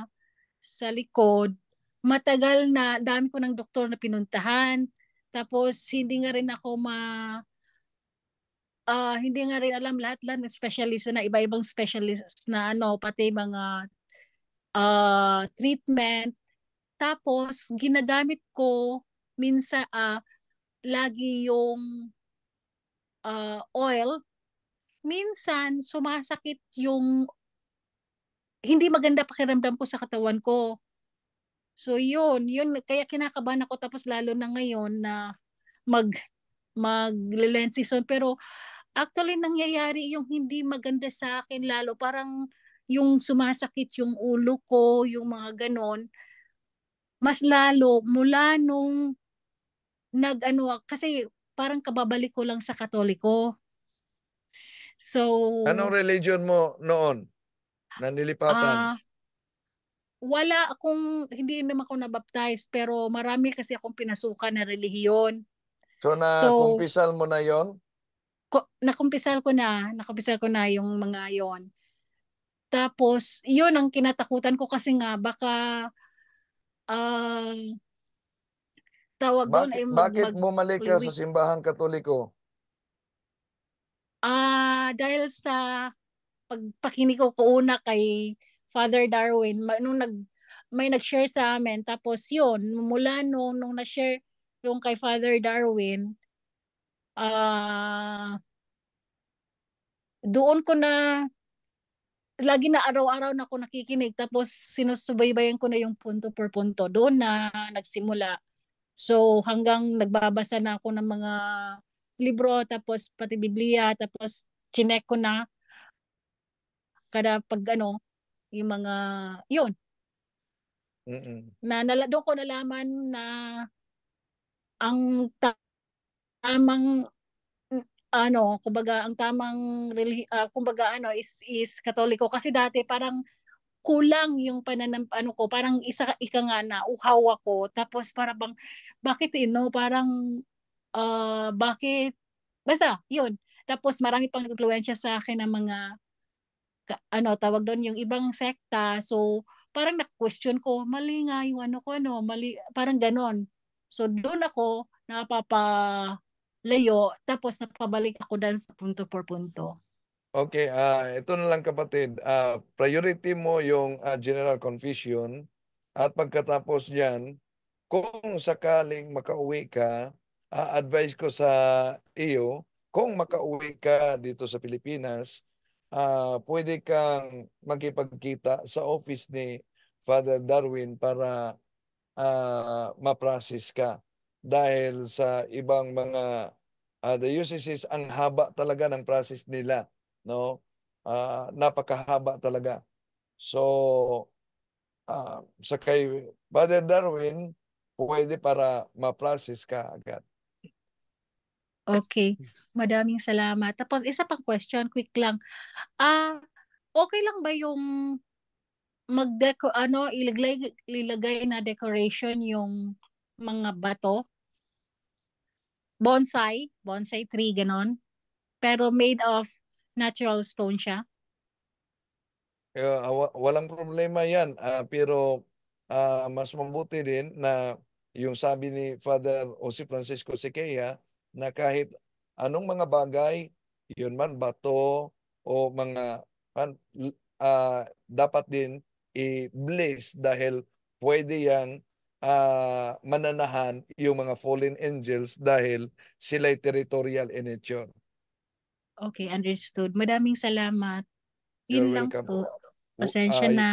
sa likod. Matagal na dami ko ng doktor na pinuntahan. Tapos hindi nga rin ako ma uh, hindi nga rin alam lahat lahat ng specialist na iba-ibang specialist na ano pati mga uh, treatment tapos, ginagamit ko minsan uh, lagi yung uh, oil. Minsan, sumasakit yung hindi maganda pakiramdam ko sa katawan ko. So yun, yun kaya kinakabahan ako tapos lalo na ngayon na mag mag lens season pero actually nangyayari yung hindi maganda sa akin lalo parang yung sumasakit yung ulo ko, yung mga ganon mas lalo mula nung nag-ano kasi parang kababalik ko lang sa Katoliko. So Anong religion mo noon? Nanilipatan? Uh, wala akong hindi naman ako nabaptize pero marami kasi akong pinasukan na relihiyon. So na so, kumpisal mo na 'yon? Ko, nakumpisal ko na, nakumpisal ko na yung mga 'yon. Tapos 'yon ang kinatakutan ko kasi nga baka um, tawag doon ay mag, bakit bumalik ka sa simbahan katoliko? Ah, uh, dahil sa pagpakinig ko una kay Father Darwin, nung nag may nag-share sa amin tapos yun mula nung nung na-share yung kay Father Darwin ah uh, doon ko na lagi na araw-araw na ako nakikinig tapos sinusubaybayan ko na yung punto per punto. Doon na nagsimula. So hanggang nagbabasa na ako ng mga libro tapos pati Biblia tapos chinek ko na kada pag ano yung mga yun. Mm-mm. Na nala, doon ko nalaman na ang tamang ano, kumbaga ang tamang uh, kumbaga ano is is katoliko kasi dati parang kulang yung pananam ano ko parang isa ika nga na uhaw ako tapos para bang bakit ino eh, you know, parang uh, bakit basta yun tapos marami pang influensya sa akin ng mga ka, ano tawag doon yung ibang sekta so parang na-question ko mali nga yung ano ko ano mali parang ganon so doon ako napapa layo, tapos napabalik ako dun sa punto por punto. Okay, uh, ito na lang kapatid. Uh, priority mo yung uh, general confusion at pagkatapos niyan, kung sakaling makauwi ka, uh, advice ko sa iyo, kung makauwi ka dito sa Pilipinas, uh, pwede kang magkipagkita sa office ni Father Darwin para uh, ma-process ka dahil sa ibang mga uh, the UCCs ang haba talaga ng process nila no uh, napakahaba talaga so uh, sa kay Brother Darwin pwede para ma-process ka agad Okay. Madaming salamat. Tapos isa pang question, quick lang. Ah, uh, okay lang ba yung magdeco ano ilagay ilagay na decoration yung mga bato bonsai, bonsai tree, ganon. Pero made of natural stone siya. Uh, walang problema yan. Uh, pero uh, mas mabuti din na yung sabi ni Father Jose Francisco Sequeia na kahit anong mga bagay, yun man bato o mga uh, dapat din i-bless dahil pwede yan uh, mananahan yung mga fallen angels dahil sila'y territorial in nature. Okay, understood. Maraming salamat. Yun lang welcome. po. Pasensya uh, na.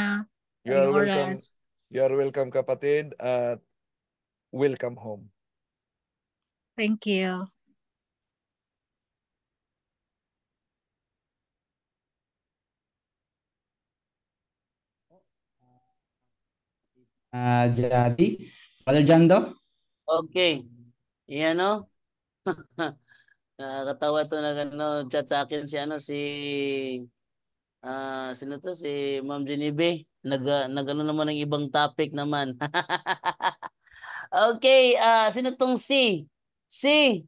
You are welcome. Oras. You are welcome kapatid at welcome home. Thank you. uh, ah, Jadi. Brother daw. Okay. Yan o. Nakakatawa to na ano, chat sa akin si ano si uh, sino to si Ma'am Genevieve. Nag, uh, nag naman ng ibang topic naman. okay, uh, sino tong si? Si,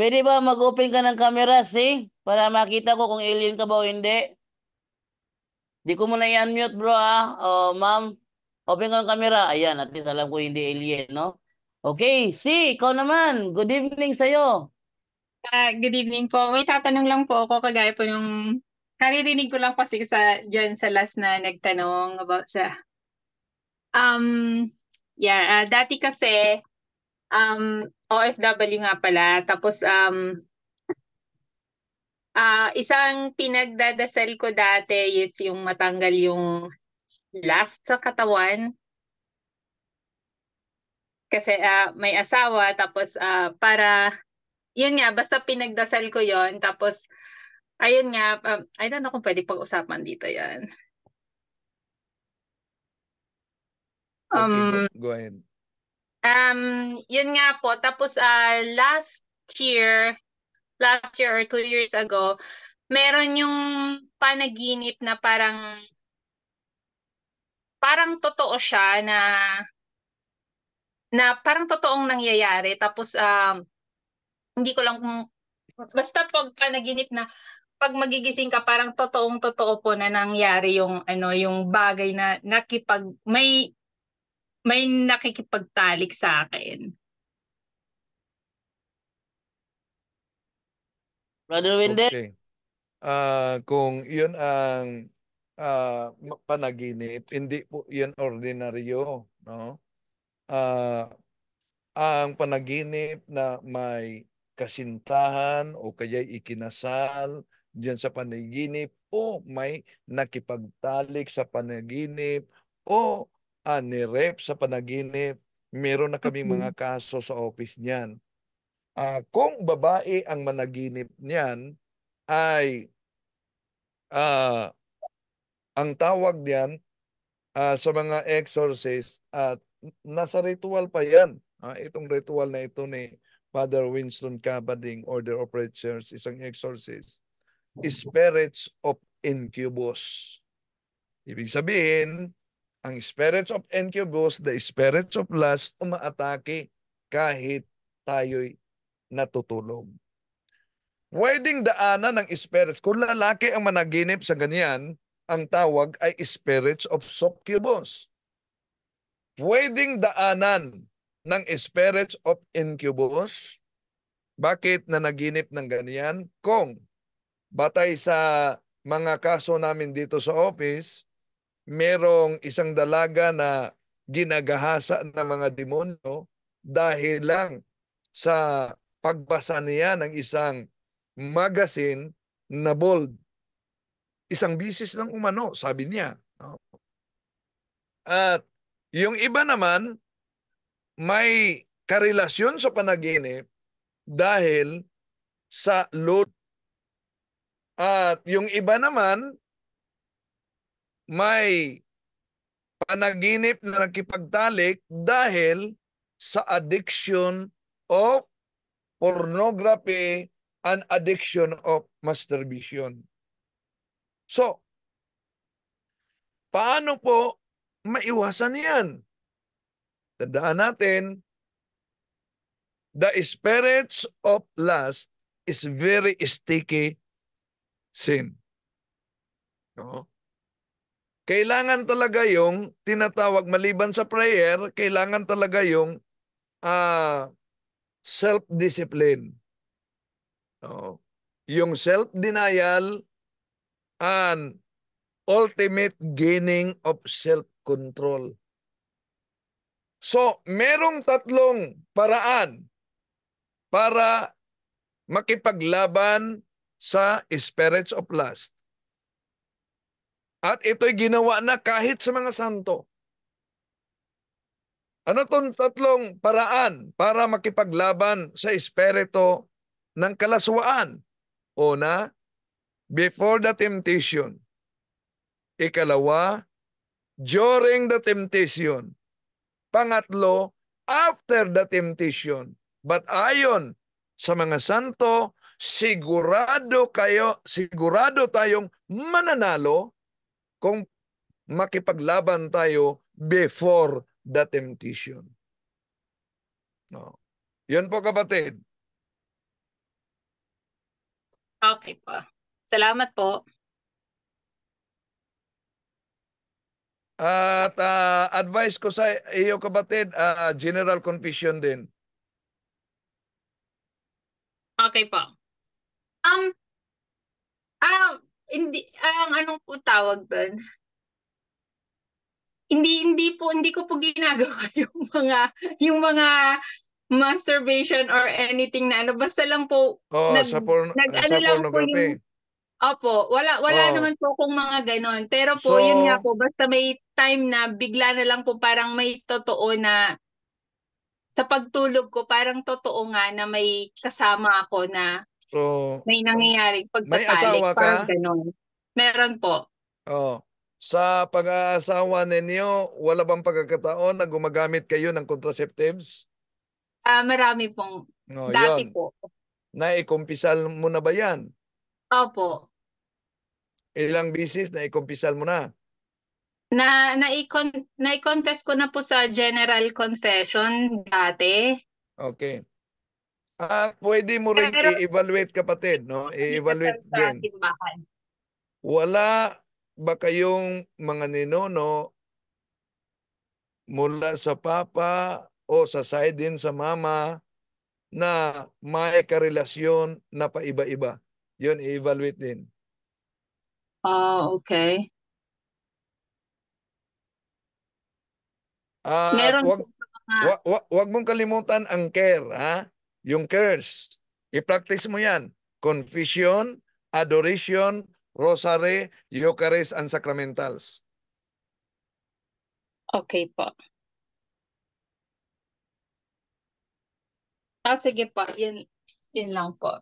pwede ba mag-open ka ng camera si? Para makita ko kung alien ka ba o hindi. Di ko muna i-unmute bro ha. Oh, ma'am. Open ko ang camera. Ayan, at least alam ko hindi alien, no? Okay, si, ikaw naman. Good evening sa'yo. Uh, good evening po. May tatanong lang po ako kagaya po nung karirinig ko lang kasi sa dyan sa last na nagtanong about sa um yeah, uh, dati kasi um OFW nga pala tapos um uh, isang pinagdadasal ko dati is yung matanggal yung last sa katawan. Kasi uh, may asawa, tapos uh, para, yun nga, basta pinagdasal ko yon tapos, ayun nga, um, I don't know kung pwede pag-usapan dito yan. Um, okay, go, ahead. Um, yun nga po, tapos uh, last year, last year or two years ago, meron yung panaginip na parang parang totoo siya na na parang totoong nangyayari tapos um, hindi ko lang kung, basta pag panaginip na pag magigising ka parang totoong totoo po na nangyari yung ano yung bagay na nakipag may may nakikipagtalik sa akin. Brother Winder Okay. Uh, kung yun ang uh, ah, panaginip, hindi po yan ordinaryo. No? Uh, ang panaginip na may kasintahan o kaya ikinasal diyan sa panaginip o may nakipagtalik sa panaginip o anirep ah, sa panaginip. Meron na kami mga kaso sa office niyan. Uh, kung babae ang managinip niyan ay uh, ang tawag diyan uh, ah, sa mga exorcist at uh, nasa ritual pa yan. Uh, itong ritual na ito ni Father Winston Cabading, Order of Red Church, isang exorcist. Spirits of incubus. Ibig sabihin, ang spirits of incubus, the spirits of lust, umaatake kahit tayo'y natutulog. Pwedeng daanan ng spirits. Kung lalaki ang managinip sa ganyan, ang tawag ay spirits of succubus. Pwedeng daanan ng spirits of incubus. Bakit na naginip ng ganyan? Kung batay sa mga kaso namin dito sa office, merong isang dalaga na ginagahasa ng mga demonyo dahil lang sa pagbasa niya ng isang magazine na bold Isang bisis lang umano, sabi niya. No? At yung iba naman, may karelasyon sa panaginip dahil sa load. At yung iba naman, may panaginip na nakipagtalik dahil sa addiction of pornography and addiction of masturbation. So, paano po maiwasan yan? Tandaan natin, the spirits of lust is very sticky sin. No? Kailangan talaga yung tinatawag maliban sa prayer, kailangan talaga yung uh, self-discipline. No? Yung self-denial, an ultimate gaining of self-control. So, merong tatlong paraan para makipaglaban sa spirits of lust. At ito'y ginawa na kahit sa mga santo. Ano tong tatlong paraan para makipaglaban sa espiritu ng kalaswaan? Una, before the temptation. Ikalawa, during the temptation. Pangatlo, after the temptation. But ayon sa mga santo, sigurado kayo, sigurado tayong mananalo kung makipaglaban tayo before the temptation. No. Yun po kapatid. Okay po. Salamat po. At uh, advice ko sa iyo kapatid, uh, general confession din. Okay po. Um, ah, hindi, ang um, anong po tawag doon? Hindi, hindi po, hindi ko po ginagawa yung mga, yung mga masturbation or anything na ano. Basta lang po, oh, nag, sa porn, nag, sa ano lang po yung, Opo, wala wala oh. naman po kung mga ganon. Pero po, so, yun nga po, basta may time na bigla na lang po parang may totoo na sa pagtulog ko, parang totoo nga na may kasama ako na so, may nangyayari pagtatalik. May asawa ka? Parang Meron po. Oh. Sa pag-aasawa ninyo, wala bang pagkakataon na gumagamit kayo ng contraceptives? Ah, uh, marami pong. Oh, Dati yun. po. Naikumpisal mo na ba yan? Opo. Ilang beses na ikumpisal mo na? Na naikon na ko na po sa general confession dati. Okay. Ah, pwede mo rin i-evaluate kapatid, no? I-evaluate din. Wala ba kayong mga ninuno mula sa papa o sa side din sa mama na may karelasyon na paiba-iba? Yun, i-evaluate din. Oh, okay. Ah, Meron wag, wag, wag, wag mong kalimutan ang care, ha? Yung cares. I-practice mo yan. Confession, adoration, rosary, eucharist, and sacramentals. Okay po. Ah, sige po. Yun, yun lang po.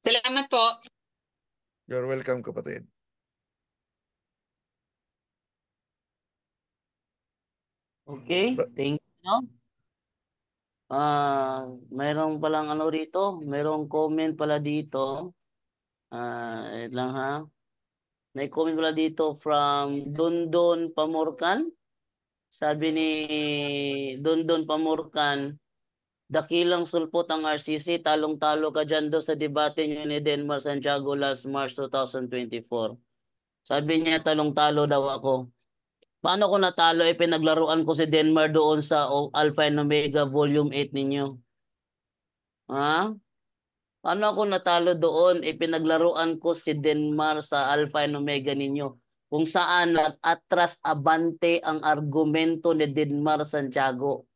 Salamat po. You're welcome, kapatid. Okay, thank you. No? Uh, ah, mayroon palang ano rito, mayroong comment pala dito. Uh, lang ha. May comment pala dito from Dondon Pamorkan. Sabi ni Dondon Pamorkan, Dakilang sulpot ang RCC, talong-talo ka dyan doon sa debate niyo ni Denmar Santiago last March 2024. Sabi niya, talong-talo daw ako. Paano ko natalo? Eh, pinaglaruan ko si Denmar doon sa Alpha and Omega Volume 8 ninyo. Ha? Paano ako natalo doon? Eh, pinaglaruan ko si Denmar sa Alpha and Omega ninyo. Kung saan at atras abante ang argumento ni Denmar Santiago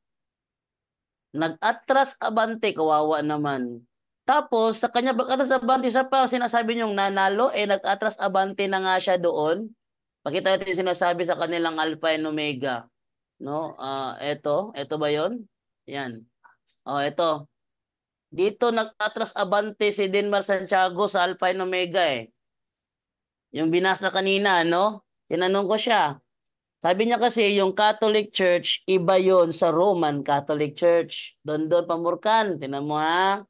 Nag-atras abante, kawawa naman. Tapos, sa kanya nag-atras abante, sa pa sinasabi niyong nanalo, eh nag-atras abante na nga siya doon. Pakita natin yung sinasabi sa kanilang alpha and omega. No? Uh, eto, eto ba yon? Yan. Oh, eto. Dito nag-atras abante si Denmar Santiago sa alpha and omega eh. Yung binasa kanina, no? Tinanong ko siya, sabi niya kasi yung Catholic Church, iba yon sa Roman Catholic Church. Doon doon pamurkan, tinan mo ha.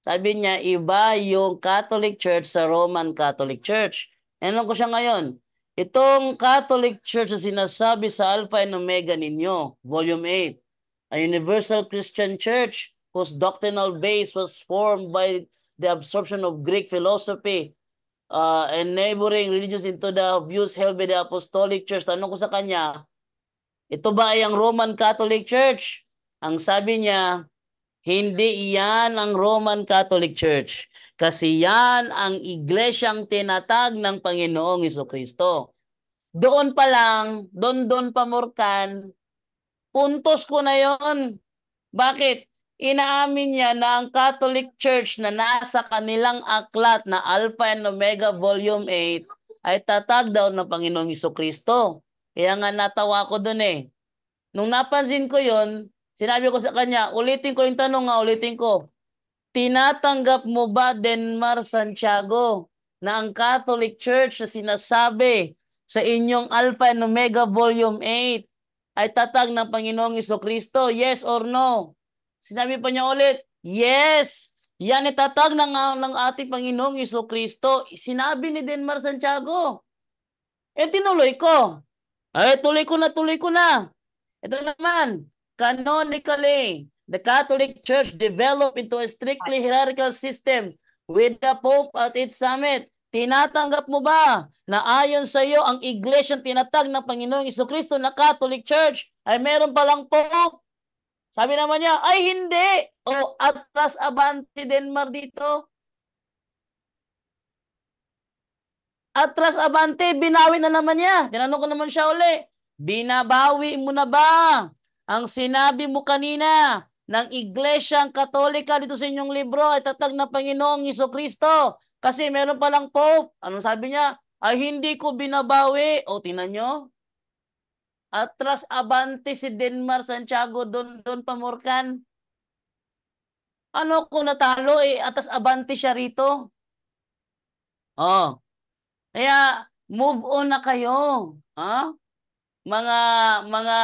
Sabi niya, iba yung Catholic Church sa Roman Catholic Church. Ano ko siya ngayon? Itong Catholic Church na sinasabi sa Alpha and Omega ninyo, Volume 8, a universal Christian church whose doctrinal base was formed by the absorption of Greek philosophy uh, and neighboring religions into the views held by the Apostolic Church. Tanong ko sa kanya, ito ba ay ang Roman Catholic Church? Ang sabi niya, hindi iyan ang Roman Catholic Church kasi yan ang iglesyang tinatag ng Panginoong Kristo. Doon pa lang, doon doon pamurkan, puntos ko na yon. Bakit? Inaamin niya na ang Catholic Church na nasa kanilang aklat na Alpha and Omega Volume 8 ay tatag daw ng Panginoong Iso Kristo. Kaya nga natawa ko doon eh. Nung napansin ko yon, sinabi ko sa kanya, ulitin ko yung tanong nga, ulitin ko. Tinatanggap mo ba Denmar Santiago na ang Catholic Church na sinasabi sa inyong Alpha and Omega Volume 8 ay tatag ng Panginoong Iso Kristo? Yes or no? Sinabi pa niya ulit, Yes! Yan itatag ng, ng ating Panginoong Iso Kristo. Sinabi ni Denmar Santiago. E tinuloy ko. Ay, tuloy ko na, tuloy ko na. Ito naman, canonically, the Catholic Church developed into a strictly hierarchical system with the Pope at its summit. Tinatanggap mo ba na ayon sa iyo ang iglesia tinatag ng Panginoong Kristo na Catholic Church ay meron palang Pope? Sabi naman niya, ay hindi. O atras abante Denmark dito. Atras abante, binawi na naman niya. Tinanong ko naman siya uli. Binabawi mo na ba ang sinabi mo kanina ng iglesia ang Katolika dito sa inyong libro ay tatag na Panginoong Iso Kristo kasi meron palang Pope. Anong sabi niya? Ay hindi ko binabawi. O tinan nyo, Atras abante si Denmar Santiago doon doon pamurkan. Ano ko natalo eh, atas abante siya rito. Oh. Kaya move on na kayo. Ha? Huh? Mga mga